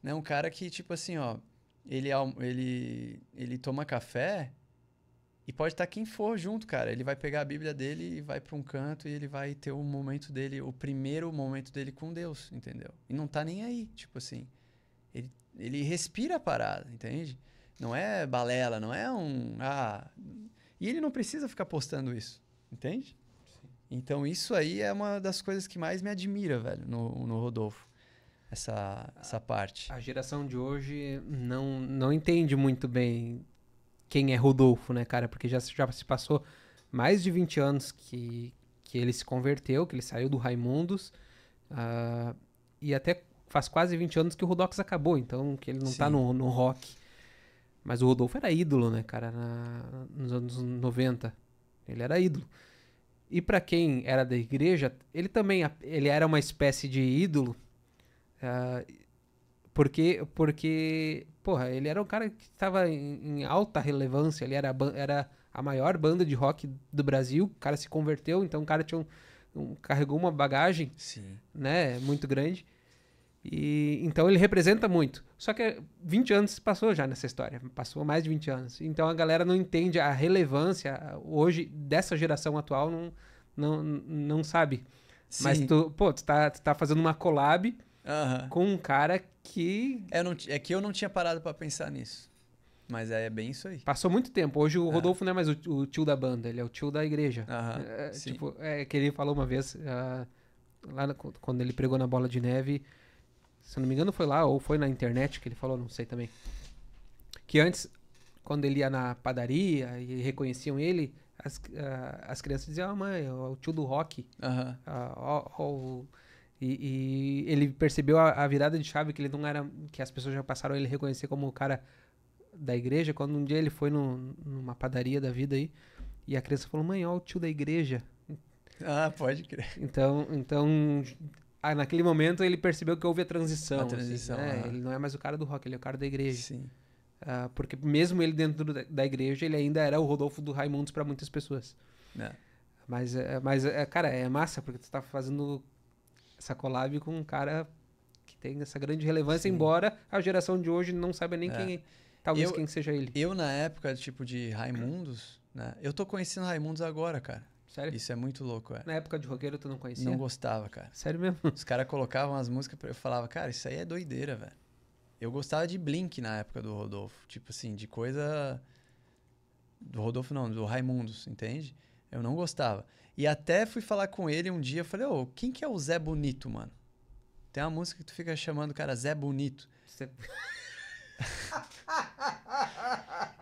Speaker 2: né? Um cara que, tipo assim, ó, ele, ele, ele toma café e pode estar quem for junto, cara. Ele vai pegar a Bíblia dele e vai para um canto e ele vai ter o momento dele, o primeiro momento dele com Deus, entendeu? E não tá nem aí, tipo assim. Ele, ele respira a parada, entende? Não é balela, não é um. Ah. E ele não precisa ficar postando isso, entende? Sim. Então isso aí é uma das coisas que mais me admira, velho, no, no Rodolfo essa, essa parte. A geração de hoje não, não entende muito
Speaker 1: bem quem é Rodolfo, né, cara? Porque já, já se passou mais de 20 anos que, que ele se converteu, que ele saiu do Raimundos. Uh, e até faz quase 20 anos que o Rodox acabou, então que ele não tá Sim. tá no, no rock. Mas o Rodolfo era ídolo, né, cara, na, nos anos 90. Ele era ídolo. E para quem era da igreja, ele também ele era uma espécie de ídolo, Uh, porque, porque, porra, ele era um cara que estava em, em, alta relevância, ele era, era a maior banda de rock do Brasil, o cara se converteu, então o cara tinha um, um carregou uma bagagem, Sim. né, muito grande. E então ele representa muito. Só que 20 anos passou já nessa história, passou mais de 20 anos. Então a galera não entende a relevância hoje dessa geração atual não não, não sabe. Sim. Mas tu, pô, tu tá, tu tá fazendo uma collab uhum. com um cara que. É, não, é que eu não tinha parado para pensar nisso. Mas
Speaker 2: é, é, bem isso aí.
Speaker 1: Passou muito tempo. Hoje o é. Rodolfo não é mais o, o tio da banda, ele é o tio da igreja. Uhum. É, é tipo, é que ele falou uma vez, uh, lá na, quando ele pregou na bola de neve, se eu não me engano foi lá, ou foi na internet que ele falou, não sei também. Que antes, quando ele ia na padaria e reconheciam ele, as, uh, as crianças diziam, ah, mãe, é o tio do rock. Uhum. Uh, ó, o, e, e ele percebeu a, a, virada de chave que ele não era. que as pessoas já passaram a ele reconhecer como o cara da igreja. Quando um dia ele foi no, numa padaria da vida aí. E a criança falou: Mãe, ó o tio da igreja.
Speaker 2: Ah, pode crer.
Speaker 1: Então, então ah, naquele momento ele percebeu que houve a transição. A assim, transição. Assim, né? Ele não é mais o cara do rock, ele é o cara da igreja. Sim. Ah, porque mesmo ele dentro da, da, igreja, ele ainda era o Rodolfo do Raimundos para muitas pessoas. É. Mas, é, mas, é, cara, é massa, porque tu tá fazendo essa collab com um cara que tem essa grande relevância, Sim. embora a geração de hoje não saiba nem é. quem é. talvez eu, quem seja
Speaker 2: ele. Eu, na época, tipo, de Raimundos, né? Eu tô conhecendo Raimundos agora, cara. Sério? Isso é muito louco, é.
Speaker 1: Na época de roqueiro tu não conhecia? Não
Speaker 2: gostava, cara. Sério mesmo? Os caras colocavam as músicas, eu falava, cara, isso aí é doideira, velho. Eu gostava de Blink na época do Rodolfo. Tipo assim, de coisa. Do Rodolfo não, do Raimundos, entende? Eu não gostava. E até fui falar com ele um dia, falei, ô, oh, quem que é o Zé Bonito, mano? Tem uma música que tu fica chamando o cara Zé Bonito. Você...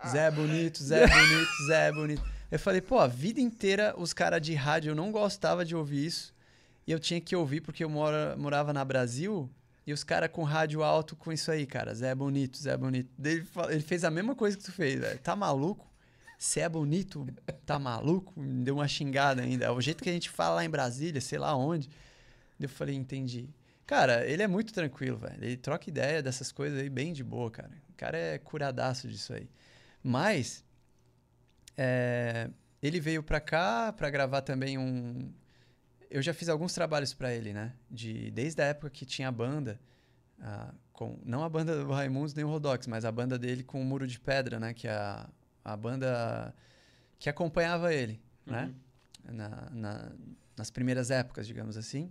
Speaker 2: Zé Bonito, Zé Bonito, Zé Bonito. Eu falei, pô, a vida inteira os caras de rádio, eu não gostava de ouvir isso. E eu tinha que ouvir porque eu mora, morava na Brasil. E os caras com rádio alto com isso aí, cara. Zé Bonito, Zé Bonito. Ele, ele fez a mesma coisa que tu fez, velho. Tá maluco? Você é bonito, tá maluco? Me deu uma xingada ainda. O jeito que a gente fala lá em Brasília, sei lá onde. Eu falei, entendi. Cara, ele é muito tranquilo, velho. Ele troca ideia dessas coisas aí bem de boa, cara. O cara é curadaço disso aí. Mas, é, ele veio pra cá pra gravar também um. Eu já fiz alguns trabalhos para ele, né? De, desde a época que tinha a banda. A, ah, com, não a banda do Raimundos nem o Rodox, mas a banda dele com o Muro de Pedra, né? Que é a, a banda que acompanhava ele, uhum. né? Na, na, nas primeiras épocas, digamos assim.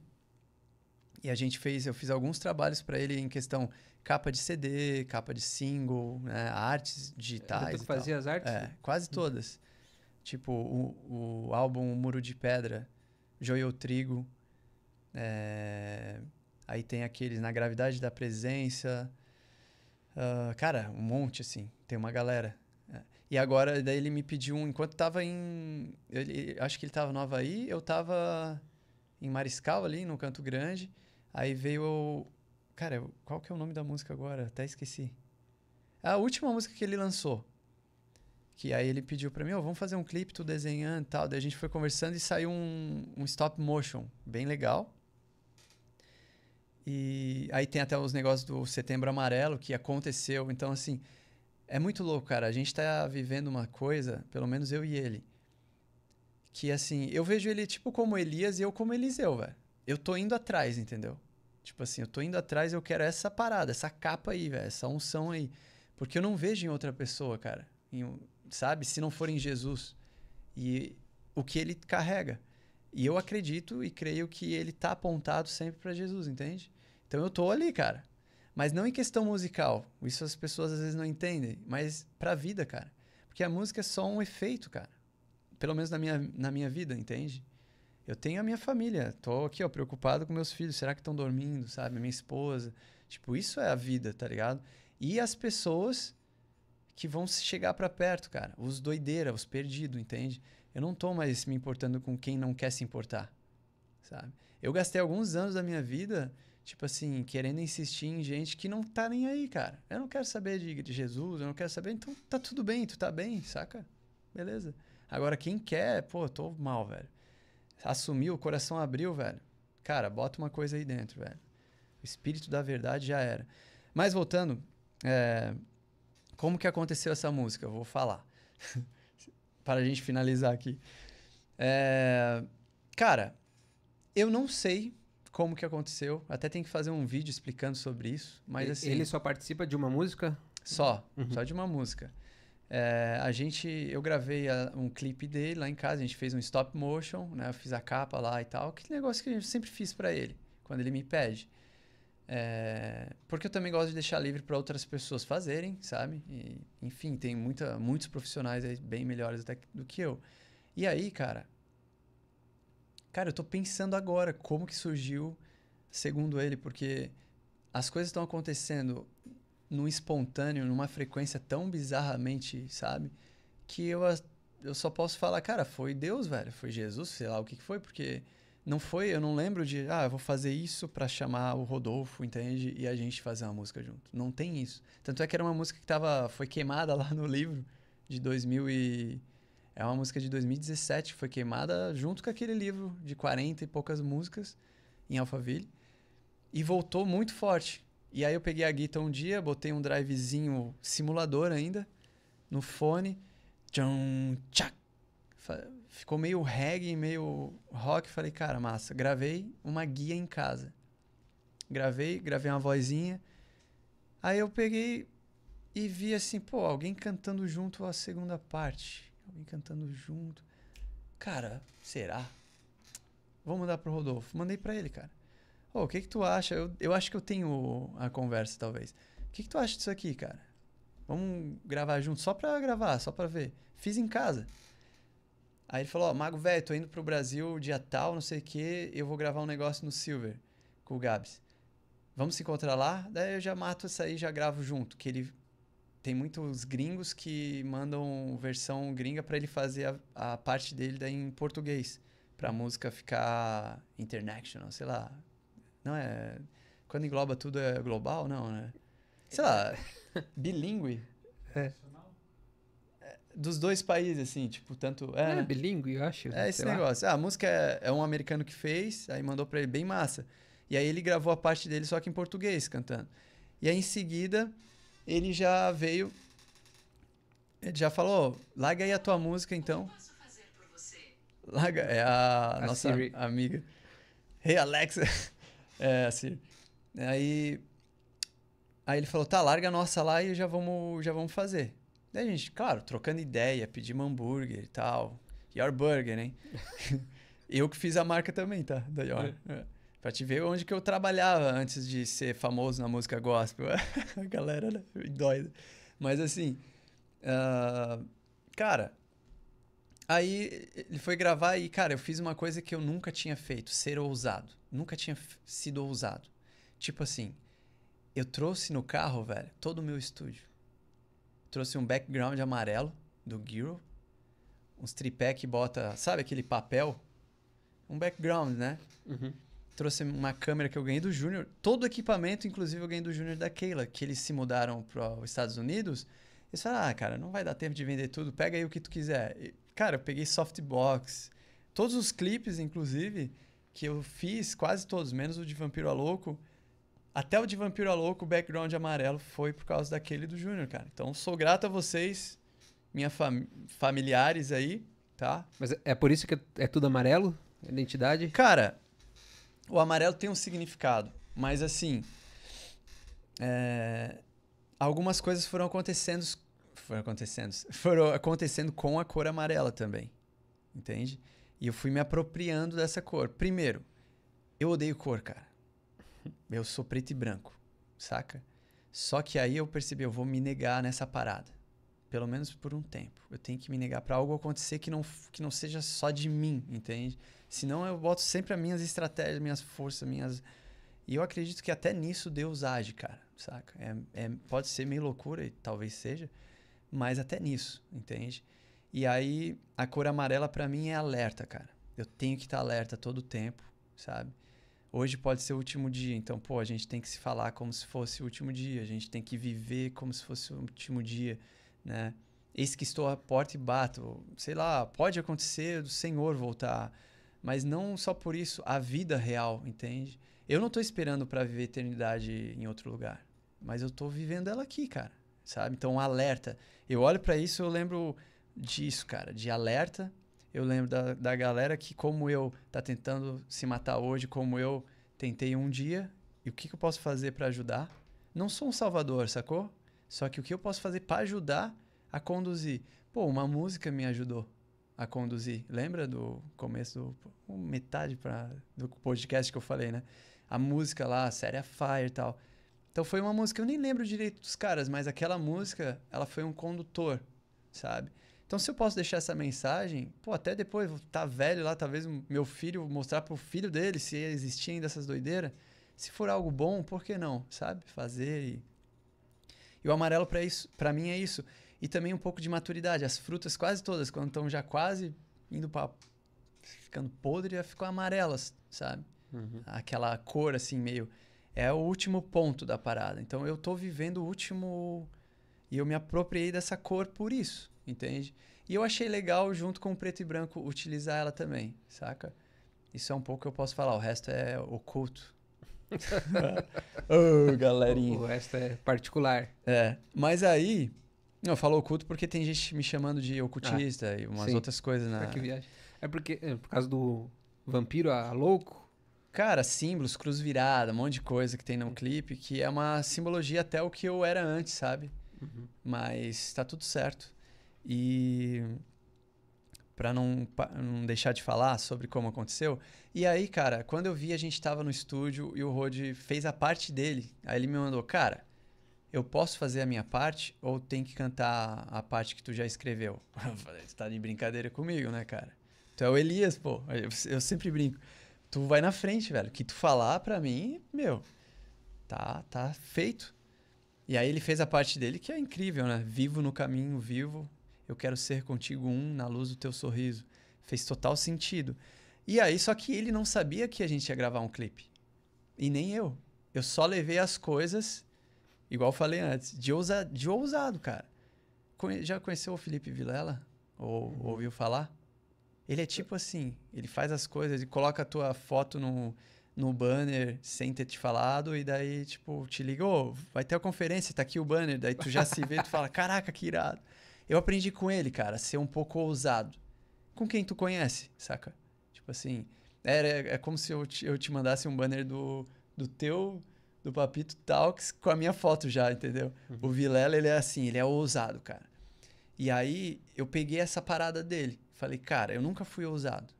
Speaker 2: E a gente fez, eu fiz alguns trabalhos para ele em questão capa de CD, capa de single, né? artes digitais. Tu fazia as artes? É, quase uhum. todas. Uhum. Tipo, o, o álbum Muro de Pedra, Joio Trigo. É... Aí tem aqueles Na Gravidade da Presença. Uh, cara, um monte, assim. Tem uma galera. E agora, daí ele me pediu um. Enquanto tava em. Ele, acho que ele tava no Havaí, eu tava em Mariscal ali, no Canto Grande. Aí veio o. Cara, qual que é o nome da música agora? Até esqueci. A última música que ele lançou. Que aí ele pediu pra mim, ó, oh, vamos fazer um clipe, tu desenhando e tal. Daí a gente foi conversando e saiu um, um stop motion bem legal. E aí tem até os negócios do Setembro Amarelo que aconteceu. Então, assim, é muito louco, cara. A gente tá vivendo uma coisa, pelo menos eu e ele, que assim, eu vejo ele tipo como Elias e eu como Eliseu, velho. Eu tô indo atrás, entendeu? Tipo assim, eu tô indo atrás, eu quero essa parada, essa capa aí, velho, essa unção aí. Porque eu não vejo em outra pessoa, cara. Em, sabe? Se não for em Jesus. E o que ele carrega. E eu acredito e creio que ele tá apontado sempre para Jesus, entende? Então eu tô ali, cara. Mas não em questão musical. Isso as pessoas às vezes não entendem. Mas pra vida, cara. Porque a música é só um efeito, cara. Pelo menos na minha, na minha vida, entende? Eu tenho a minha família. Tô aqui, ó, preocupado com meus filhos. Será que estão dormindo, sabe? Minha esposa. Tipo, isso é a vida, tá ligado? E as pessoas que vão chegar para perto, cara. Os doideira, os perdidos, entende? Eu não tô mais me importando com quem não quer se importar, sabe? Eu gastei alguns anos da minha vida tipo assim, querendo insistir em gente que não tá nem aí, cara. Eu não quero saber de, de Jesus, eu não quero saber, então tá tudo bem, tu tá bem, saca? Beleza. Agora, quem quer, pô, tô mal, velho. Assumiu, o coração abriu, velho. Cara, bota uma coisa aí dentro, velho. O espírito da verdade já era. Mas voltando, é, como que aconteceu essa música? Eu vou falar. Para a gente finalizar aqui. É, cara, eu não sei como que aconteceu. Até tem que fazer um vídeo explicando sobre isso. Mas e, assim. Ele só participa de uma música? Só, uhum. só de uma música. É, a gente, eu gravei a, um clipe dele lá em casa. A gente fez um stop motion, né? Eu fiz a capa lá e tal. Que negócio que eu sempre fiz para ele quando ele me pede. É, porque eu também gosto de deixar livre para outras pessoas fazerem, sabe? E, enfim, tem muita, muitos profissionais aí bem melhores do que eu. E aí, cara, Cara, eu tô pensando agora como que surgiu, segundo ele, porque as coisas estão acontecendo num espontâneo, numa frequência tão bizarramente, sabe? Que eu, eu só posso falar, cara, foi Deus, velho, foi Jesus, sei lá o que, que foi, porque não foi, eu não lembro de, ah, eu vou fazer isso para chamar o Rodolfo, entende? E a gente fazer uma música junto. Não tem isso. Tanto é que era uma música que tava, foi queimada lá no livro de 2000 e é uma música de 2017, que foi queimada junto com aquele livro de 40 e poucas músicas em Alphaville. E voltou muito forte. E aí eu peguei a guitarra um dia, botei um drivezinho simulador ainda no fone. Tchum, tchac. Ficou meio reggae, meio rock. Falei, cara, massa. Gravei uma guia em casa. Gravei, gravei uma vozinha. Aí eu peguei e vi assim, pô, alguém cantando junto a segunda parte vem cantando junto. Cara, será? Vou mandar pro Rodolfo. Mandei para ele, cara. Ô, oh, o que que tu acha? Eu, eu acho que eu tenho a conversa, talvez. O que que tu acha disso aqui, cara? Vamos gravar junto, só pra gravar, só pra ver. Fiz em casa. Aí ele falou, ó, oh, Mago velho, tô indo pro Brasil dia tal, não sei o que, eu vou gravar um negócio no Silver com o Gabs. Vamos se encontrar lá? Daí eu já mato isso aí já gravo junto, que ele tem muitos gringos que mandam versão gringa para ele fazer a, a, parte dele daí em português, para a música ficar international, sei lá. Não é quando engloba tudo é global, não, né? Sei lá, bilíngue. É. é. Dos dois países, assim, tipo, tanto. É, é né? bilíngue, eu acho. É esse negócio. Ah, a música é, é um americano que fez, aí mandou pra ele bem massa. E aí ele gravou a parte dele só que em português, cantando. E aí em seguida, ele já veio, ele já falou, oh, larga aí a tua música então. Larga, é a, a nossa Siri. amiga. Hey Alexa. é, a Aí, aí ele falou, tá, larga a nossa lá e já vamos, já vamos fazer. Daí a gente, claro, trocando ideia, pedimos hambúrguer e tal. Your Burger, hein? Eu que fiz a marca também, tá? Da Your. É. é. Pra te ver onde que eu trabalhava antes de ser famoso na música gospel. A galera né? doida. Mas assim, uh, cara, aí ele foi gravar e, cara, eu fiz uma coisa que eu nunca tinha feito, ser ousado. Nunca tinha sido ousado. Tipo assim, eu trouxe no carro, velho, todo o meu estúdio. Trouxe um background amarelo do Giro, uns tripé que bota, sabe aquele papel? Um background, né? Uhum trouxe uma câmera que eu ganhei do Júnior. Todo o equipamento, inclusive, eu ganhei do Júnior da Keila, que eles se mudaram para os Estados Unidos. Eles falaram, ah, cara, não vai dar tempo de vender tudo, pega aí o que tu quiser. E, cara, eu peguei softbox, todos os clipes, inclusive, que eu fiz, quase todos, menos o de Vampiro a Louco. Até o de Vampiro a Louco, o background amarelo foi por causa daquele do Júnior, cara. Então, sou grato a vocês, minha fam familiares aí, tá? Mas é por isso que é tudo amarelo? Identidade? Cara, o amarelo tem um significado, mas assim. É, algumas coisas foram acontecendo, foram acontecendo, foram acontecendo com a cor amarela também, entende? E eu fui me apropriando dessa cor. Primeiro, eu odeio cor, cara. Eu sou preto e branco, saca? Só que aí eu percebi, eu vou me negar nessa parada, pelo menos por um tempo. Eu tenho que me negar para algo acontecer que não que não seja só de mim, entende? Senão eu boto sempre as minhas estratégias, minhas forças, minhas. E eu acredito que até nisso Deus age, cara, saca? É, é, pode ser meio loucura, e talvez seja, mas até nisso, entende? E aí a cor amarela para mim é alerta, cara. Eu tenho que estar tá alerta todo o tempo, sabe? Hoje pode ser o último dia, então, pô, a gente tem que se falar como se fosse o último dia, a gente tem que viver como se fosse o último dia, né? Eis que estou à porta e bato. Sei lá, pode acontecer do Senhor voltar mas não só por isso, a vida real, entende? Eu não estou esperando para viver eternidade em outro lugar, mas eu estou vivendo ela aqui, cara, sabe? Então, alerta. Eu olho para isso, eu lembro disso, cara, de alerta. Eu lembro da, da galera que, como eu, tá tentando se matar hoje, como eu tentei um dia, e o que, que eu posso fazer para ajudar? Não sou um salvador, sacou? Só que o que eu posso fazer para ajudar a conduzir? Pô, uma música me ajudou a conduzir. Lembra do começo, do, metade para do podcast que eu falei, né? A música lá, a série a Fire e tal. Então foi uma música, eu nem lembro direito dos caras, mas aquela música, ela foi um condutor, sabe? Então se eu posso deixar essa mensagem, pô, até depois tá velho lá, talvez meu filho mostrar pro filho dele se existia ainda essas doideiras. Se for algo bom, por que não, sabe? Fazer e... E o amarelo para isso, para mim é isso. E também um pouco de maturidade. As frutas, quase todas, quando estão já quase indo para. ficando podre, já ficam amarelas, sabe? Uhum. Aquela cor assim, meio. É o último ponto da parada. Então eu estou vivendo o último. E eu me apropriei dessa cor por isso, entende? E eu achei legal, junto com o preto e branco, utilizar ela também, saca? Isso é um pouco que eu posso falar, o resto é oculto. oh, galerinha.
Speaker 1: O resto é particular. É.
Speaker 2: Mas aí, não, eu falo oculto porque tem gente me chamando de ocultista ah, e umas sim. outras coisas na. É porque é por causa do vampiro a louco? Cara, símbolos, cruz virada, um monte de coisa que tem no uhum. clipe, que é uma simbologia até o que eu era antes, sabe? Uhum. Mas tá tudo certo. E para não, não deixar de falar sobre como aconteceu. E aí, cara, quando eu vi, a gente tava no estúdio e o Rod fez a parte dele. Aí ele me mandou, cara, eu posso fazer a minha parte ou tem que cantar a parte que tu já escreveu? Você tá de brincadeira comigo, né, cara? Tu é o Elias, pô. Eu, eu sempre brinco. Tu vai na frente, velho. O que tu falar pra mim, meu, tá, tá feito. E aí ele fez a parte dele que é incrível, né? Vivo no caminho, vivo. Eu quero ser contigo um na luz do teu sorriso. Fez total sentido. E aí, só que ele não sabia que a gente ia gravar um clipe. E nem eu. Eu só levei as coisas igual falei antes, de, ousa, de ousado, cara. já conheceu o Felipe Vilela? Ou uhum. ouviu falar? Ele é tipo assim, ele faz as coisas, ele coloca a tua foto no, no banner sem ter te falado, e daí, tipo, te liga, oh, vai ter a conferência, tá aqui o banner, daí tu já se vê, tu fala, caraca, que irado. Eu aprendi com ele, cara, a ser um pouco ousado. Com quem tu conhece, saca? Tipo assim, é, é, é como se eu te, eu te mandasse um banner do, do teu do Papito Talks com a minha foto já, entendeu? Uhum. O Vilela, ele é assim, ele é ousado, cara. E aí eu peguei essa parada dele. Falei, cara, eu nunca fui ousado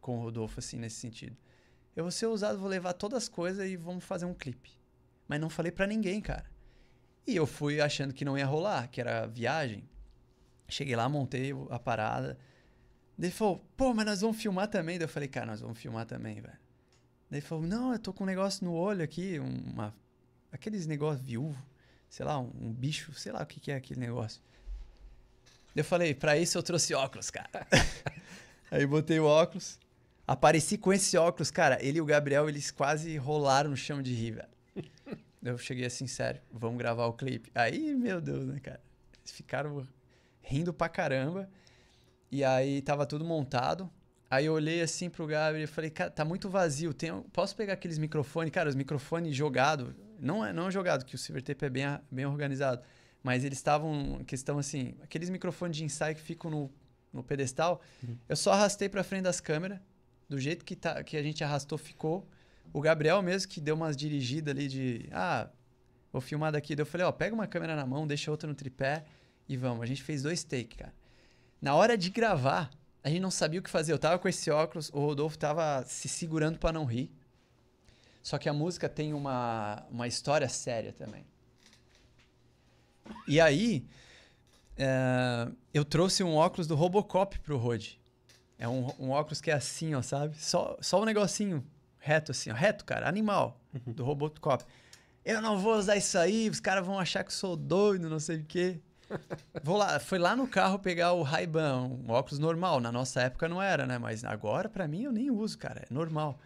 Speaker 2: com o Rodolfo, assim, nesse sentido. Eu vou ser ousado, vou levar todas as coisas e vamos fazer um clipe. Mas não falei para ninguém, cara. E eu fui achando que não ia rolar, que era viagem. Cheguei lá, montei a parada. Ele falou, pô, mas nós vamos filmar também. Daí eu falei, cara, nós vamos filmar também, velho. Daí falou: Não, eu tô com um negócio no olho aqui, uma, aqueles negócios viúvo, sei lá, um, um, bicho, sei lá o que, que é aquele negócio. Eu falei: Pra isso eu trouxe óculos, cara. Aí botei o óculos, apareci com esse óculos, cara. Ele e o Gabriel, eles quase rolaram no chão de rir, velho. Eu cheguei assim, sério, vamos gravar o clipe. Aí, meu Deus, né, cara? Eles ficaram rindo pra caramba. E aí tava tudo montado. Aí eu olhei assim pro Gabriel e falei, cara, tá muito vazio. Tem, posso pegar aqueles microfones? Cara, os microfones jogado. Não é, não é jogado, que o Silver Tape é bem, bem organizado. Mas eles estavam, questão assim, aqueles microfones de ensaio que ficam no, no pedestal. Uhum. Eu só arrastei pra frente das câmeras. Do jeito que, tá, que a gente arrastou, ficou. O Gabriel mesmo que deu umas dirigidas ali de, ah, vou filmar daqui. eu falei, ó, pega uma câmera na mão, deixa outra no tripé e vamos. A gente fez dois takes, cara. Na hora de gravar, a gente não sabia o que fazer. Eu tava com esse óculos, o Rodolfo tava se segurando para não rir. Só que a música tem uma, uma história séria também. E aí, eh, eu trouxe um óculos do Robocop pro Rod. É um, um, óculos que é assim, ó, sabe? Só, só um negocinho reto assim, ó. Reto, cara, animal, uhum. do Robocop. Eu não vou usar isso aí, os caras vão achar que eu sou doido, não sei o quê. Vou lá, foi lá no carro pegar o ray um óculos normal. Na nossa época não era, né? Mas agora, para mim, eu nem uso, cara. É normal.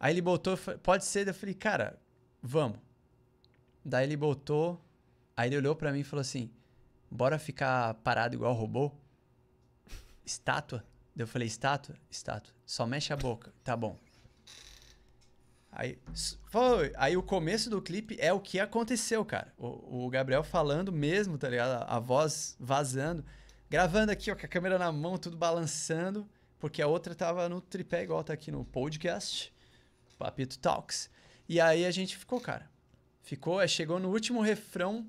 Speaker 2: Aí ele botou, pode ser. Eu falei, cara, vamos. Daí ele botou, aí ele olhou para mim e falou assim: bora ficar parado igual robô? Estátua? Eu falei, estátua? Estátua. Só mexe a boca. Tá bom. Aí, foi. Aí o começo do clipe é o que aconteceu, cara. O, o Gabriel falando mesmo, tá ligado? A, a voz vazando. Gravando aqui, ó, com a câmera na mão, tudo balançando. Porque a outra tava no tripé, igual tá aqui no podcast. Papito Talks. E aí a gente ficou, cara. Ficou, é, chegou no último refrão,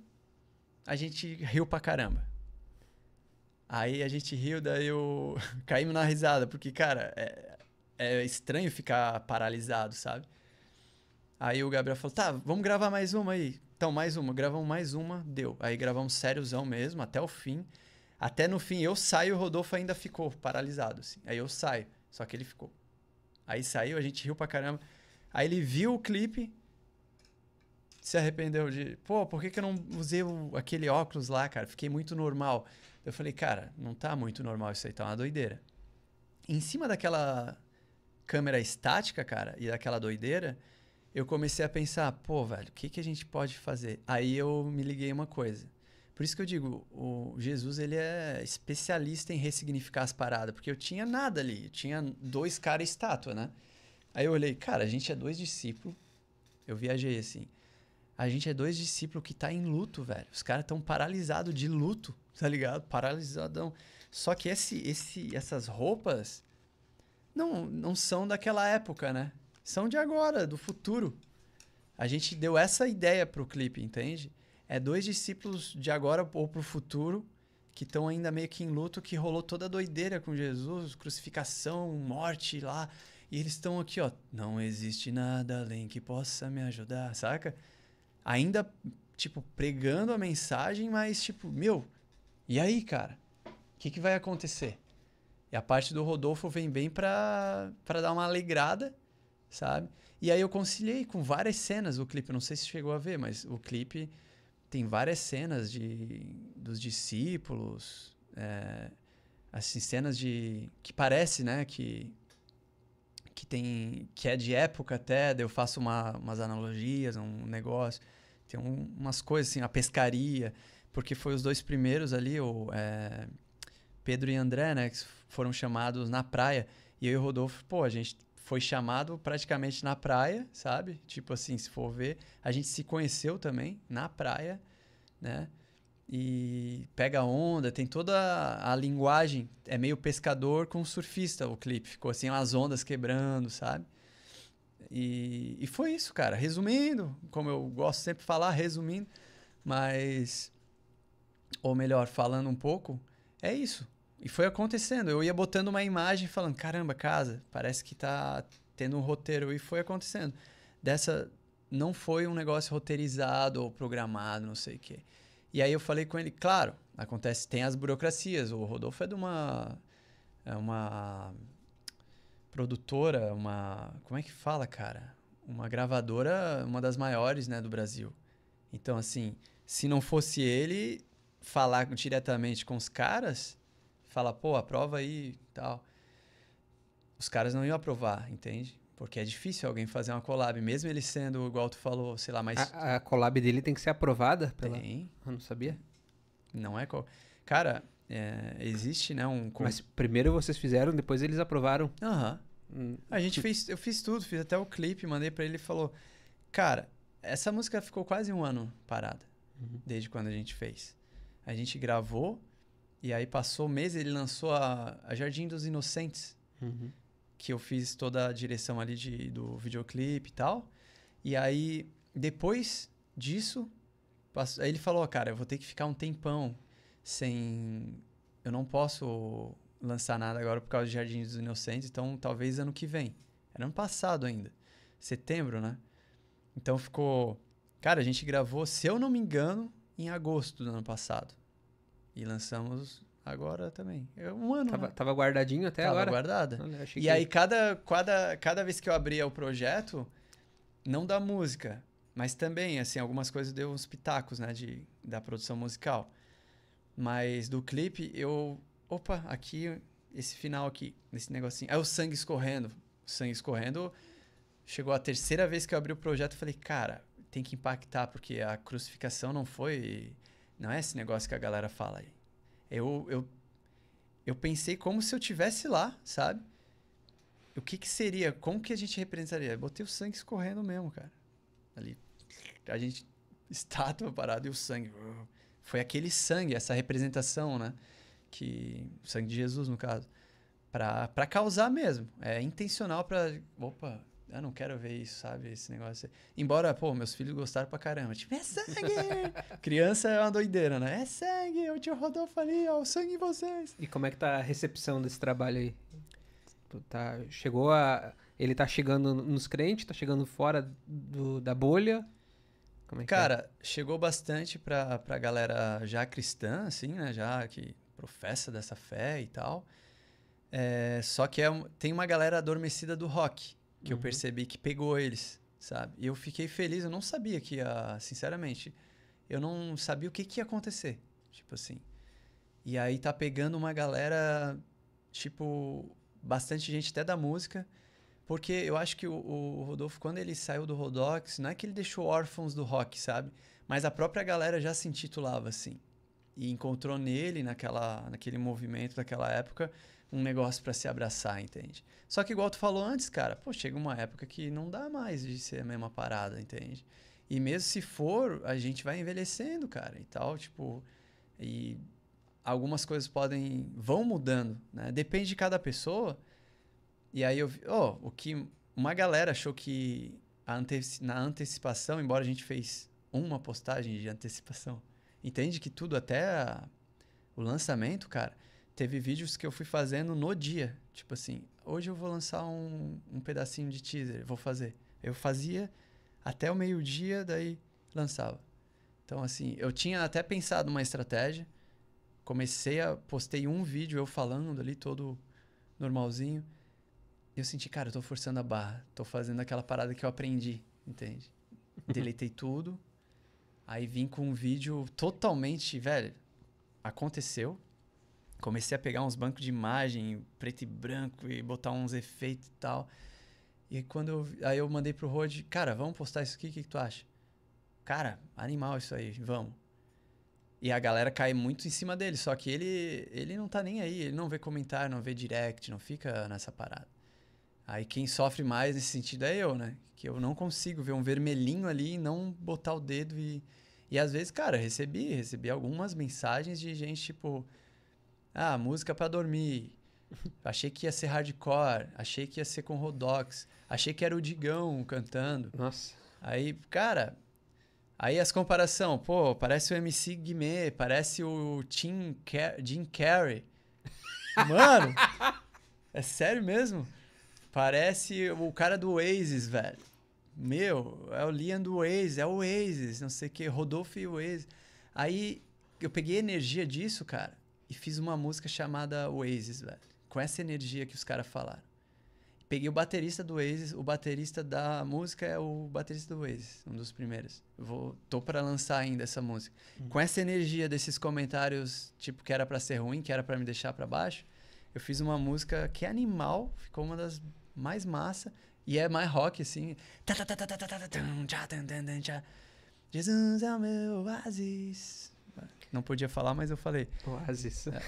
Speaker 2: a gente riu pra caramba. Aí a gente riu, daí eu caímos na risada, porque, cara, é, é estranho ficar paralisado, sabe? Aí o Gabriel falou: tá, vamos gravar mais uma aí. Então, mais uma. Gravamos mais uma, deu. Aí gravamos sériozão mesmo, até o fim. Até no fim eu saio, o Rodolfo ainda ficou paralisado, assim. Aí eu saio, só que ele ficou. Aí saiu, a gente riu pra caramba. Aí ele viu o clipe, se arrependeu de, pô, por que, que eu não usei o, aquele óculos lá, cara? Fiquei muito normal. Eu falei, cara, não tá muito normal isso aí, tá uma doideira. Em cima daquela câmera estática, cara, e daquela doideira, eu comecei a pensar, pô, velho, o que, que a gente pode fazer? Aí eu me liguei uma coisa. Por isso que eu digo, o Jesus ele é especialista em ressignificar as paradas, porque eu tinha nada ali, eu tinha dois caras estátua, né? Aí eu olhei, cara, a gente é dois discípulos. Eu viajei assim. A gente é dois discípulos que tá em luto, velho. Os caras estão paralisados de luto, tá ligado? Paralisadão. Só que esse, esse, essas roupas não, não são daquela época, né? são de agora, do futuro. A gente deu essa ideia pro clipe, entende? É dois discípulos de agora ou pro futuro que estão ainda meio que em luto, que rolou toda a doideira com Jesus, crucificação, morte lá. E eles estão aqui, ó. Não existe nada além que possa me ajudar, saca? Ainda, tipo, pregando a mensagem, mas, tipo, meu, e aí, cara? O que, que vai acontecer? E a parte do Rodolfo vem bem pra, pra dar uma alegrada sabe? E aí eu conciliei com várias cenas o clipe, não sei se chegou a ver, mas o clipe tem várias cenas de, dos discípulos, é, assim, cenas de que parece, né, que que tem que é de época até, daí eu faço uma, umas analogias, um negócio, tem um, umas coisas assim, a pescaria, porque foi os dois primeiros ali, o é, Pedro e André, né, que foram chamados na praia, e eu e o Rodolfo, pô, a gente foi chamado praticamente na praia, sabe? Tipo assim, se for ver, a gente se conheceu também na praia, né? E pega onda, tem toda a, linguagem, é meio pescador com surfista o clipe, ficou assim as ondas quebrando, sabe? E, e foi isso, cara. Resumindo, como eu gosto sempre de falar, resumindo, mas ou melhor, falando um pouco, é isso. E foi acontecendo. Eu ia botando uma imagem falando, caramba, casa, parece que tá tendo um roteiro. E foi acontecendo. Dessa, não foi um negócio roteirizado ou programado, não sei o quê. E aí eu falei com ele, claro, acontece, tem as burocracias. O Rodolfo é de uma. É uma produtora, uma. Como é que fala, cara? Uma gravadora, uma das maiores, né, do Brasil. Então, assim, se não fosse ele falar diretamente com os caras, fala, pô, aprova aí e tal. Os caras não iam aprovar, entende? Porque é difícil alguém fazer uma collab, mesmo ele sendo, igual tu falou, sei lá, mais. A, a collab dele tem que ser aprovada pela. Tem. Eu não sabia. Não é. Co... Cara,
Speaker 1: é, existe, né? Um... Mas primeiro vocês fizeram, depois eles aprovaram. Aham.
Speaker 2: Hum. A gente fez. Eu fiz tudo, fiz até o clipe, mandei para ele e falou: Cara, essa música ficou quase um ano parada, uhum. desde quando a gente fez. A gente gravou e aí passou um mês, ele lançou a, a Jardim dos Inocentes, uhum. que eu fiz toda a direção ali de, do videoclipe e tal. E aí, depois disso, passou, aí ele falou, cara, eu vou ter que ficar um tempão sem... Eu não posso lançar nada agora por causa de Jardim dos Inocentes, então talvez ano que vem. Era ano passado ainda, setembro, né? Então ficou... Cara, a gente gravou, se eu não me engano, em agosto do ano passado. E lançamos agora também. É um ano. Tava, né? tava guardadinho até tava agora? guardada. Olha, e que... aí, cada, cada, cada vez que eu abria o projeto, não da música, mas também, assim, algumas coisas deu uns pitacos, né, de, da produção musical. Mas do clipe, eu. Opa, aqui, esse final aqui, nesse negocinho. É o sangue escorrendo. O sangue escorrendo. Chegou a terceira vez que eu abri o projeto, e falei, cara, tem que impactar, porque a crucificação não foi não é esse negócio que a galera fala aí. Eu, eu, eu pensei como se eu tivesse lá, sabe? O que que seria? Como que a gente representaria? Eu botei o sangue escorrendo mesmo, cara. Ali, a gente, estátua parada e o sangue. Foi aquele sangue, essa representação, né? Que, o sangue de Jesus, no caso. Pra, pra causar mesmo. É intencional pra... Opa, eu não quero ver isso, sabe? Esse negócio. Embora, pô, meus filhos gostaram pra caramba. Tipo, é sangue! Criança é uma doideira, né? É sangue! O tio Rodolfo ali, ó, o sangue em vocês.
Speaker 1: E como é que tá a recepção desse trabalho aí? Tipo, tá, chegou a. Ele tá chegando nos crentes, tá chegando fora do, da bolha?
Speaker 2: É tá? Cara, é? chegou bastante pra, pra galera já cristã, assim, né? Já que professa dessa fé e tal. É, só que é, tem uma galera adormecida do rock que uhum. eu percebi que pegou eles, sabe? E eu fiquei feliz, eu não sabia que ia, sinceramente, eu não sabia o que, que ia acontecer, tipo assim. E aí tá pegando uma galera, tipo, bastante gente até da música, porque eu acho que o, o Rodolfo, quando ele saiu do Rodox, não é que ele deixou órfãos do rock, sabe? Mas a própria galera já se intitulava assim. E encontrou nele, naquela, naquele movimento daquela época, um negócio para se abraçar, entende? Só que igual tu falou antes, cara, pô, chega uma época que não dá mais de ser a mesma parada, entende? E mesmo se for, a gente vai envelhecendo, cara, e tal, tipo, e algumas coisas podem vão mudando, né? Depende de cada pessoa. E aí eu, ó, oh, o que uma galera achou que ante, na antecipação, embora a gente fez uma postagem de antecipação, entende que tudo até a, o lançamento, cara, teve vídeos que eu fui fazendo no dia. Tipo assim, hoje eu vou lançar um, um pedacinho de teaser, vou fazer. Eu fazia até o meio-dia, daí lançava. Então, assim, eu tinha até pensado uma estratégia. Comecei a. Postei um vídeo eu falando ali, todo normalzinho. E eu senti, cara, eu tô forçando a barra. Tô fazendo aquela parada que eu aprendi, entende? Deletei tudo. Aí vim com um vídeo totalmente. Velho, aconteceu comecei a pegar uns bancos de imagem, preto e branco, e botar uns efeitos e tal. E quando eu, aí eu mandei pro Rod, cara, vamos postar isso aqui, o que, que, tu acha? Cara, animal isso aí, vamos. E a galera cai muito em cima dele, só que ele, ele não tá nem aí, ele não vê comentário, não vê direct, não fica nessa parada. Aí quem sofre mais nesse sentido é eu, né? Que eu não consigo ver um vermelhinho ali e não botar o dedo e. E às vezes, cara, recebi, recebi algumas mensagens de gente, tipo, ah, música para dormir. Achei que ia ser hardcore, achei que ia ser com Rodox, achei que era o Digão cantando. Nossa. Aí, cara, aí as comparação, pô, parece o MC Guimê, parece o Tim Car Jim Carrey. Mano, é sério mesmo? Parece o cara do Oasis, velho. Meu, é o Liam do Oasis, é o Oasis, não sei o que, Rodolfo e o Oasis. Aí eu peguei energia disso, cara fiz uma música chamada Oasis, velho. Com essa energia que os caras falaram. Peguei o baterista do Oasis, o baterista da música é o baterista do Oasis, um dos primeiros. Vou, tô para lançar ainda essa música. Hum. Com essa energia desses comentários, tipo, que era para ser ruim, que era para me deixar para baixo, eu fiz uma música que é animal, ficou uma das mais massa, e é mais rock, assim. Jesus é o meu oásis, não podia falar, mas eu falei. Oasis. É.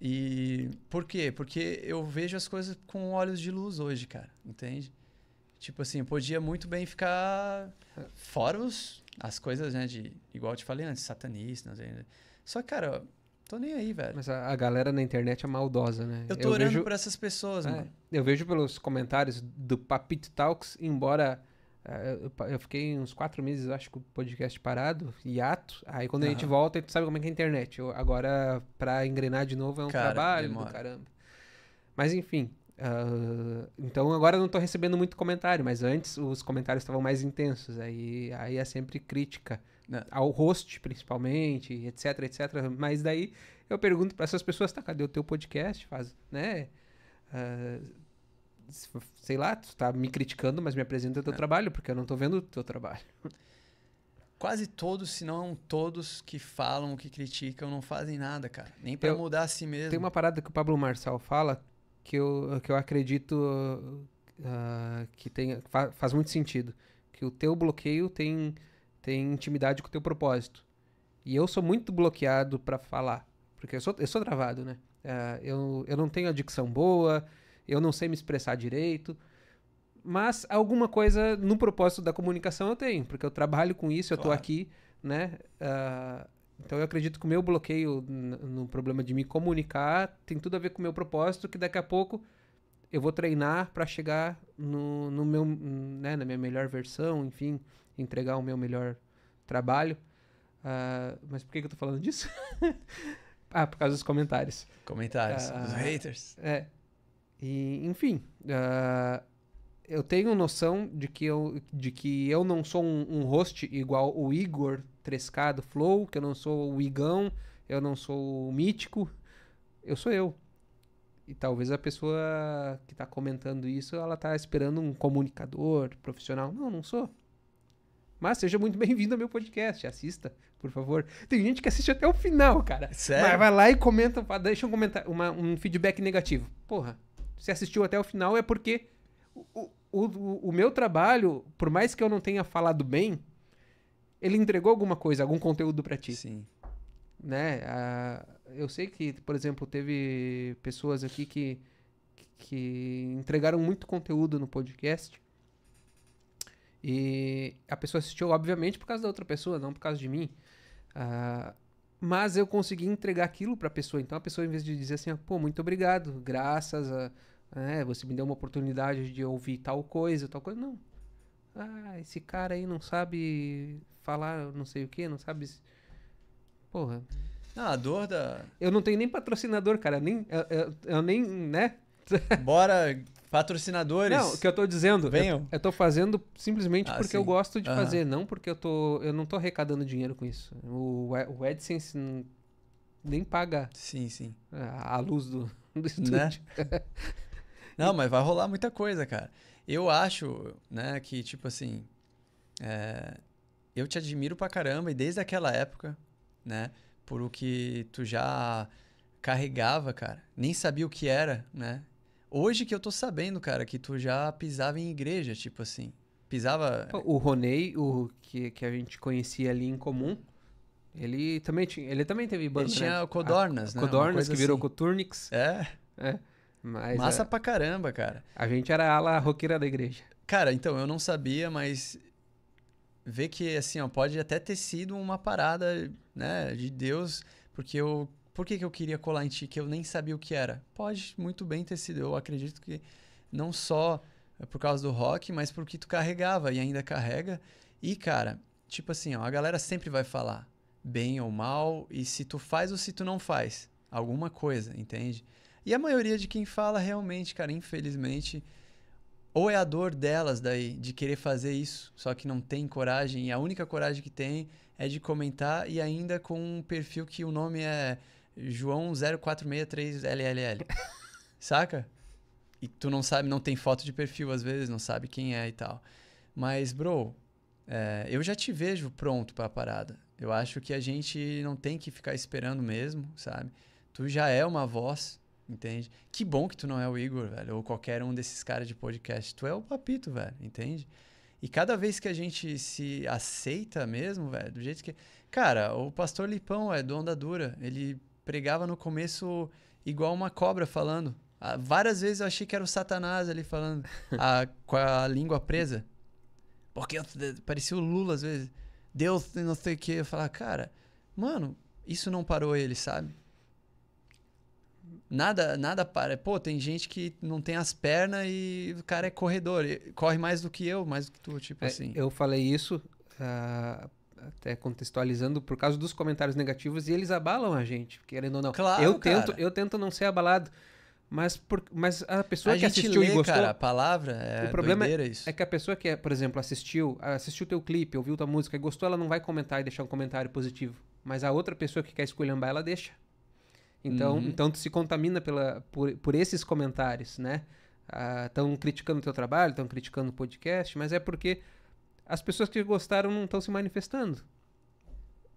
Speaker 2: E por quê? Porque eu vejo as coisas com olhos de luz hoje, cara. Entende? Tipo assim, podia muito bem ficar fora os, as coisas, né? De, igual eu te falei antes, satanista. Né? só que, cara, tô nem aí, velho.
Speaker 1: Mas a, a, galera na internet é maldosa, né? Eu tô eu orando vejo, por essas pessoas, é, mano. Eu vejo pelos comentários do Papito Talks, embora é, eu fiquei uns quatro meses, acho que o podcast parado, hiato. Aí quando uhum. a gente volta, tu sabe como é que é a internet. Eu, agora, pra engrenar de novo, é um Cara, trabalho demora. do caramba. Mas enfim. Uh, então agora eu não tô recebendo muito comentário, mas antes os comentários estavam mais intensos. Aí, aí é sempre crítica. Não. Né. Ao host, principalmente, etc, etc. Mas daí eu pergunto para essas pessoas, tá, cadê o teu podcast? Faz, né? Uh, sei lá, tu tá me criticando, mas me apresenta o teu é. trabalho, porque eu não tô vendo o teu trabalho.
Speaker 2: Quase todos, se não todos, que falam, que criticam, não fazem nada, cara. Nem para mudar a si mesmo. Tem uma
Speaker 1: parada que o Pablo Marçal fala que eu, que eu acredito uh, que tem, fa, faz muito sentido. Que o teu bloqueio tem, tem intimidade com o teu propósito. E eu sou muito bloqueado para falar. Porque eu sou, eu sou travado, né? Uh, eu, eu não tenho adicção boa, eu não sei me expressar direito. Mas alguma coisa no propósito da comunicação eu tenho, porque eu trabalho com isso, eu estou claro. aqui, né? Uh, então eu acredito que o meu bloqueio no problema de me comunicar tem tudo a ver com o meu propósito, que daqui a pouco eu vou treinar para chegar no, no meu, né, na minha melhor versão, enfim, entregar o meu melhor trabalho. Uh, mas por que, que eu estou falando disso? ah, por causa dos comentários. Comentários, uh, dos haters. É. E, enfim, uh, eu tenho noção de que eu, de que eu não sou um, um host igual o Igor Trescado Flow, que eu não sou o Igão, eu não sou o Mítico, eu sou eu. E talvez a pessoa que está comentando isso, ela está esperando um comunicador profissional. Não, não sou. Mas seja muito bem-vindo ao meu podcast. Assista, por favor. Tem gente que assiste até o final, cara. Sério? Mas vai lá e comenta, deixa um, comentário, uma, um feedback negativo. Porra, se assistiu até o final, é porque o, o, o meu trabalho, por mais que eu não tenha falado bem, ele entregou alguma coisa, algum conteúdo para ti. Sim. Né? eu sei que, por exemplo, teve pessoas aqui que, que entregaram muito conteúdo no podcast. E a pessoa assistiu, obviamente, por causa da outra pessoa, não por causa de mim. Ah, mas eu consegui entregar aquilo para a pessoa. Então a pessoa, em vez de dizer assim, pô, muito obrigado, graças a. É, você me deu uma oportunidade de ouvir tal coisa, tal coisa. Não. Ah, esse cara aí não sabe falar não sei o que, não sabe. Porra. Ah, a dor da. Eu não tenho nem patrocinador, cara. Nem, eu, eu, eu nem. né? Bora Patrocinadores. Não, o que eu tô dizendo, Venham. Eu, eu tô fazendo simplesmente ah, porque sim. eu gosto de fazer, não porque eu tô. Eu não tô arrecadando dinheiro com isso. O, o AdSense nem paga sim,
Speaker 2: sim. a, a luz do, do né? estúdio. Né? não, mas vai rolar muita coisa, cara. Eu acho, né, que, tipo assim. É, eu te admiro pra caramba, e desde aquela época, né? Por o que tu já carregava, cara. Nem sabia o que era, né? Hoje que eu tô sabendo, cara, que tu já pisava em igreja, tipo assim. Pisava. O Roney, o que, que a gente
Speaker 1: conhecia ali em comum, ele também tinha. Ele também teve banda. Ele tinha né? Codornas, a, né? Codornas, que virou assim. Coturnix.
Speaker 2: É. É. Mas Massa a, é. pra caramba, cara. A gente era a ala roqueira da igreja. Cara, então, eu não sabia, mas ver que, assim, ó, pode até ter sido uma parada, né, de Deus, porque eu por que, que eu queria colar em ti que eu nem sabia o que era? Pode muito bem ter sido. Eu acredito que não só eh, por causa do rock, mas porque tu carregava e ainda carrega. E, cara, tipo assim, ó, a galera sempre vai falar bem ou mal, e se tu faz ou se tu não faz. Alguma coisa, entende? E a maioria de quem fala realmente, cara, infelizmente, ou é a dor delas daí, de querer fazer isso, só que não tem coragem, e a única coragem que tem é de comentar e ainda com um perfil que o nome é João 0463LLL. Saca? E tu não sabe, não tem foto de perfil às vezes, não sabe quem é e tal. Mas, bro, é, eu já te vejo pronto pra parada. Eu acho que a gente não tem que ficar esperando mesmo, sabe? Tu já é uma voz, entende? Que bom que tu não é o Igor, velho, ou qualquer um desses caras de podcast. Tu é o Papito, velho, entende? E cada vez que a gente se aceita mesmo, velho, do jeito que. Cara, o pastor Lipão é do Onda Dura. Ele pregava no começo igual uma cobra falando. Ah, várias vezes eu achei que era o Satanás ali falando, a, com a língua presa. Porque eu, eh, parecia o Lula às vezes. Deus não sei o que. Eu falava, cara, mano, isso não parou ele, sabe? Nada, nada para. Pô, tem gente que não tem as pernas e o cara é corredor. Corre mais do que eu, mais do que tu, tipo é, assim.
Speaker 1: Eu falei isso uh, até contextualizando, por causa dos comentários negativos, e eles abalam a gente, querendo ou não. Claro, eu cara. tento, eu tento não ser abalado. Mas, por, mas a pessoa a que assistiu lê, e gostou. Cara, a palavra é o problema é, isso. é que a pessoa que, é, por exemplo, assistiu, assistiu teu clipe, ouviu tua música e gostou, ela não vai comentar e deixar um comentário positivo. Mas a outra pessoa que quer esculhambar, ela deixa. Então, uhum. então tu se contamina pela, por, por esses comentários, né? Estão ah, criticando o teu trabalho, estão criticando o podcast, mas é porque as pessoas que gostaram não estão se manifestando.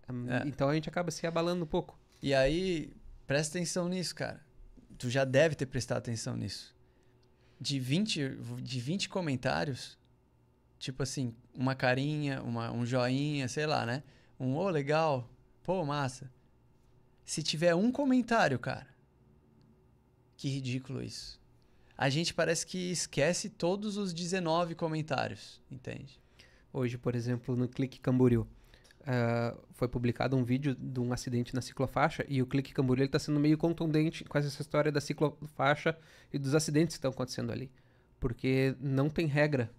Speaker 2: Hum, é. Então a gente acaba se abalando um pouco. E aí, presta atenção nisso, cara. Tu já deve ter prestado atenção nisso. De 20, de 20 comentários, tipo assim, uma carinha, uma, um joinha, sei lá, né? Um ô, oh, legal, pô, massa. Se tiver um comentário, cara. Que ridículo isso. A gente parece que esquece todos os 19 comentários, entende?
Speaker 1: Hoje, por exemplo, no Clique Camboriú. Uh, foi publicado um vídeo de um acidente na ciclofaixa e o clique Camboriú está sendo meio contundente com essa história da ciclofaixa e dos acidentes que estão acontecendo ali. Porque não tem regra.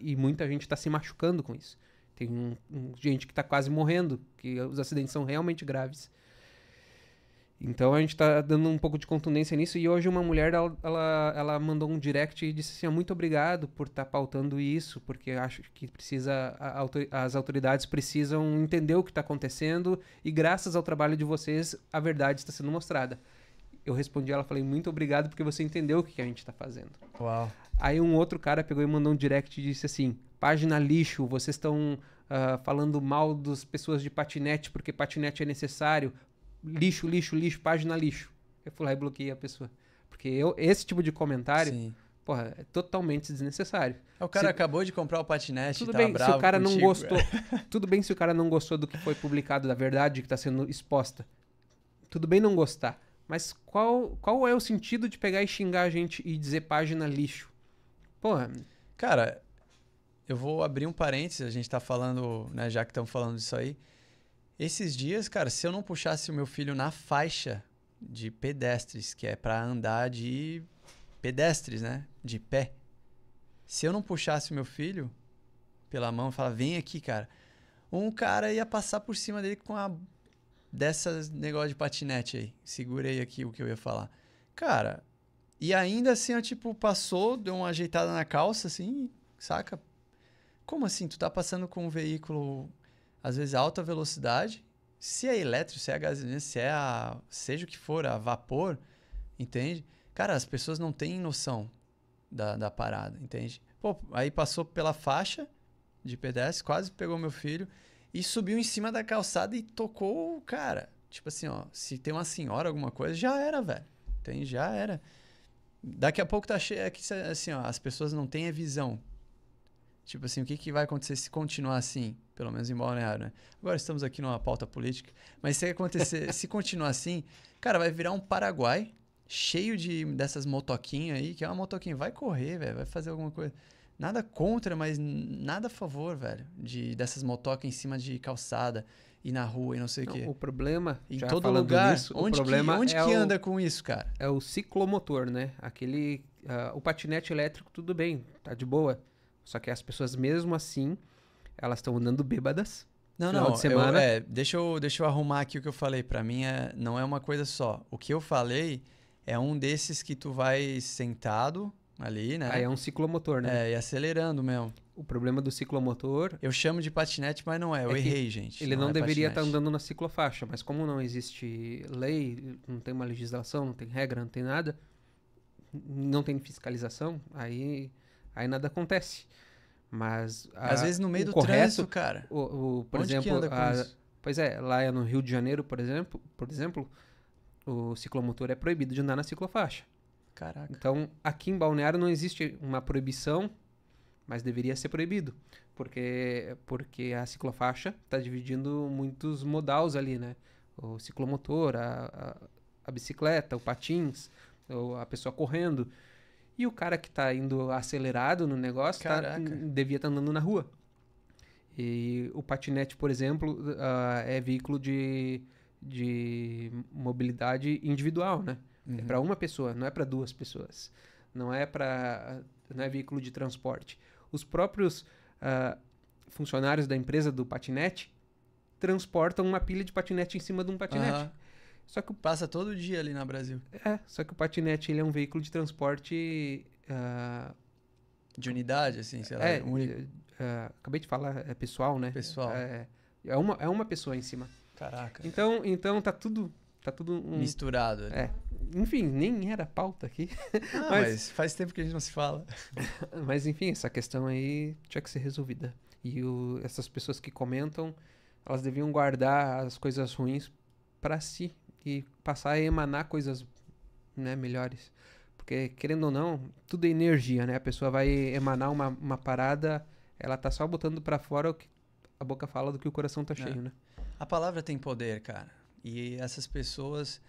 Speaker 1: E, e, muita gente está se machucando com isso. Tem um, um gente que está quase morrendo, que os acidentes são realmente graves. Então a gente tá dando um pouco de contundência nisso. E hoje uma mulher, ela, ela, ela mandou um direct e disse assim, muito obrigado por estar tá pautando isso, porque acho que precisa a, as autoridades precisam entender o que está acontecendo e graças ao trabalho de vocês, a verdade está sendo mostrada. Eu respondi ela, falei, muito obrigado porque você entendeu o que, que a gente está fazendo. Uau. Aí um outro cara pegou e mandou um direct e disse assim, página lixo, vocês estão... Uh, ah, falando mal das pessoas de patinete porque patinete é necessário lixo, lixo, lixo, página lixo. Eu fui lá e bloqueei a pessoa. Porque eu, esse tipo de comentário, Sim. porra, é totalmente
Speaker 2: desnecessário. É o cara se, acabou de comprar o patinete, tudo tá bem, se o cara contigo, não gostou,
Speaker 1: Tudo bem se o cara não gostou do que foi publicado, da verdade que está sendo exposta. Tudo bem não gostar. Mas qual, qual é o sentido de pegar e xingar a gente e dizer página lixo?
Speaker 2: Porra. Cara, eu vou abrir um parênteses, a gente tá falando, né, já que estamos falando disso aí. Esses dias, cara, se eu não puxasse o meu filho na faixa de pedestres, que é para andar de pedestres, né? De pé. Se eu não puxasse o meu filho pela mão e falar, vem aqui, cara. Um cara ia passar por cima dele com a. Dessas negócio de patinete aí. Segurei aqui o que eu ia falar. Cara, e ainda assim, eu, tipo, passou, deu uma ajeitada na calça, assim, saca? Como assim? Tu tá passando com um veículo às vezes a alta velocidade, se é elétrico, se é a gasolina, se é a, seja o que for, a vapor, entende? Cara, as pessoas não têm noção da, da parada, entende? Pô, aí passou pela faixa de pedestre, quase pegou meu filho e subiu em cima da calçada e tocou o cara. Tipo assim, ó, se tem uma senhora, alguma coisa, já era, velho. Tem, já era. Daqui a pouco tá cheio. É que, assim, ó, as pessoas não têm a visão. Tipo assim, o que, que vai acontecer se continuar assim? Pelo menos em Balneário, né? Agora estamos aqui numa pauta política. Mas se acontecer, se continuar assim, cara, vai virar um Paraguai cheio de dessas motoquinhas aí, que é uma motoquinha, vai correr, velho, vai fazer alguma coisa. Nada contra, mas nada a favor, velho, de dessas motoca em cima de calçada e na rua e não sei o quê. O problema, em todo lugar, nisso, onde, o problema que, onde é que anda o,
Speaker 1: com isso, cara? É o ciclomotor, né? Aquele, uh, o patinete elétrico, tudo
Speaker 2: bem, tá de boa. Só que as pessoas, mesmo assim, elas estão andando bêbadas. Não, não, de semana. Eu, é, deixa, eu, deixa eu arrumar aqui o que eu falei. Para mim, é, não é uma coisa só. O que eu falei é um desses que tu vai sentado ali, né? Aí é um ciclomotor, né? É, e acelerando mesmo. O problema do ciclomotor. Eu chamo de patinete, mas não é. Eu é errei, gente. Ele não, não é deveria estar tá
Speaker 1: andando na ciclofaixa, mas como não existe lei, não tem uma legislação, não tem regra, não tem nada, não tem fiscalização, aí Aí nada acontece. Mas. Às vezes no meio do correto, trânsito, cara. O, o por Onde exemplo. A, pois é, lá no Rio de Janeiro, por exemplo, por exemplo, o ciclomotor é proibido de andar na ciclofaixa. Caraca. Então, aqui em Balneário não existe uma proibição, mas deveria ser proibido. Porque, porque a ciclofaixa está dividindo muitos modais ali, né? O ciclomotor, a, a, a bicicleta, o patins, a pessoa correndo. E o cara que tá indo acelerado no negócio tá, devia estar tá andando na rua. E o patinete, por exemplo, uh, é veículo de, de mobilidade individual, né? É uhum. É para uma pessoa, não é para duas pessoas. Não é para não é veículo de transporte. Os próprios uh, funcionários da empresa do patinete transportam uma pilha de patinete em cima de um patinete. Uhum. Só que passa todo dia ali na Brasil. É, só que o patinete ele é um veículo de transporte uh... de unidade, assim, sei lá. É, único. Uh, é, é, acabei de falar, é pessoal, né? Pessoal. É, é uma, é uma pessoa em cima. Caraca. Então, então tá tudo tá tudo um... misturado. Ali. É. Enfim, nem era pauta aqui. Ah, mas... mas... faz tempo que a gente não se fala. mas enfim, essa questão aí tinha que ser resolvida. E o... essas pessoas que comentam, elas deviam guardar as coisas ruins para si, e passar a emanar coisas né, melhores. Porque, querendo ou não, tudo é energia, né? A pessoa vai emanar uma, uma parada, ela tá só botando para fora o que a boca fala do que o coração tá é. cheio, é. né?
Speaker 2: A palavra tem poder, cara. E essas pessoas,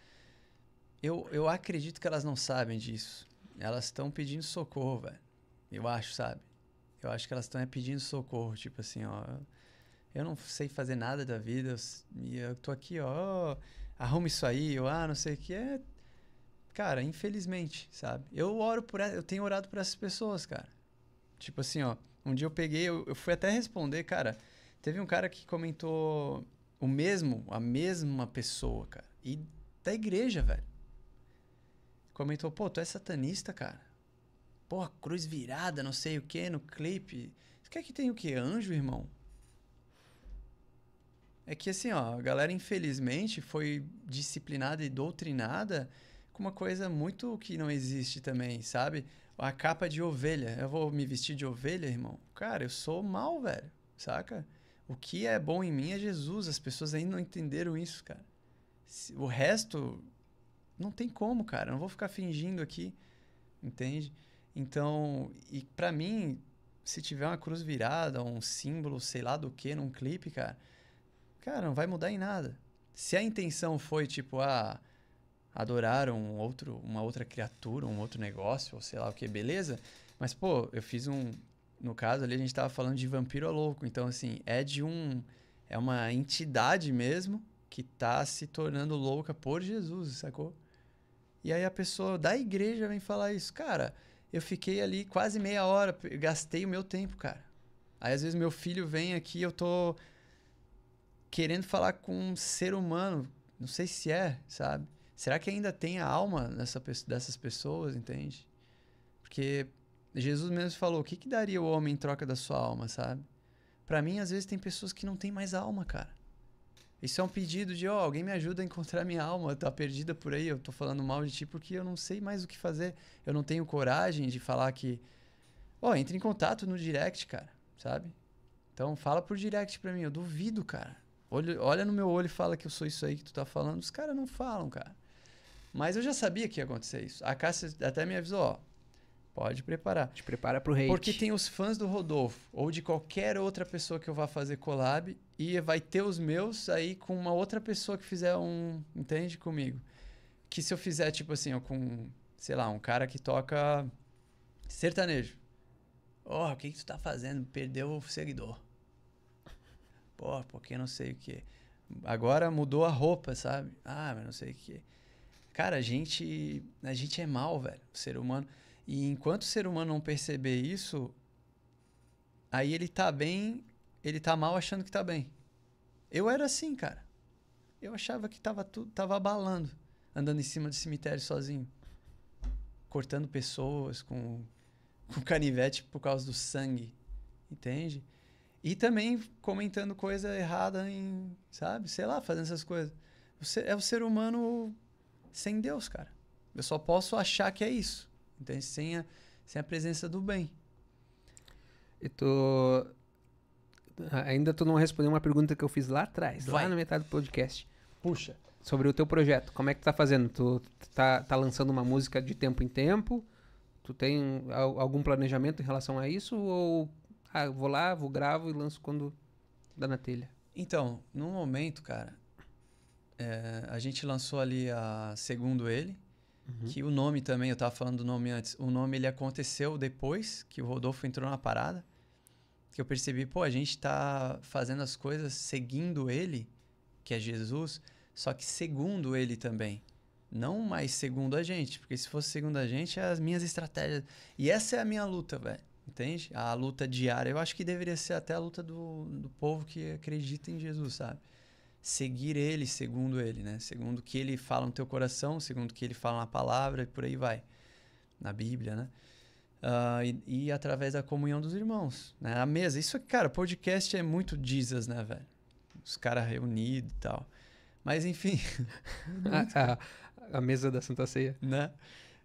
Speaker 2: eu, eu acredito que elas não sabem disso. Elas estão pedindo socorro, velho. Eu acho, sabe? Eu acho que elas estão é, pedindo socorro, tipo assim, ó. Eu não sei fazer nada da vida, eu, eu tô aqui, ó arruma isso aí, ou ah, não sei o que. É. Cara, infelizmente, sabe? Eu oro por. Eu tenho orado por essas pessoas, cara. Tipo assim, ó. Um dia eu peguei, eu, eu fui até responder, cara. Teve um cara que comentou o mesmo, a mesma pessoa, cara. E da igreja, velho. Comentou, pô, tu é satanista, cara. Pô, cruz virada, não sei o que, no clipe. Você quer que tenha o quê? Anjo, irmão? É que assim, ó, a galera infelizmente foi disciplinada e doutrinada com uma coisa muito que não existe também, sabe? A capa de ovelha. Eu vou me vestir de ovelha, irmão? Cara, eu sou mal, velho, saca? O que é bom em mim é Jesus. As pessoas ainda não entenderam isso, cara. O resto, não tem como, cara. Eu não vou ficar fingindo aqui, entende? Então, e para mim, se tiver uma cruz virada, um símbolo, sei lá do que, num clipe, cara Cara, não vai mudar em nada. Se a intenção foi tipo, a ah, adorar um outro, uma outra criatura, um outro negócio, ou sei lá o que, beleza. Mas, pô, eu fiz um. No caso ali, a gente tava falando de vampiro louco. Então, assim, é de um. É uma entidade mesmo que tá se tornando louca por Jesus, sacou? E aí a pessoa da igreja vem falar isso. Cara, eu fiquei ali quase meia hora, gastei o meu tempo, cara. Aí às vezes meu filho vem aqui, eu tô querendo falar com um ser humano. Não sei se é, sabe? Será que ainda tem a alma nessa, dessas pessoas, entende? Porque Jesus mesmo falou: o que, que daria o homem em troca da sua alma, sabe? Para mim, às vezes, tem pessoas que não têm mais alma, cara. Isso é um pedido de, ó, oh, alguém me ajuda a encontrar minha alma, tá perdida por aí, eu tô falando mal de ti porque eu não sei mais o que fazer. Eu não tenho coragem de falar que. Ó, oh, entre em contato no direct, cara, sabe? Então fala por direct pra mim, eu duvido, cara. Olha, olha no meu olho e fala que eu sou isso aí que tu tá falando. Os caras não falam, cara. Mas eu já sabia que ia acontecer isso. A Cássia até me avisou, ó. Pode preparar. Te prepara pro rei. Porque tem os fãs do Rodolfo ou de qualquer outra pessoa que eu vá fazer collab e vai ter os meus aí com uma outra pessoa que fizer um, entende comigo. Que se eu fizer tipo assim, ó, com, sei lá, um cara que toca sertanejo. Ó, oh, o que que tu tá fazendo? Perdeu o seguidor. Pô, porque não sei o quê. Agora mudou a roupa, sabe? Ah, mas não sei o quê. Cara, a gente, a gente é mal, velho, o ser humano. E enquanto o ser humano não perceber isso, aí ele tá bem, ele tá mal achando que tá bem. Eu era assim, cara. Eu achava que tava tudo, tava abalando, andando em cima de cemitério sozinho, cortando pessoas com, com canivete por causa do sangue, entende? E também comentando coisa errada em, sabe, sei lá, fazendo essas coisas. É o ser humano sem Deus, cara. Eu só posso achar que é isso. Então, sem a, sem a presença do bem. E tu. Ainda tu não respondeu uma pergunta que eu
Speaker 1: fiz lá atrás, Vai. lá na metade do podcast. Puxa. Sobre o teu projeto. Como é que tu tá fazendo? Tu tá, tá lançando uma música de tempo em tempo? Tu tem algum planejamento em relação a isso? Ou ah, eu vou lá, vou gravo e lanço quando dá na telha.
Speaker 2: Então, num momento, cara, é, a gente lançou ali a Segundo Ele, uhum. que o nome também, eu tava falando do nome antes, o nome ele aconteceu depois que o Rodolfo entrou na parada, que eu percebi, pô, a gente tá fazendo as coisas seguindo ele, que é Jesus, só que segundo ele também não mais segundo a gente, porque se fosse segundo a gente, é as minhas estratégias. E essa é a minha luta, velho. Entende? A luta diária. Eu acho que deveria ser até a luta do, do povo que acredita em Jesus, sabe? Seguir ele segundo ele, né? Segundo o que ele fala no teu coração, segundo o que ele fala na palavra e por aí vai. Na Bíblia, né? Uh, e, e, através da comunhão dos irmãos, né? A mesa. Isso, cara, podcast é muito Jesus, né, velho? Os caras reunidos e tal. Mas, enfim. a, a, a mesa da Santa Ceia. Né?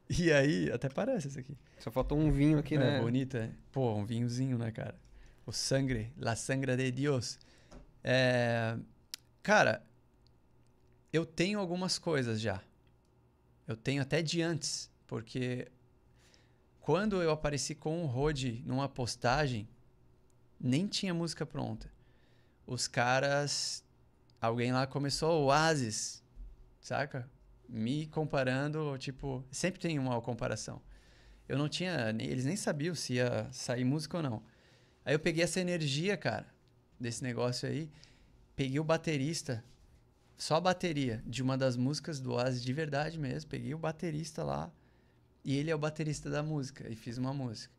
Speaker 2: E aí, até parece isso aqui. Só faltou um vinho aqui, é né? Bonito, é. Pô, um vinhozinho, né, cara? O sangre, la sangre de Deus. É... Cara, eu tenho algumas coisas já. Eu tenho até de antes, porque quando eu apareci com o Rod numa postagem, nem tinha música pronta. Os caras. Alguém lá começou o Oasis, saca? me comparando, tipo, sempre tem uma comparação. Eu não tinha, eles nem sabiam se ia sair música ou não. Aí eu peguei essa energia, cara, desse negócio aí, peguei o baterista, só a bateria de uma das músicas do Oasis de verdade mesmo, peguei o baterista lá e ele é o baterista da música e fiz uma música.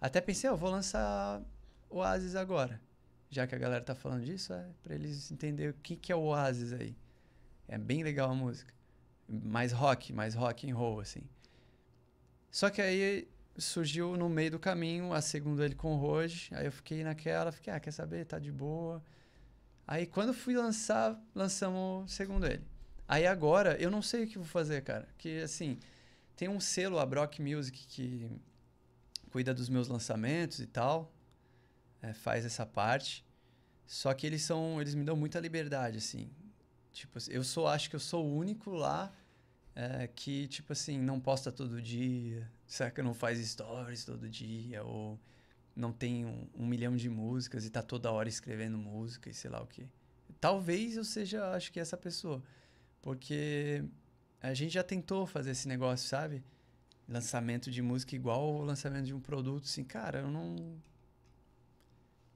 Speaker 2: Até pensei, ah, eu oh, vou lançar Oasis agora, já que a galera tá falando disso, é para eles entenderem o que que é o Oasis aí. É bem legal a música mais rock, mais rock and roll, assim. Só que aí surgiu no meio do caminho a segunda ele com o Roge, aí eu fiquei naquela, fiquei, ah, quer saber, tá de boa. Aí quando fui lançar, lançamos segundo ele. Aí agora eu não sei o que vou fazer, cara, que assim, tem um selo a Brock Music que cuida dos meus lançamentos e tal, é, faz essa parte. Só que eles são, eles me dão muita liberdade assim. Tipo, assim, eu sou, acho que eu sou o único lá é, que, tipo assim, não posta todo dia, será que Não faz stories todo dia, ou não tem um, um, milhão de músicas e tá toda hora escrevendo música e sei lá o que. Talvez eu seja, acho que, essa pessoa. Porque a gente já tentou fazer esse negócio, sabe? Lançamento de música igual o lançamento de um produto, assim, cara, eu não.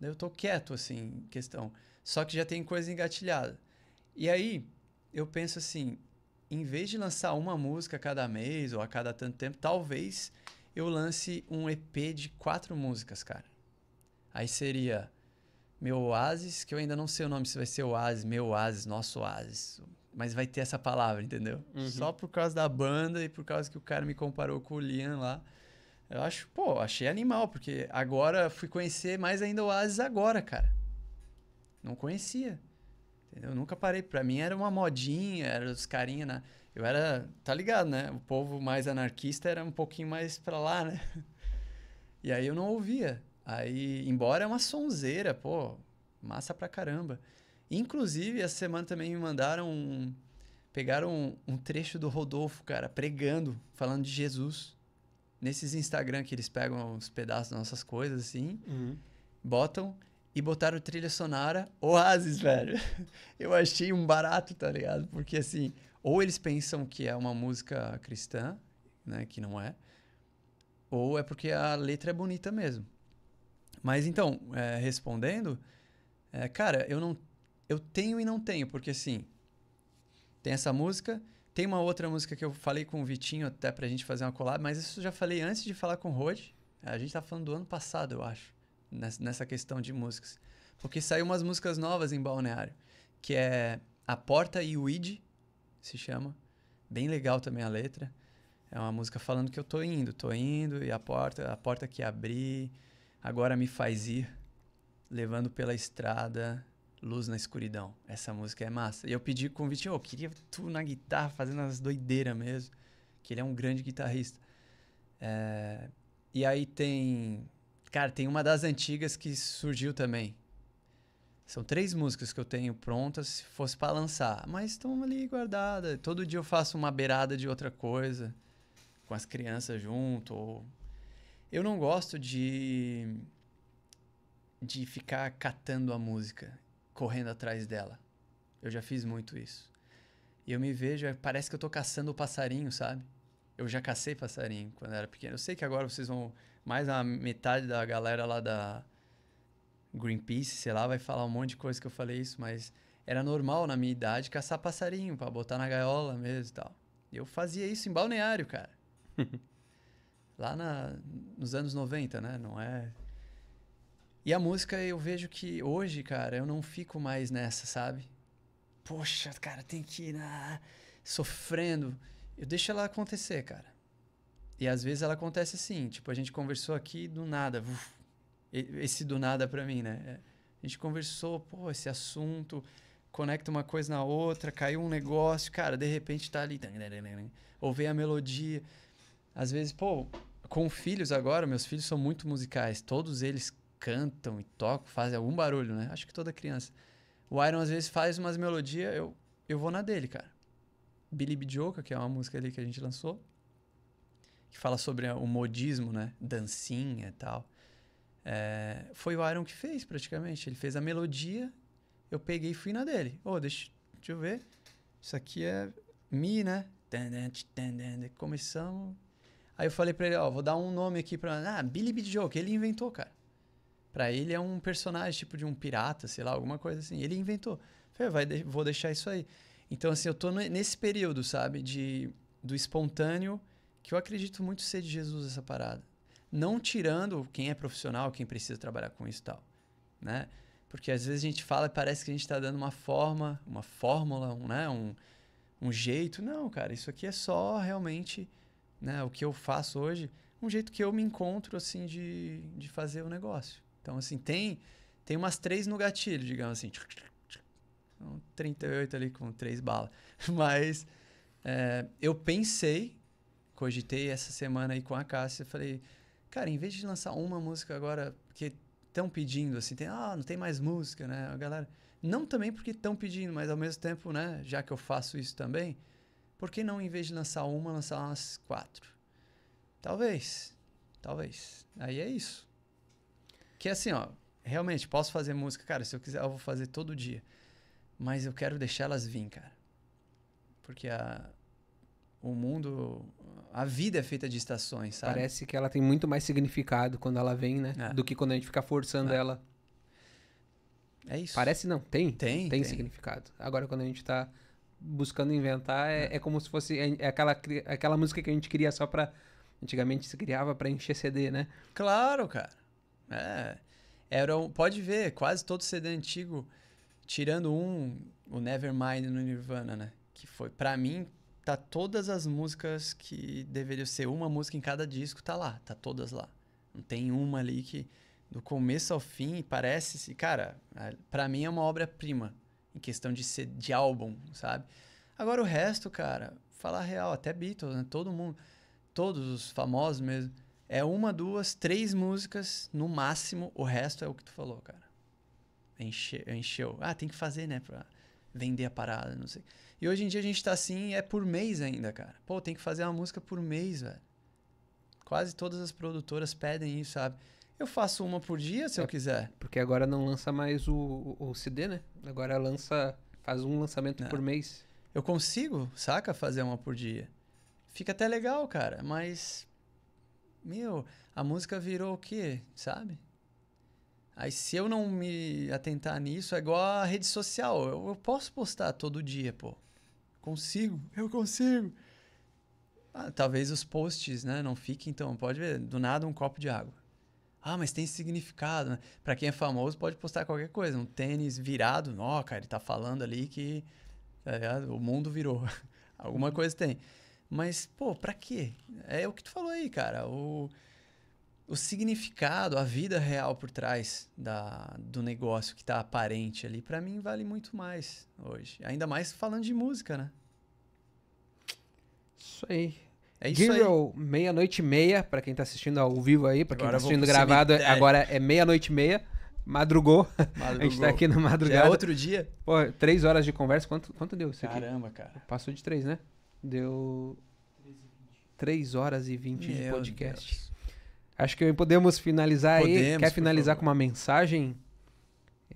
Speaker 2: Eu tô quieto, assim, questão. Só que já tem coisa engatilhada. E aí, eu penso assim, em vez de lançar uma música a cada mês ou a cada tanto tempo, talvez eu lance um EP de quatro músicas, cara. Aí seria meu Oasis, que eu ainda não sei o nome, se vai ser Oasis, meu Oasis, nosso Oasis. Mas vai ter essa palavra, entendeu? Uhum. Só por causa da banda e por causa que o cara me comparou com o Liam lá. Eu acho, pô, achei animal, porque agora fui conhecer mais ainda o Oasis agora, cara. Não conhecia. Entendeu? Eu nunca parei. Pra mim era uma modinha, era os carinha, né? Eu era, tá ligado, né? O povo mais anarquista era um pouquinho mais pra lá, né? E aí eu não ouvia. Aí, embora é uma sonzeira, pô, massa pra caramba. Inclusive, essa semana também me mandaram um, pegaram um, um, trecho do Rodolfo, cara, pregando, falando de Jesus. Nesses Instagram que eles pegam uns pedaços das nossas coisas, assim, uhum. botam e botaram trilha sonora Oasis, velho. Eu achei um barato, tá ligado? Porque assim, ou eles pensam que é uma música cristã, né, que não é, ou é porque a letra é bonita mesmo. Mas então, é, respondendo, é, cara, eu não, eu tenho e não tenho, porque assim, tem essa música, tem uma outra música que eu falei com o Vitinho até pra gente fazer uma collab, mas isso eu já falei antes de falar com o Rod. A gente tá falando do ano passado, eu acho nessa questão de músicas. Porque saiu umas músicas novas em Balneário, que é A Porta e o Id, se chama. Bem legal também a letra. É uma música falando que eu tô indo, tô indo, e a porta, a porta que abri, agora me faz ir, levando pela estrada, luz na escuridão. Essa música é massa. E eu pedi convite, oh, eu queria tu na guitarra, fazendo as doideiras mesmo, que ele é um grande guitarrista. É... E aí tem Cara, tem uma das antigas que surgiu também. São três músicas que eu tenho prontas se fosse para lançar, mas estão ali guardadas. Todo dia eu faço uma beirada de outra coisa com as crianças junto. Ou... Eu não gosto de de ficar catando a música, correndo atrás dela. Eu já fiz muito isso. E eu me vejo, é, parece que eu tô caçando o passarinho, sabe? Eu já cacei passarinho quando era pequeno. Eu sei que agora vocês vão. Mais a metade da galera lá da Greenpeace, sei lá, vai falar um monte de coisa que eu falei isso, mas era normal na minha idade caçar passarinho para botar na gaiola mesmo e tal. Eu fazia isso em balneário, cara. lá na, nos anos 90, né? Não é. E a música eu vejo que hoje, cara, eu não fico mais nessa, sabe? Poxa, cara, tem que ir na... sofrendo eu deixo ela acontecer, cara. E às vezes ela acontece assim, tipo, a gente conversou aqui do nada. Uf, esse do nada para mim, né? É, a gente conversou, pô, esse assunto, conecta uma coisa na outra, caiu um negócio, cara, de repente tá ali. Ou a melodia. Às vezes, pô, com filhos agora, meus filhos são muito musicais, todos eles cantam e tocam, fazem algum barulho, né? Acho que toda criança. O Iron às vezes faz umas melodias, eu, eu vou na dele, cara. Billy Bidjoka, que é uma música ali que a gente lançou, que fala sobre eh, o modismo, né? Dancinha e tal. É, foi o Iron que fez, praticamente. Ele fez a melodia, eu peguei e fui na dele. Ô, oh, deixa, deixa eu ver. Isso aqui é Mi, né? Começamos. Aí eu falei pra ele, ó, oh, vou dar um nome aqui pra... Ah, Billy Bidjoke, ele inventou, cara. Pra ele é um personagem tipo de um pirata, sei lá, alguma coisa assim. Ele inventou. Falei, ah, vai, vou deixar isso aí. Então, assim, eu tô nesse período, sabe? De, do espontâneo, que eu acredito muito ser de Jesus essa parada. Não tirando quem é profissional, quem precisa trabalhar com isso e tal, né? Porque às vezes a gente fala e parece que a gente está dando uma forma, uma fórmula, um, né? um, um jeito. Não, cara, isso aqui é só realmente né? o que eu faço hoje, um jeito que eu me encontro assim de, de fazer o negócio. Então, assim, tem, tem umas três no gatilho, digamos assim um 38 ali com três balas. Mas é, eu pensei, cogitei essa semana aí com a Cássia, falei, cara, em vez de lançar uma música agora, porque estão pedindo assim, tem, ah, não tem mais música, né? A galera. Não também porque estão pedindo, mas ao mesmo tempo, né? Já que eu faço isso também, por que não, em vez de lançar uma, lançar umas quatro? Talvez. Talvez. Aí é isso. Que assim, ó, realmente posso fazer música, cara, se eu quiser, eu vou fazer todo dia. Mas eu quero deixar elas vir, cara. Porque a, o mundo, a vida é feita de estações, sabe? Parece
Speaker 1: que ela tem muito mais significado quando ela vem, né? É. Do que quando a gente fica forçando é. ela. É isso. Parece não, tem. Tem, tem. tem. significado. Agora quando a gente tá buscando inventar, é, é, é como se fosse é, é aquela, aquela
Speaker 2: música que a gente queria só pra... Antigamente se criava para encher CD, né? Claro, cara. É. Era um, pode ver, quase todo CD antigo Tirando um, o Nevermind no Nirvana, né? Que foi, para mim, tá todas as músicas que deveriam ser uma música em cada disco, tá lá, tá todas lá. Não tem uma ali que do começo ao fim parece-se, cara, para mim é uma obra-prima em questão de ser de álbum, sabe? Agora o resto, cara, falar real, até Beatles, né? Todo mundo, todos os famosos mesmo, é uma, duas, três músicas no máximo, o resto é o que tu falou, cara encheu. Ah, tem que fazer, né? Pra vender a parada, não sei. E hoje em dia a gente tá assim, é por mês ainda, cara. Pô, tem que fazer uma música por mês, velho. Quase todas as produtoras pedem isso, sabe? Eu faço uma por dia se é, eu quiser. Porque agora não lança mais o, o, o CD, né? Agora lança. Faz um lançamento não. por é. mês. Eu consigo, saca? Fazer uma por dia. Fica até legal, cara, mas. Meu, a música virou o quê, sabe? Aí se eu não me atentar nisso, é igual a rede social. Eu, eu posso postar todo dia, pô. Consigo, eu consigo. Ah, talvez os posts, né, não fiquem, então pode ver, do nada um copo de água. Ah, mas tem significado, né? Para quem é famoso pode postar qualquer coisa, um tênis virado, ó, cara, ele tá falando ali que tá o mundo virou. Alguma coisa tem. Mas, pô, pra quê? É o que tu falou aí, cara. O o significado, a vida real por trás da, do negócio que está aparente ali, para mim vale muito mais hoje. Ainda mais falando de música, né? Isso aí.
Speaker 1: É isso Giro, meia-noite e meia, para quem tá assistindo ao vivo aí, para quem agora tá assistindo gravado, cemitério. agora é meia-noite e meia. Madrugou. Madrugou. A gente tá aqui no madrugada. Já é outro dia? Pô, três horas de conversa. Quanto, quanto deu isso Caramba, aqui? cara. Passou de três, né? Deu. Três horas e vinte de podcast. Deus. Acho que podemos finalizar podemos, aí. Quer finalizar com uma mensagem?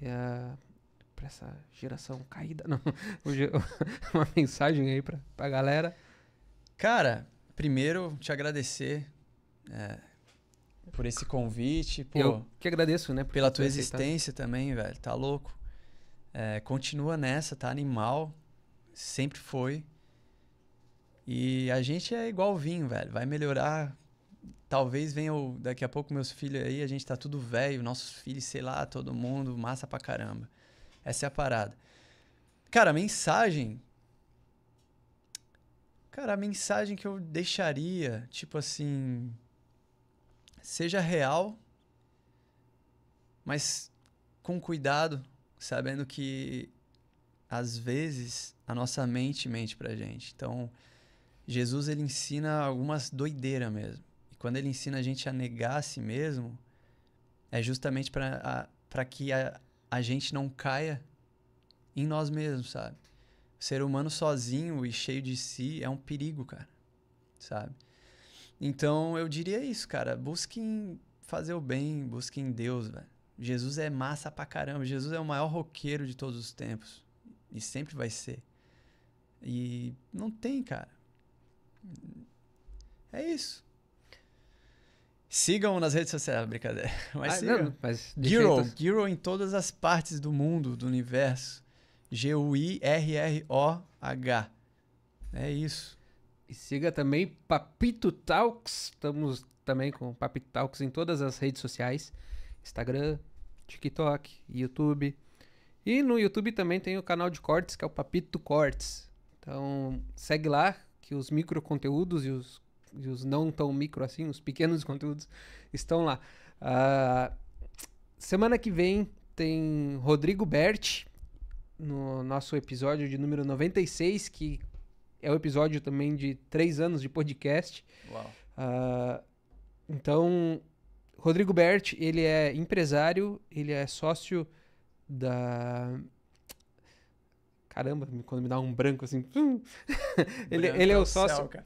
Speaker 1: É, para essa geração
Speaker 2: caída. Não. uma mensagem aí para a galera. Cara, primeiro te agradecer é, por esse convite. Pô, Eu que agradeço, né? Pela tua existência também, velho. Tá louco. É, continua nessa, tá animal. Sempre foi. E a gente é igual vinho, velho. Vai melhorar talvez o daqui a pouco meus filhos aí, a gente tá tudo velho, nossos filhos, sei lá, todo mundo, massa pra caramba. Essa é a parada. Cara, a mensagem. Cara, a mensagem que eu deixaria, tipo assim. Seja real, mas com cuidado, sabendo que às vezes a nossa mente mente pra gente. Então, Jesus ele ensina algumas doideiras mesmo quando ele ensina a gente a negar a si mesmo, é justamente para que a, a gente não caia em nós mesmos, sabe? O ser humano sozinho e cheio de si é um perigo, cara, sabe? Então eu diria isso, cara. Busquem fazer o bem, busquem Deus, velho. Jesus é massa pra caramba. Jesus é o maior roqueiro de todos os tempos. E sempre vai ser. E não tem, cara. É isso. Sigam nas redes sociais, é brincadeira. Mas ah, sigam. Não, mas Giro, Giro em todas as partes do mundo, do universo. G-U-I-R-R-O-H. É isso. E siga também
Speaker 1: Papito Talks. Estamos também com Papito Talks em todas as redes sociais: Instagram, TikTok, YouTube. E no YouTube também tem o canal de cortes, que é o Papito Cortes. Então segue lá, que os micro conteúdos e os e os não tão micro assim, os pequenos conteúdos, estão lá. Uh, semana que vem tem Rodrigo Berti no nosso episódio de número 96, que é o episódio também de três anos de podcast. Uau. Uh, então, Rodrigo Bert, ele é empresário, ele é sócio da Caramba, quando me dá um branco assim. Branco ele, ele é, é o sócio. Céu,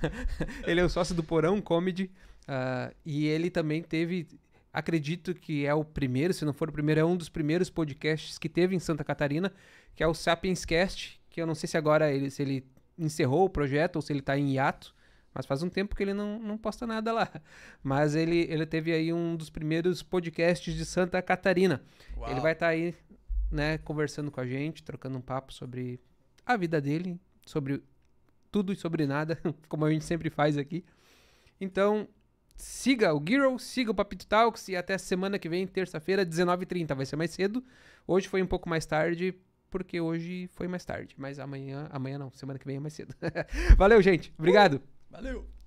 Speaker 1: ele é o sócio do Porão Comedy. Uh, e ele também teve. Acredito que é o primeiro, se não for o primeiro, é um dos primeiros podcasts que teve em Santa Catarina, que é o Sapiens Cast, que eu não sei se agora ele, se ele encerrou o projeto ou se ele está em hiato, mas faz um tempo que ele não, não posta nada lá. Mas ele, ele teve aí um dos primeiros podcasts de Santa Catarina. Uau. Ele vai estar tá aí né, conversando com a gente, trocando um papo sobre a vida dele, sobre tudo e sobre nada, como a gente sempre faz aqui. Então, siga o Giro, siga o Papito Talks e até semana que vem, terça-feira, 19h30. Vai ser mais cedo. Hoje foi um pouco mais tarde, porque hoje foi mais tarde. Mas amanhã, amanhã não, semana que vem é mais cedo. Valeu, gente. Obrigado.
Speaker 2: Valeu.